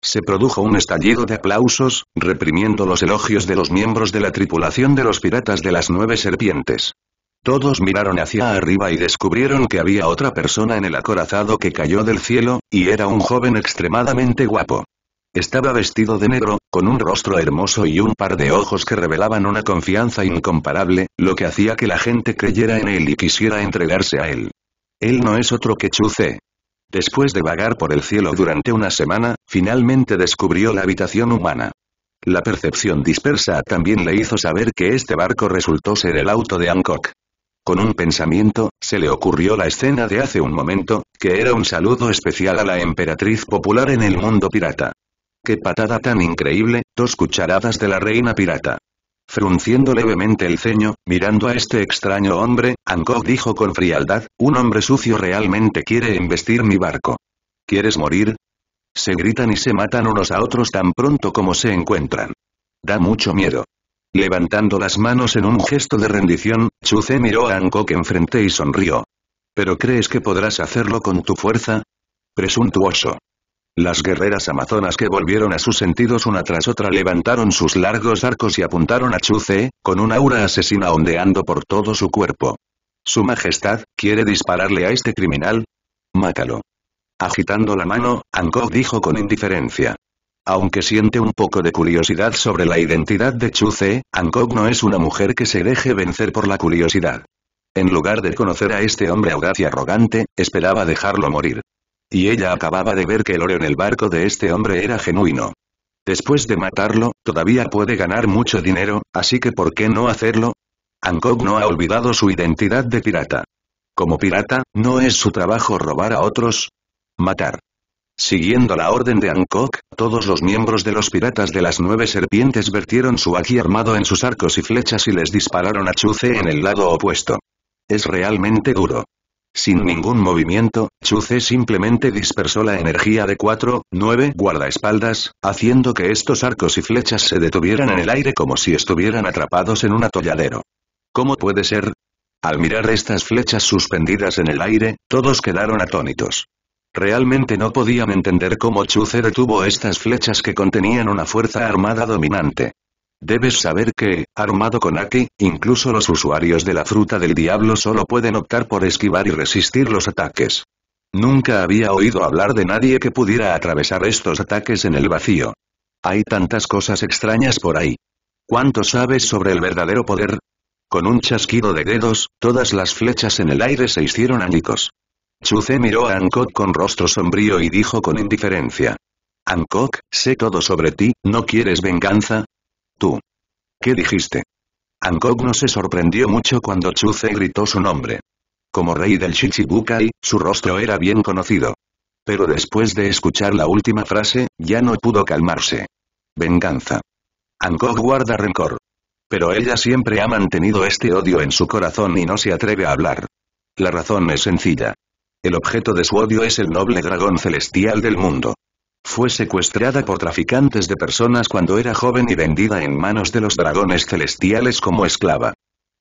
Se produjo un estallido de aplausos, reprimiendo los elogios de los miembros de la tripulación de los piratas de las nueve serpientes. Todos miraron hacia arriba y descubrieron que había otra persona en el acorazado que cayó del cielo, y era un joven extremadamente guapo. Estaba vestido de negro, con un rostro hermoso y un par de ojos que revelaban una confianza incomparable, lo que hacía que la gente creyera en él y quisiera entregarse a él. Él no es otro que Chuce. Después de vagar por el cielo durante una semana, finalmente descubrió la habitación humana. La percepción dispersa también le hizo saber que este barco resultó ser el auto de Hancock. Con un pensamiento, se le ocurrió la escena de hace un momento, que era un saludo especial a la emperatriz popular en el mundo pirata. ¡Qué patada tan increíble! Dos cucharadas de la reina pirata. Frunciendo levemente el ceño, mirando a este extraño hombre, Hancock dijo con frialdad, un hombre sucio realmente quiere embestir mi barco. ¿Quieres morir? Se gritan y se matan unos a otros tan pronto como se encuentran. Da mucho miedo. Levantando las manos en un gesto de rendición, Chuce miró a que enfrente y sonrió. ¿Pero crees que podrás hacerlo con tu fuerza? Presuntuoso. Las guerreras amazonas que volvieron a sus sentidos una tras otra levantaron sus largos arcos y apuntaron a Chuce, con un aura asesina ondeando por todo su cuerpo. Su Majestad, ¿quiere dispararle a este criminal? Mátalo. Agitando la mano, Angkor dijo con indiferencia. Aunque siente un poco de curiosidad sobre la identidad de Chuce, Angkor no es una mujer que se deje vencer por la curiosidad. En lugar de conocer a este hombre audaz y arrogante, esperaba dejarlo morir. Y ella acababa de ver que el oro en el barco de este hombre era genuino. Después de matarlo, todavía puede ganar mucho dinero, así que ¿por qué no hacerlo? Hancock no ha olvidado su identidad de pirata. Como pirata, ¿no es su trabajo robar a otros? Matar. Siguiendo la orden de Hancock, todos los miembros de los piratas de las nueve serpientes vertieron su aquí armado en sus arcos y flechas y les dispararon a Chuce en el lado opuesto. Es realmente duro. Sin ningún movimiento, Chuce simplemente dispersó la energía de cuatro, nueve guardaespaldas, haciendo que estos arcos y flechas se detuvieran en el aire como si estuvieran atrapados en un atolladero. ¿Cómo puede ser? Al mirar estas flechas suspendidas en el aire, todos quedaron atónitos. Realmente no podían entender cómo Chuce detuvo estas flechas que contenían una fuerza armada dominante. Debes saber que, armado con Aki, incluso los usuarios de la fruta del diablo solo pueden optar por esquivar y resistir los ataques. Nunca había oído hablar de nadie que pudiera atravesar estos ataques en el vacío. Hay tantas cosas extrañas por ahí. ¿Cuánto sabes sobre el verdadero poder? Con un chasquido de dedos, todas las flechas en el aire se hicieron añicos. Chuce miró a Ankok con rostro sombrío y dijo con indiferencia. Ankok, sé todo sobre ti, ¿no quieres venganza? ¿Tú? ¿Qué dijiste? Angkok no se sorprendió mucho cuando Chuce gritó su nombre. Como rey del Shichibukai, su rostro era bien conocido. Pero después de escuchar la última frase, ya no pudo calmarse. Venganza. Angkok guarda rencor. Pero ella siempre ha mantenido este odio en su corazón y no se atreve a hablar. La razón es sencilla. El objeto de su odio es el noble dragón celestial del mundo. Fue secuestrada por traficantes de personas cuando era joven y vendida en manos de los dragones celestiales como esclava.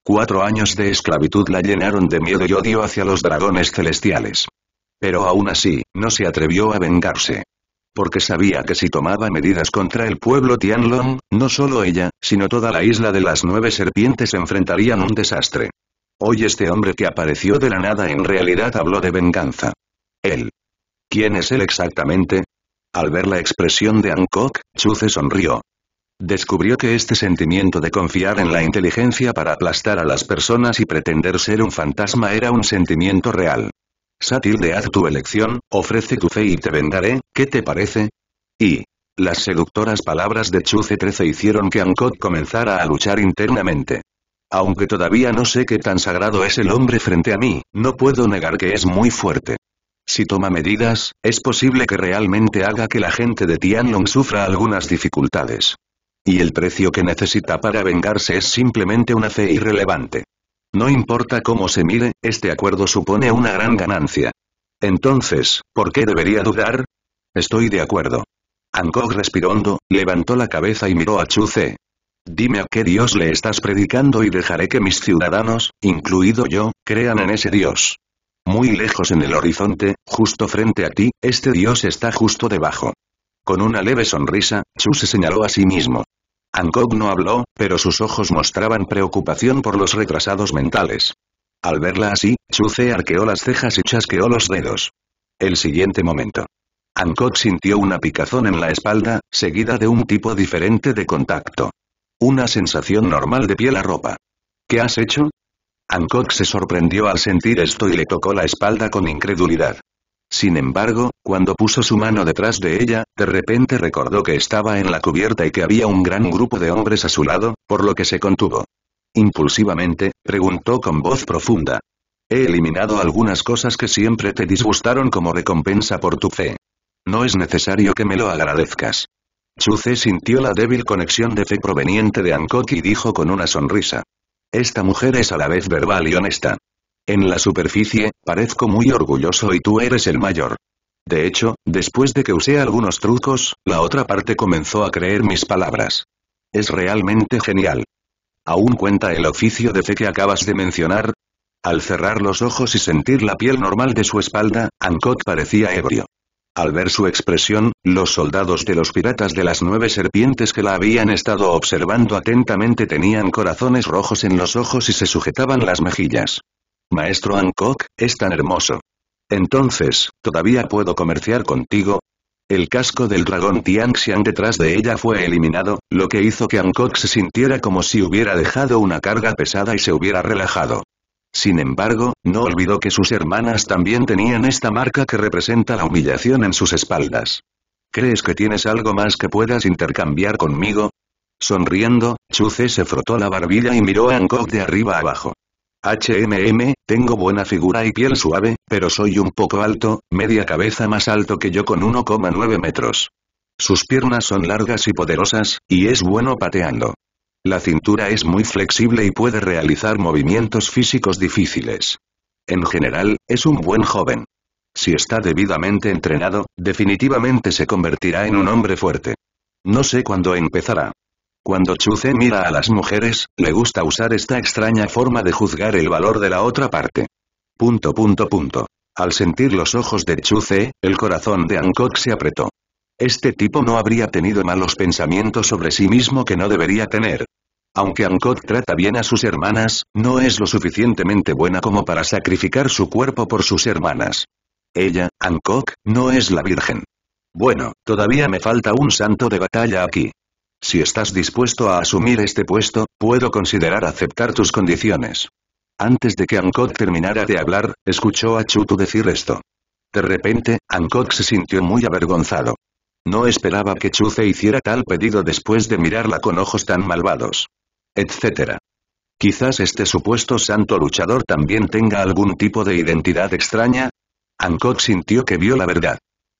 Cuatro años de esclavitud la llenaron de miedo y odio hacia los dragones celestiales. Pero aún así, no se atrevió a vengarse. Porque sabía que si tomaba medidas contra el pueblo Tianlong, no solo ella, sino toda la isla de las nueve serpientes enfrentarían un desastre. Hoy este hombre que apareció de la nada en realidad habló de venganza. Él. ¿Quién es él exactamente? Al ver la expresión de Hancock, Chuce sonrió. Descubrió que este sentimiento de confiar en la inteligencia para aplastar a las personas y pretender ser un fantasma era un sentimiento real. de haz tu elección, ofrece tu fe y te vendaré, ¿qué te parece? Y. Las seductoras palabras de Chuce 13 hicieron que Hancock comenzara a luchar internamente. Aunque todavía no sé qué tan sagrado es el hombre frente a mí, no puedo negar que es muy fuerte. Si toma medidas, es posible que realmente haga que la gente de Tianlong sufra algunas dificultades. Y el precio que necesita para vengarse es simplemente una fe irrelevante. No importa cómo se mire, este acuerdo supone una gran ganancia. Entonces, ¿por qué debería dudar? Estoy de acuerdo. respiró respirando, levantó la cabeza y miró a Chu Dime a qué Dios le estás predicando y dejaré que mis ciudadanos, incluido yo, crean en ese Dios muy lejos en el horizonte, justo frente a ti, este dios está justo debajo. Con una leve sonrisa, Chu se señaló a sí mismo. Hancock no habló, pero sus ojos mostraban preocupación por los retrasados mentales. Al verla así, Chu se arqueó las cejas y chasqueó los dedos. El siguiente momento. Hancock sintió una picazón en la espalda, seguida de un tipo diferente de contacto. Una sensación normal de piel a ropa. ¿Qué has hecho? Hancock se sorprendió al sentir esto y le tocó la espalda con incredulidad. Sin embargo, cuando puso su mano detrás de ella, de repente recordó que estaba en la cubierta y que había un gran grupo de hombres a su lado, por lo que se contuvo. Impulsivamente, preguntó con voz profunda. He eliminado algunas cosas que siempre te disgustaron como recompensa por tu fe. No es necesario que me lo agradezcas. Chuce sintió la débil conexión de fe proveniente de Hancock y dijo con una sonrisa. Esta mujer es a la vez verbal y honesta. En la superficie, parezco muy orgulloso y tú eres el mayor. De hecho, después de que usé algunos trucos, la otra parte comenzó a creer mis palabras. Es realmente genial. ¿Aún cuenta el oficio de fe que acabas de mencionar? Al cerrar los ojos y sentir la piel normal de su espalda, Ancot parecía ebrio. Al ver su expresión, los soldados de los piratas de las nueve serpientes que la habían estado observando atentamente tenían corazones rojos en los ojos y se sujetaban las mejillas. Maestro Hancock, es tan hermoso. Entonces, ¿todavía puedo comerciar contigo? El casco del dragón Tianxian detrás de ella fue eliminado, lo que hizo que Hancock se sintiera como si hubiera dejado una carga pesada y se hubiera relajado. Sin embargo, no olvidó que sus hermanas también tenían esta marca que representa la humillación en sus espaldas. ¿Crees que tienes algo más que puedas intercambiar conmigo? Sonriendo, Chuce se frotó la barbilla y miró a Hancock de arriba abajo. HMM, tengo buena figura y piel suave, pero soy un poco alto, media cabeza más alto que yo con 1,9 metros. Sus piernas son largas y poderosas, y es bueno pateando. La cintura es muy flexible y puede realizar movimientos físicos difíciles. En general, es un buen joven. Si está debidamente entrenado, definitivamente se convertirá en un hombre fuerte. No sé cuándo empezará. Cuando Chuce mira a las mujeres, le gusta usar esta extraña forma de juzgar el valor de la otra parte. Punto punto punto. Al sentir los ojos de Chuce, el corazón de Ankok se apretó. Este tipo no habría tenido malos pensamientos sobre sí mismo que no debería tener. Aunque Ankok trata bien a sus hermanas, no es lo suficientemente buena como para sacrificar su cuerpo por sus hermanas. Ella, Ankok, no es la Virgen. Bueno, todavía me falta un santo de batalla aquí. Si estás dispuesto a asumir este puesto, puedo considerar aceptar tus condiciones. Antes de que Ankok terminara de hablar, escuchó a Chutu decir esto. De repente, Ankok se sintió muy avergonzado. No esperaba que Chuce hiciera tal pedido después de mirarla con ojos tan malvados. Etcétera. Quizás este supuesto santo luchador también tenga algún tipo de identidad extraña. Hancock sintió que vio la verdad.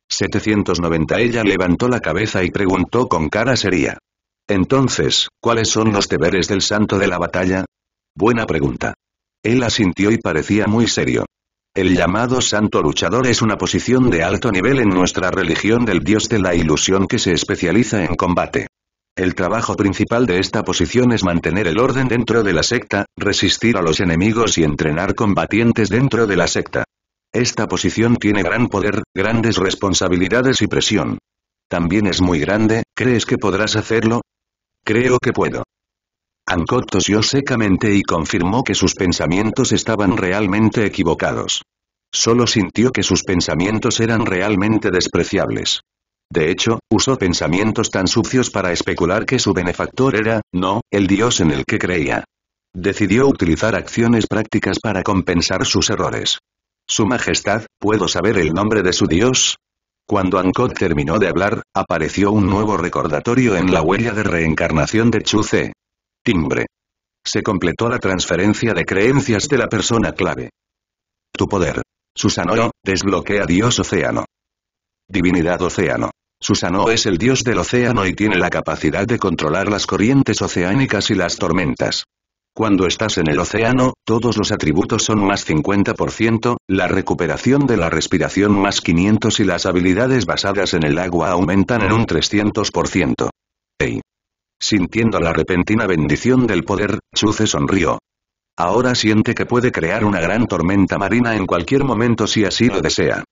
790 Ella levantó la cabeza y preguntó con cara seria. Entonces, ¿cuáles son los deberes del santo de la batalla? Buena pregunta. Él asintió y parecía muy serio. El llamado santo luchador es una posición de alto nivel en nuestra religión del dios de la ilusión que se especializa en combate. El trabajo principal de esta posición es mantener el orden dentro de la secta, resistir a los enemigos y entrenar combatientes dentro de la secta. Esta posición tiene gran poder, grandes responsabilidades y presión. También es muy grande, ¿crees que podrás hacerlo? Creo que puedo. Ankot tosió secamente y confirmó que sus pensamientos estaban realmente equivocados. Solo sintió que sus pensamientos eran realmente despreciables. De hecho, usó pensamientos tan sucios para especular que su benefactor era, no, el dios en el que creía. Decidió utilizar acciones prácticas para compensar sus errores. Su Majestad, ¿puedo saber el nombre de su dios? Cuando Ankot terminó de hablar, apareció un nuevo recordatorio en la huella de reencarnación de Chuce. Timbre. Se completó la transferencia de creencias de la persona clave. Tu poder. Susanoo, desbloquea Dios Océano. Divinidad Océano. Susanoo es el dios del océano y tiene la capacidad de controlar las corrientes oceánicas y las tormentas. Cuando estás en el océano, todos los atributos son más 50%, la recuperación de la respiración más 500 y las habilidades basadas en el agua aumentan en un 300%. Ey. Sintiendo la repentina bendición del poder, Chuce sonrió. Ahora siente que puede crear una gran tormenta marina en cualquier momento si así lo desea.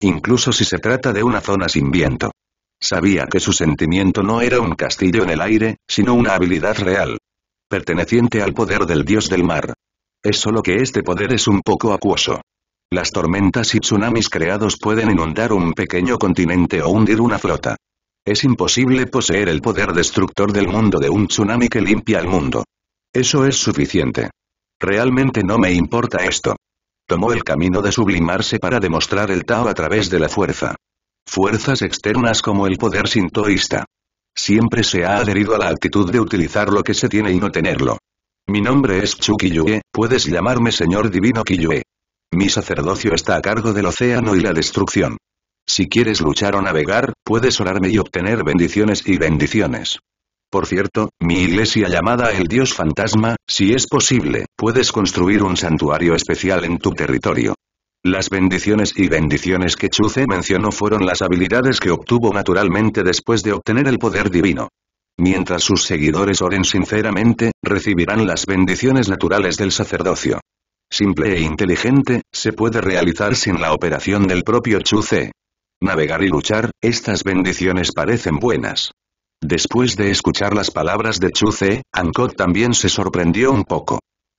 Incluso si se trata de una zona sin viento. Sabía que su sentimiento no era un castillo en el aire, sino una habilidad real. Perteneciente al poder del dios del mar. Es solo que este poder es un poco acuoso. Las tormentas y tsunamis creados pueden inundar un pequeño continente o hundir una flota. Es imposible poseer el poder destructor del mundo de un tsunami que limpia el mundo. Eso es suficiente. Realmente no me importa esto. Tomó el camino de sublimarse para demostrar el Tao a través de la fuerza. Fuerzas externas como el poder sintoísta. Siempre se ha adherido a la actitud de utilizar lo que se tiene y no tenerlo. Mi nombre es Kiyue, puedes llamarme Señor Divino Kiyue. Mi sacerdocio está a cargo del océano y la destrucción. Si quieres luchar o navegar, puedes orarme y obtener bendiciones y bendiciones. Por cierto, mi iglesia llamada el Dios Fantasma, si es posible, puedes construir un santuario especial en tu territorio. Las bendiciones y bendiciones que Chuce mencionó fueron las habilidades que obtuvo naturalmente después de obtener el poder divino. Mientras sus seguidores oren sinceramente, recibirán las bendiciones naturales del sacerdocio. Simple e inteligente, se puede realizar sin la operación del propio Chuce navegar y luchar, estas bendiciones parecen buenas. Después de escuchar las palabras de Chuce, Ancot también se sorprendió un poco.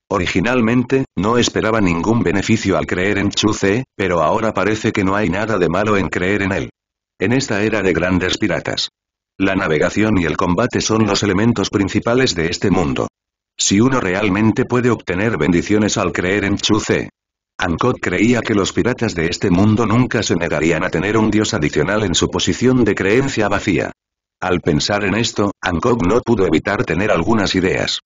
Originalmente, no esperaba ningún beneficio al creer en Chuce, pero ahora parece que no hay nada de malo en creer en él. En esta era de grandes piratas. La navegación y el combate son los elementos principales de este mundo. Si uno realmente puede obtener bendiciones al creer en Chuce, Ankot creía que los piratas de este mundo nunca se negarían a tener un dios adicional en su posición de creencia vacía. Al pensar en esto, Hancock no pudo evitar tener algunas ideas.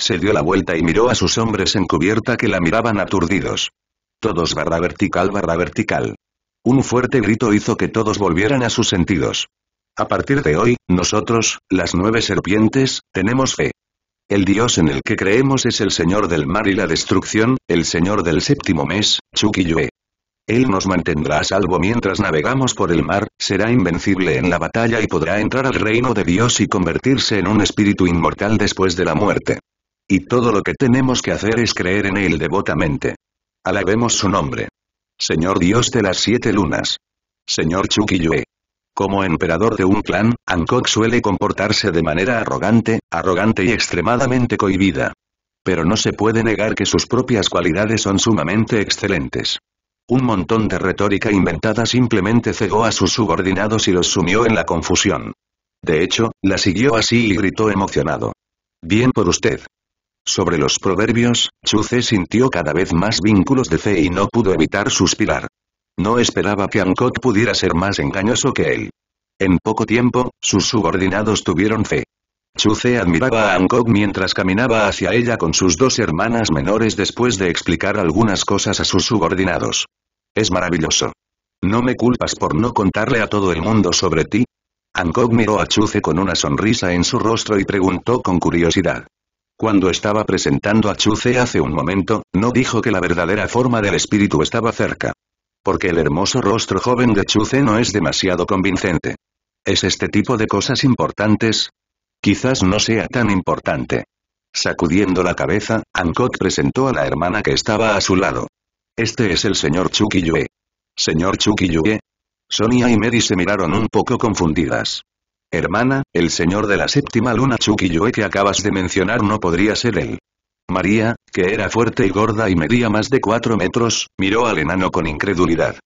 Se dio la vuelta y miró a sus hombres en cubierta que la miraban aturdidos. Todos barra vertical barra vertical. Un fuerte grito hizo que todos volvieran a sus sentidos. A partir de hoy, nosotros, las nueve serpientes, tenemos fe. El dios en el que creemos es el señor del mar y la destrucción, el señor del séptimo mes, Chukiyue. Él nos mantendrá a salvo mientras navegamos por el mar, será invencible en la batalla y podrá entrar al reino de Dios y convertirse en un espíritu inmortal después de la muerte. Y todo lo que tenemos que hacer es creer en él devotamente. Alabemos su nombre. Señor Dios de las siete lunas. Señor Chukiyue. Como emperador de un clan, Hancock suele comportarse de manera arrogante, arrogante y extremadamente cohibida. Pero no se puede negar que sus propias cualidades son sumamente excelentes. Un montón de retórica inventada simplemente cegó a sus subordinados y los sumió en la confusión. De hecho, la siguió así y gritó emocionado. Bien por usted. Sobre los proverbios, Chuce sintió cada vez más vínculos de fe y no pudo evitar suspirar. No esperaba que Hancock pudiera ser más engañoso que él. En poco tiempo, sus subordinados tuvieron fe. Chuce admiraba a Hancock mientras caminaba hacia ella con sus dos hermanas menores después de explicar algunas cosas a sus subordinados. Es maravilloso. ¿No me culpas por no contarle a todo el mundo sobre ti? Hancock miró a Chuce con una sonrisa en su rostro y preguntó con curiosidad. Cuando estaba presentando a Chuce hace un momento, no dijo que la verdadera forma del espíritu estaba cerca. Porque el hermoso rostro joven de Chuce no es demasiado convincente. ¿Es este tipo de cosas importantes? Quizás no sea tan importante. Sacudiendo la cabeza, Ankot presentó a la hermana que estaba a su lado. Este es el señor Yue. Señor Yue? Sonia y Mary se miraron un poco confundidas. Hermana, el señor de la séptima luna Yue que acabas de mencionar no podría ser él. María, que era fuerte y gorda y medía más de cuatro metros, miró al enano con incredulidad.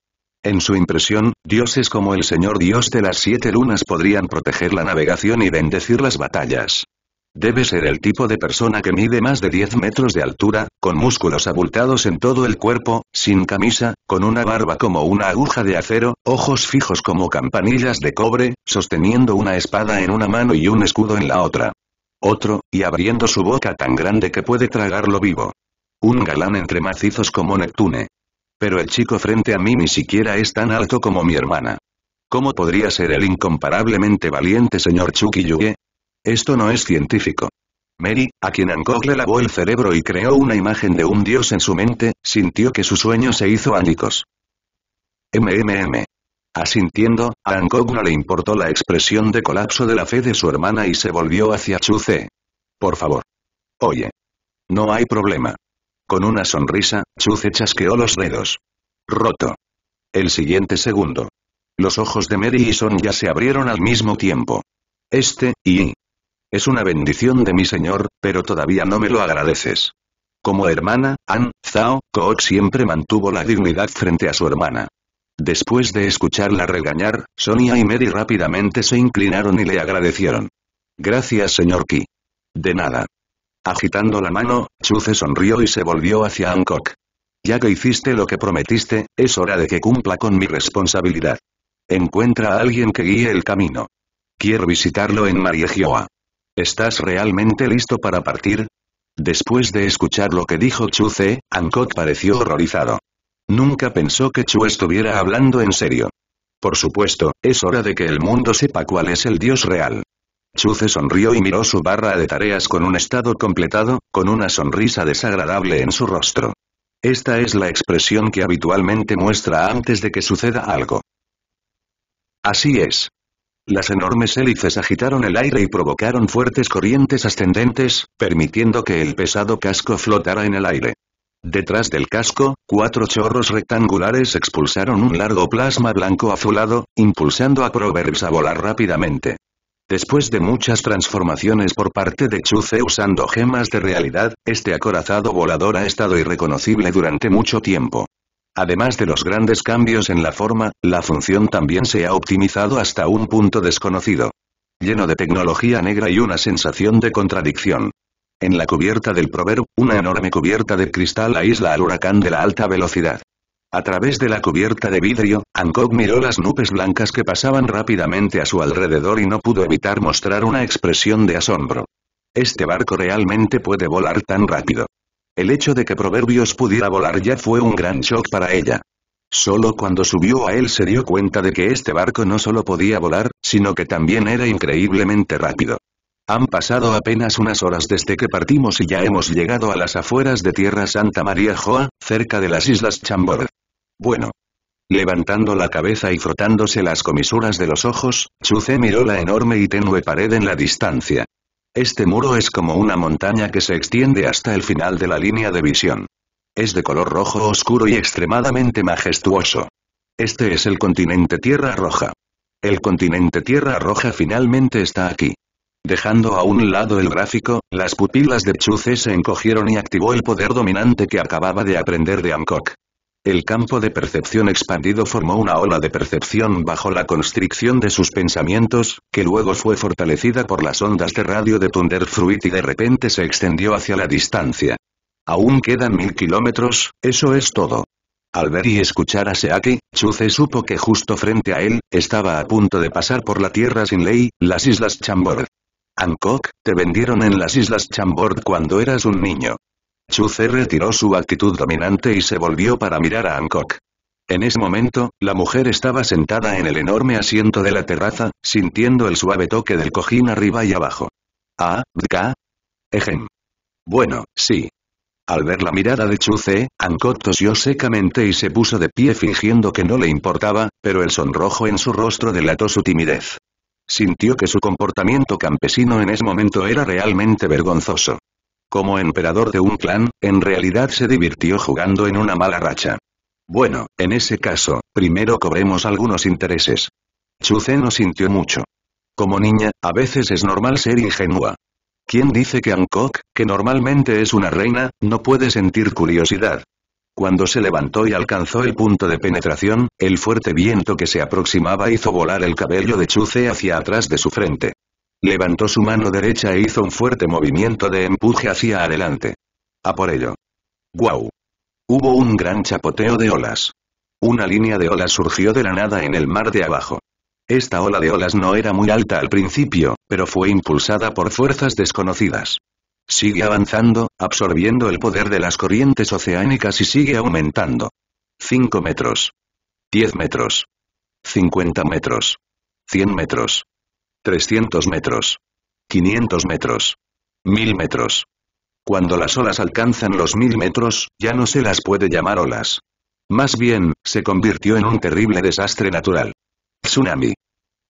En su impresión, dioses como el señor dios de las siete lunas podrían proteger la navegación y bendecir las batallas. Debe ser el tipo de persona que mide más de 10 metros de altura, con músculos abultados en todo el cuerpo, sin camisa, con una barba como una aguja de acero, ojos fijos como campanillas de cobre, sosteniendo una espada en una mano y un escudo en la otra otro, y abriendo su boca tan grande que puede tragarlo vivo. Un galán entre macizos como Neptune. Pero el chico frente a mí ni siquiera es tan alto como mi hermana. ¿Cómo podría ser el incomparablemente valiente señor yuge Esto no es científico. Mary, a quien Angkor le lavó el cerebro y creó una imagen de un dios en su mente, sintió que su sueño se hizo ánicos. MMM. Asintiendo, a no le importó la expresión de colapso de la fe de su hermana y se volvió hacia Chuce. Por favor. Oye. No hay problema. Con una sonrisa, Chuce chasqueó los dedos. Roto. El siguiente segundo. Los ojos de Mary y Son ya se abrieron al mismo tiempo. Este, y... Es una bendición de mi señor, pero todavía no me lo agradeces. Como hermana, An, Zhao, Kook siempre mantuvo la dignidad frente a su hermana. Después de escucharla regañar, Sonia y Mary rápidamente se inclinaron y le agradecieron. Gracias señor Ki. De nada. Agitando la mano, Chuce sonrió y se volvió hacia Hancock. Ya que hiciste lo que prometiste, es hora de que cumpla con mi responsabilidad. Encuentra a alguien que guíe el camino. Quiero visitarlo en Mariejoa. ¿Estás realmente listo para partir? Después de escuchar lo que dijo Chuce, Hancock pareció horrorizado. Nunca pensó que Chu estuviera hablando en serio. Por supuesto, es hora de que el mundo sepa cuál es el dios real. Chu se sonrió y miró su barra de tareas con un estado completado, con una sonrisa desagradable en su rostro. Esta es la expresión que habitualmente muestra antes de que suceda algo. Así es. Las enormes hélices agitaron el aire y provocaron fuertes corrientes ascendentes, permitiendo que el pesado casco flotara en el aire. Detrás del casco, cuatro chorros rectangulares expulsaron un largo plasma blanco azulado, impulsando a Proverbs a volar rápidamente. Después de muchas transformaciones por parte de Chuce usando gemas de realidad, este acorazado volador ha estado irreconocible durante mucho tiempo. Además de los grandes cambios en la forma, la función también se ha optimizado hasta un punto desconocido. Lleno de tecnología negra y una sensación de contradicción en la cubierta del Proverb, una enorme cubierta de cristal aísla al huracán de la alta velocidad. A través de la cubierta de vidrio, Hancock miró las nubes blancas que pasaban rápidamente a su alrededor y no pudo evitar mostrar una expresión de asombro. Este barco realmente puede volar tan rápido. El hecho de que Proverbios pudiera volar ya fue un gran shock para ella. Solo cuando subió a él se dio cuenta de que este barco no solo podía volar, sino que también era increíblemente rápido. Han pasado apenas unas horas desde que partimos y ya hemos llegado a las afueras de Tierra Santa María Joa, cerca de las Islas Chambord. Bueno. Levantando la cabeza y frotándose las comisuras de los ojos, Chuce miró la enorme y tenue pared en la distancia. Este muro es como una montaña que se extiende hasta el final de la línea de visión. Es de color rojo oscuro y extremadamente majestuoso. Este es el continente Tierra Roja. El continente Tierra Roja finalmente está aquí. Dejando a un lado el gráfico, las pupilas de Chuce se encogieron y activó el poder dominante que acababa de aprender de Amcock. El campo de percepción expandido formó una ola de percepción bajo la constricción de sus pensamientos, que luego fue fortalecida por las ondas de radio de Fruit y de repente se extendió hacia la distancia. Aún quedan mil kilómetros, eso es todo. Al ver y escuchar a Seaki, Chuce supo que justo frente a él, estaba a punto de pasar por la tierra sin ley, las Islas Chambord. Hancock, te vendieron en las Islas Chambord cuando eras un niño. Chuce retiró su actitud dominante y se volvió para mirar a Hancock. En ese momento, la mujer estaba sentada en el enorme asiento de la terraza, sintiendo el suave toque del cojín arriba y abajo. Ah, ¿dka? Ejem. Bueno, sí. Al ver la mirada de Chuce, Hancock tosió secamente y se puso de pie fingiendo que no le importaba, pero el sonrojo en su rostro delató su timidez. Sintió que su comportamiento campesino en ese momento era realmente vergonzoso. Como emperador de un clan, en realidad se divirtió jugando en una mala racha. Bueno, en ese caso, primero cobremos algunos intereses. Chuce no sintió mucho. Como niña, a veces es normal ser ingenua. ¿Quién dice que Angkok, que normalmente es una reina, no puede sentir curiosidad? Cuando se levantó y alcanzó el punto de penetración, el fuerte viento que se aproximaba hizo volar el cabello de Chuce hacia atrás de su frente. Levantó su mano derecha e hizo un fuerte movimiento de empuje hacia adelante. A por ello. ¡Guau! Hubo un gran chapoteo de olas. Una línea de olas surgió de la nada en el mar de abajo. Esta ola de olas no era muy alta al principio, pero fue impulsada por fuerzas desconocidas. Sigue avanzando, absorbiendo el poder de las corrientes oceánicas y sigue aumentando. 5 metros. 10 metros. 50 metros. 100 metros. 300 metros. 500 metros. 1000 metros. Cuando las olas alcanzan los 1000 metros, ya no se las puede llamar olas. Más bien, se convirtió en un terrible desastre natural. Tsunami.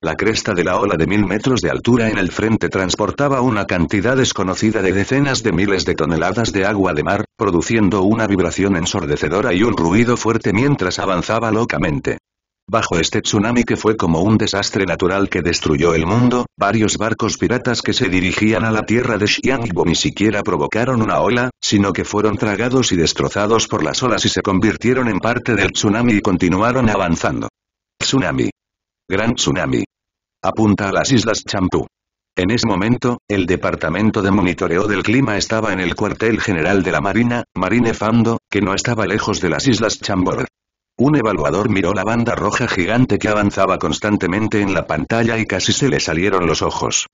La cresta de la ola de mil metros de altura en el frente transportaba una cantidad desconocida de decenas de miles de toneladas de agua de mar, produciendo una vibración ensordecedora y un ruido fuerte mientras avanzaba locamente. Bajo este tsunami que fue como un desastre natural que destruyó el mundo, varios barcos piratas que se dirigían a la tierra de Xiangbo ni siquiera provocaron una ola, sino que fueron tragados y destrozados por las olas y se convirtieron en parte del tsunami y continuaron avanzando. Tsunami. Gran tsunami. Apunta a las Islas Champú. En ese momento, el Departamento de Monitoreo del Clima estaba en el cuartel general de la Marina, Marine Fando, que no estaba lejos de las Islas Chambord. Un evaluador miró la banda roja gigante que avanzaba constantemente en la pantalla y casi se le salieron los ojos.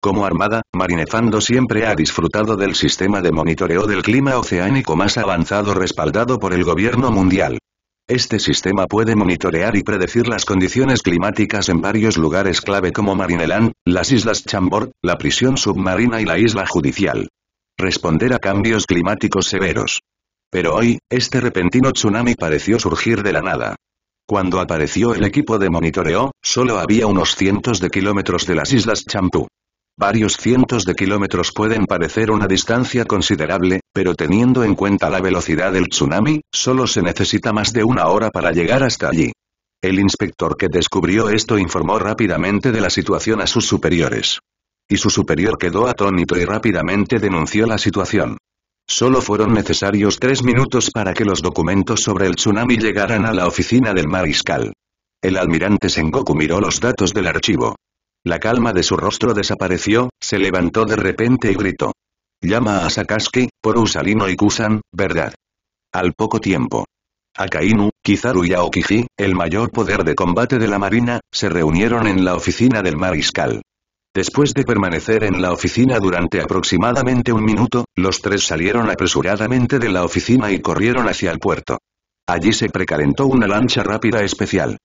Como armada, Marinefando siempre ha disfrutado del sistema de monitoreo del clima oceánico más avanzado respaldado por el gobierno mundial. Este sistema puede monitorear y predecir las condiciones climáticas en varios lugares clave como Marineland, las Islas Chambord, la prisión submarina y la isla judicial. Responder a cambios climáticos severos. Pero hoy, este repentino tsunami pareció surgir de la nada. Cuando apareció el equipo de monitoreo, solo había unos cientos de kilómetros de las Islas Champú. Varios cientos de kilómetros pueden parecer una distancia considerable, pero teniendo en cuenta la velocidad del tsunami, solo se necesita más de una hora para llegar hasta allí. El inspector que descubrió esto informó rápidamente de la situación a sus superiores. Y su superior quedó atónito y rápidamente denunció la situación. Solo fueron necesarios tres minutos para que los documentos sobre el tsunami llegaran a la oficina del mariscal. El almirante Sengoku miró los datos del archivo. La calma de su rostro desapareció, se levantó de repente y gritó. Llama a Sakasuke, por Usalino y Kusan, ¿verdad? Al poco tiempo. Akainu, Kizaru y Aokiji, el mayor poder de combate de la marina, se reunieron en la oficina del mariscal. Después de permanecer en la oficina durante aproximadamente un minuto, los tres salieron apresuradamente de la oficina y corrieron hacia el puerto. Allí se precalentó una lancha rápida especial.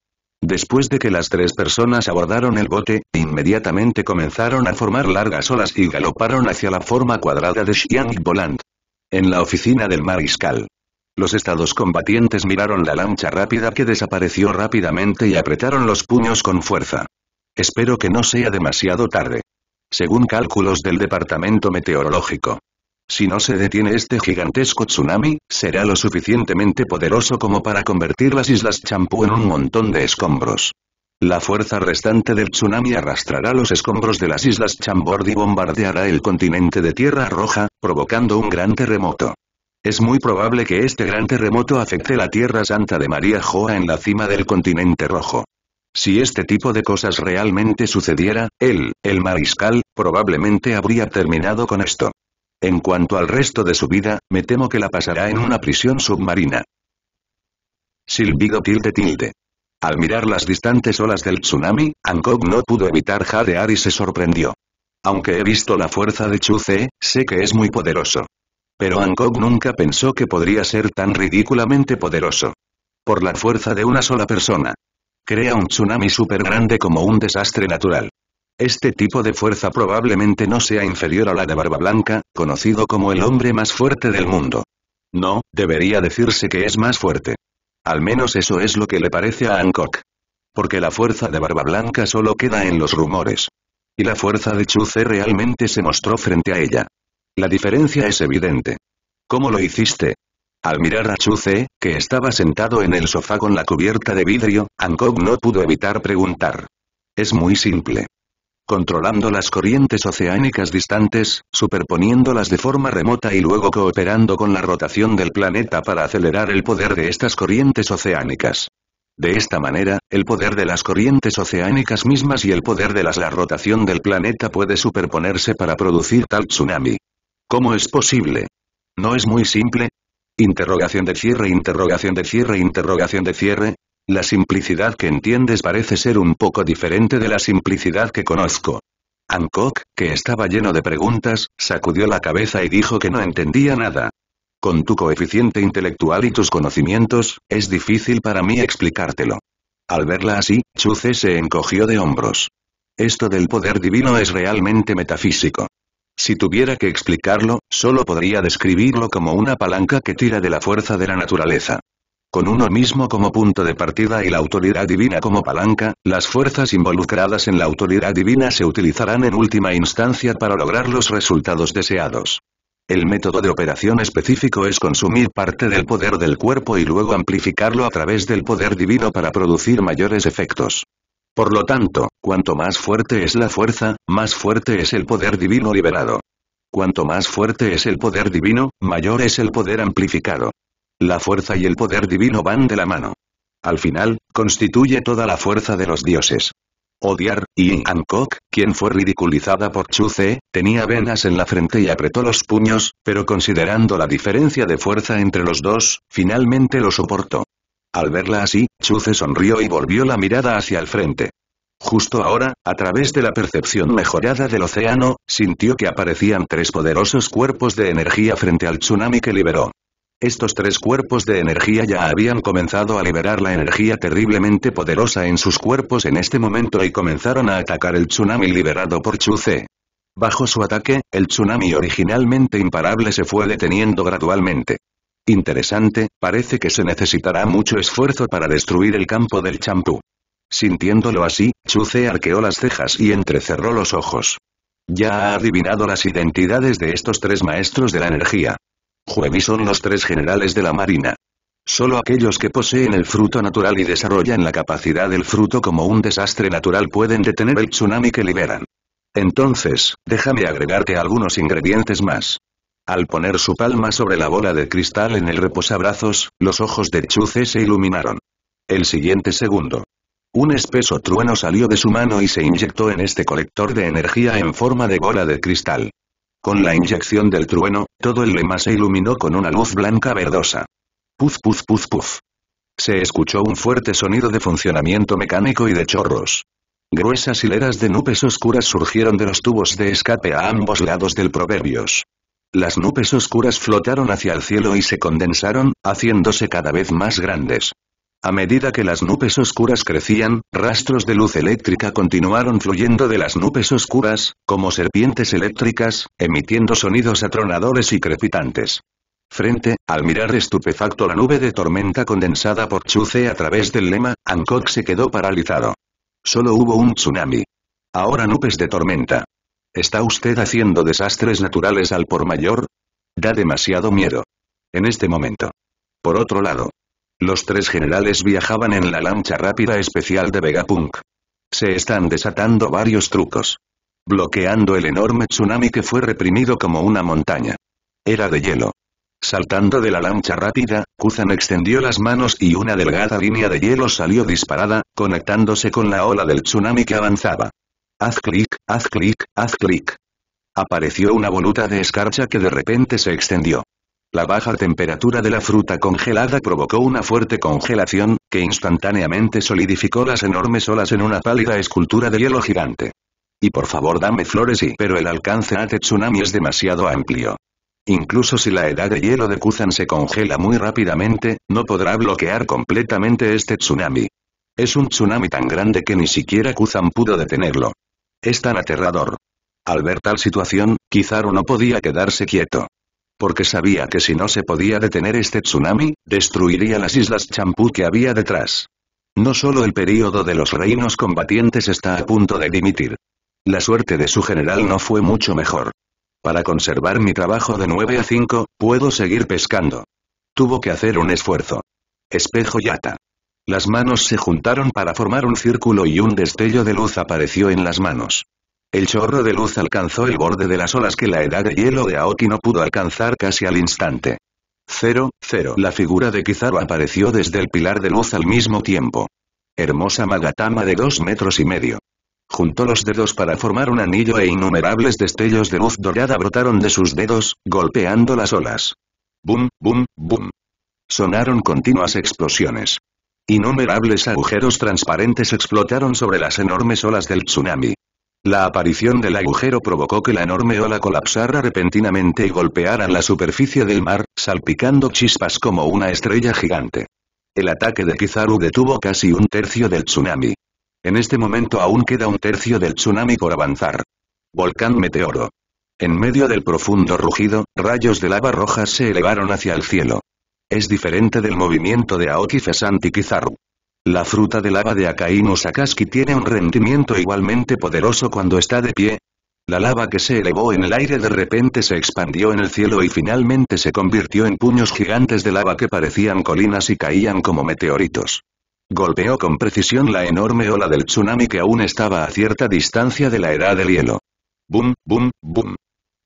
Después de que las tres personas abordaron el bote, inmediatamente comenzaron a formar largas olas y galoparon hacia la forma cuadrada de Xiang Volant. En la oficina del mariscal. Los estados combatientes miraron la lancha rápida que desapareció rápidamente y apretaron los puños con fuerza. Espero que no sea demasiado tarde. Según cálculos del Departamento Meteorológico. Si no se detiene este gigantesco tsunami, será lo suficientemente poderoso como para convertir las Islas Champú en un montón de escombros. La fuerza restante del tsunami arrastrará los escombros de las Islas Chambord y bombardeará el continente de Tierra Roja, provocando un gran terremoto. Es muy probable que este gran terremoto afecte la Tierra Santa de María Joa en la cima del continente rojo. Si este tipo de cosas realmente sucediera, él, el mariscal, probablemente habría terminado con esto. En cuanto al resto de su vida, me temo que la pasará en una prisión submarina. Silbido tilde tilde. Al mirar las distantes olas del tsunami, Hancock no pudo evitar jadear y se sorprendió. Aunque he visto la fuerza de chu Chuce, sé que es muy poderoso. Pero Hancock nunca pensó que podría ser tan ridículamente poderoso. Por la fuerza de una sola persona. Crea un tsunami súper grande como un desastre natural. Este tipo de fuerza probablemente no sea inferior a la de Barba Blanca, conocido como el hombre más fuerte del mundo. No, debería decirse que es más fuerte. Al menos eso es lo que le parece a Hancock. Porque la fuerza de Barba Blanca solo queda en los rumores. Y la fuerza de Chuce realmente se mostró frente a ella. La diferencia es evidente. ¿Cómo lo hiciste? Al mirar a Chuce, que estaba sentado en el sofá con la cubierta de vidrio, Hancock no pudo evitar preguntar. Es muy simple controlando las corrientes oceánicas distantes, superponiéndolas de forma remota y luego cooperando con la rotación del planeta para acelerar el poder de estas corrientes oceánicas. De esta manera, el poder de las corrientes oceánicas mismas y el poder de la rotación del planeta puede superponerse para producir tal tsunami. ¿Cómo es posible? ¿No es muy simple? Interrogación de cierre, interrogación de cierre, interrogación de cierre. La simplicidad que entiendes parece ser un poco diferente de la simplicidad que conozco. Hancock, que estaba lleno de preguntas, sacudió la cabeza y dijo que no entendía nada. Con tu coeficiente intelectual y tus conocimientos, es difícil para mí explicártelo. Al verla así, Chuce se encogió de hombros. Esto del poder divino es realmente metafísico. Si tuviera que explicarlo, solo podría describirlo como una palanca que tira de la fuerza de la naturaleza con uno mismo como punto de partida y la autoridad divina como palanca, las fuerzas involucradas en la autoridad divina se utilizarán en última instancia para lograr los resultados deseados. El método de operación específico es consumir parte del poder del cuerpo y luego amplificarlo a través del poder divino para producir mayores efectos. Por lo tanto, cuanto más fuerte es la fuerza, más fuerte es el poder divino liberado. Cuanto más fuerte es el poder divino, mayor es el poder amplificado. La fuerza y el poder divino van de la mano. Al final, constituye toda la fuerza de los dioses. Odiar, y Hancock, quien fue ridiculizada por Chuce, tenía venas en la frente y apretó los puños, pero considerando la diferencia de fuerza entre los dos, finalmente lo soportó. Al verla así, Chuce sonrió y volvió la mirada hacia el frente. Justo ahora, a través de la percepción mejorada del océano, sintió que aparecían tres poderosos cuerpos de energía frente al tsunami que liberó. Estos tres cuerpos de energía ya habían comenzado a liberar la energía terriblemente poderosa en sus cuerpos en este momento y comenzaron a atacar el tsunami liberado por Chu Bajo su ataque, el tsunami originalmente imparable se fue deteniendo gradualmente. Interesante, parece que se necesitará mucho esfuerzo para destruir el campo del champú. Sintiéndolo así, Chuce arqueó las cejas y entrecerró los ojos. Ya ha adivinado las identidades de estos tres maestros de la energía. Juevi son los tres generales de la marina. Solo aquellos que poseen el fruto natural y desarrollan la capacidad del fruto como un desastre natural pueden detener el tsunami que liberan. Entonces, déjame agregarte algunos ingredientes más. Al poner su palma sobre la bola de cristal en el reposabrazos, los ojos de Chuce se iluminaron. El siguiente segundo. Un espeso trueno salió de su mano y se inyectó en este colector de energía en forma de bola de cristal. Con la inyección del trueno, todo el lema se iluminó con una luz blanca verdosa. Puf puf puf puf. Se escuchó un fuerte sonido de funcionamiento mecánico y de chorros. Gruesas hileras de nubes oscuras surgieron de los tubos de escape a ambos lados del proverbios. Las nubes oscuras flotaron hacia el cielo y se condensaron, haciéndose cada vez más grandes. A medida que las nubes oscuras crecían, rastros de luz eléctrica continuaron fluyendo de las nubes oscuras, como serpientes eléctricas, emitiendo sonidos atronadores y crepitantes. Frente, al mirar estupefacto la nube de tormenta condensada por Chuce a través del lema, Hancock se quedó paralizado. Solo hubo un tsunami. Ahora nubes de tormenta. ¿Está usted haciendo desastres naturales al por mayor? Da demasiado miedo. En este momento. Por otro lado, los tres generales viajaban en la lancha rápida especial de Vegapunk. Se están desatando varios trucos. Bloqueando el enorme tsunami que fue reprimido como una montaña. Era de hielo. Saltando de la lancha rápida, Kuzan extendió las manos y una delgada línea de hielo salió disparada, conectándose con la ola del tsunami que avanzaba. Haz clic, haz clic, haz clic. Apareció una voluta de escarcha que de repente se extendió. La baja temperatura de la fruta congelada provocó una fuerte congelación, que instantáneamente solidificó las enormes olas en una pálida escultura de hielo gigante. Y por favor dame flores y... Pero el alcance a Tsunami es demasiado amplio. Incluso si la edad de hielo de Kuzan se congela muy rápidamente, no podrá bloquear completamente este tsunami. Es un tsunami tan grande que ni siquiera Kuzan pudo detenerlo. Es tan aterrador. Al ver tal situación, Kizaru no podía quedarse quieto porque sabía que si no se podía detener este tsunami, destruiría las islas champú que había detrás. No solo el período de los reinos combatientes está a punto de dimitir. La suerte de su general no fue mucho mejor. Para conservar mi trabajo de 9 a 5, puedo seguir pescando. Tuvo que hacer un esfuerzo. Espejo Yata. Las manos se juntaron para formar un círculo y un destello de luz apareció en las manos. El chorro de luz alcanzó el borde de las olas que la edad de hielo de Aoki no pudo alcanzar casi al instante. Cero, cero. La figura de Kizaru apareció desde el pilar de luz al mismo tiempo. Hermosa Magatama de dos metros y medio. Juntó los dedos para formar un anillo e innumerables destellos de luz dorada brotaron de sus dedos, golpeando las olas. Bum, bum, bum. Sonaron continuas explosiones. Innumerables agujeros transparentes explotaron sobre las enormes olas del tsunami. La aparición del agujero provocó que la enorme ola colapsara repentinamente y golpeara la superficie del mar, salpicando chispas como una estrella gigante. El ataque de Kizaru detuvo casi un tercio del tsunami. En este momento aún queda un tercio del tsunami por avanzar. Volcán Meteoro. En medio del profundo rugido, rayos de lava roja se elevaron hacia el cielo. Es diferente del movimiento de Aoki Fesanti Kizaru. La fruta de lava de Akainu Sakaski tiene un rendimiento igualmente poderoso cuando está de pie. La lava que se elevó en el aire de repente se expandió en el cielo y finalmente se convirtió en puños gigantes de lava que parecían colinas y caían como meteoritos. Golpeó con precisión la enorme ola del tsunami que aún estaba a cierta distancia de la edad del hielo. Bum, bum, bum.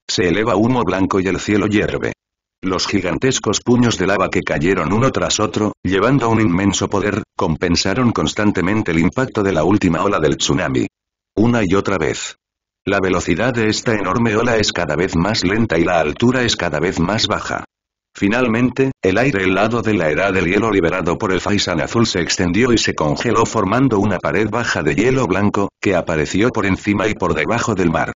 Se eleva humo blanco y el cielo hierve. Los gigantescos puños de lava que cayeron uno tras otro, llevando un inmenso poder, compensaron constantemente el impacto de la última ola del tsunami. Una y otra vez. La velocidad de esta enorme ola es cada vez más lenta y la altura es cada vez más baja. Finalmente, el aire helado de la era del hielo liberado por el Faisan azul se extendió y se congeló formando una pared baja de hielo blanco, que apareció por encima y por debajo del mar.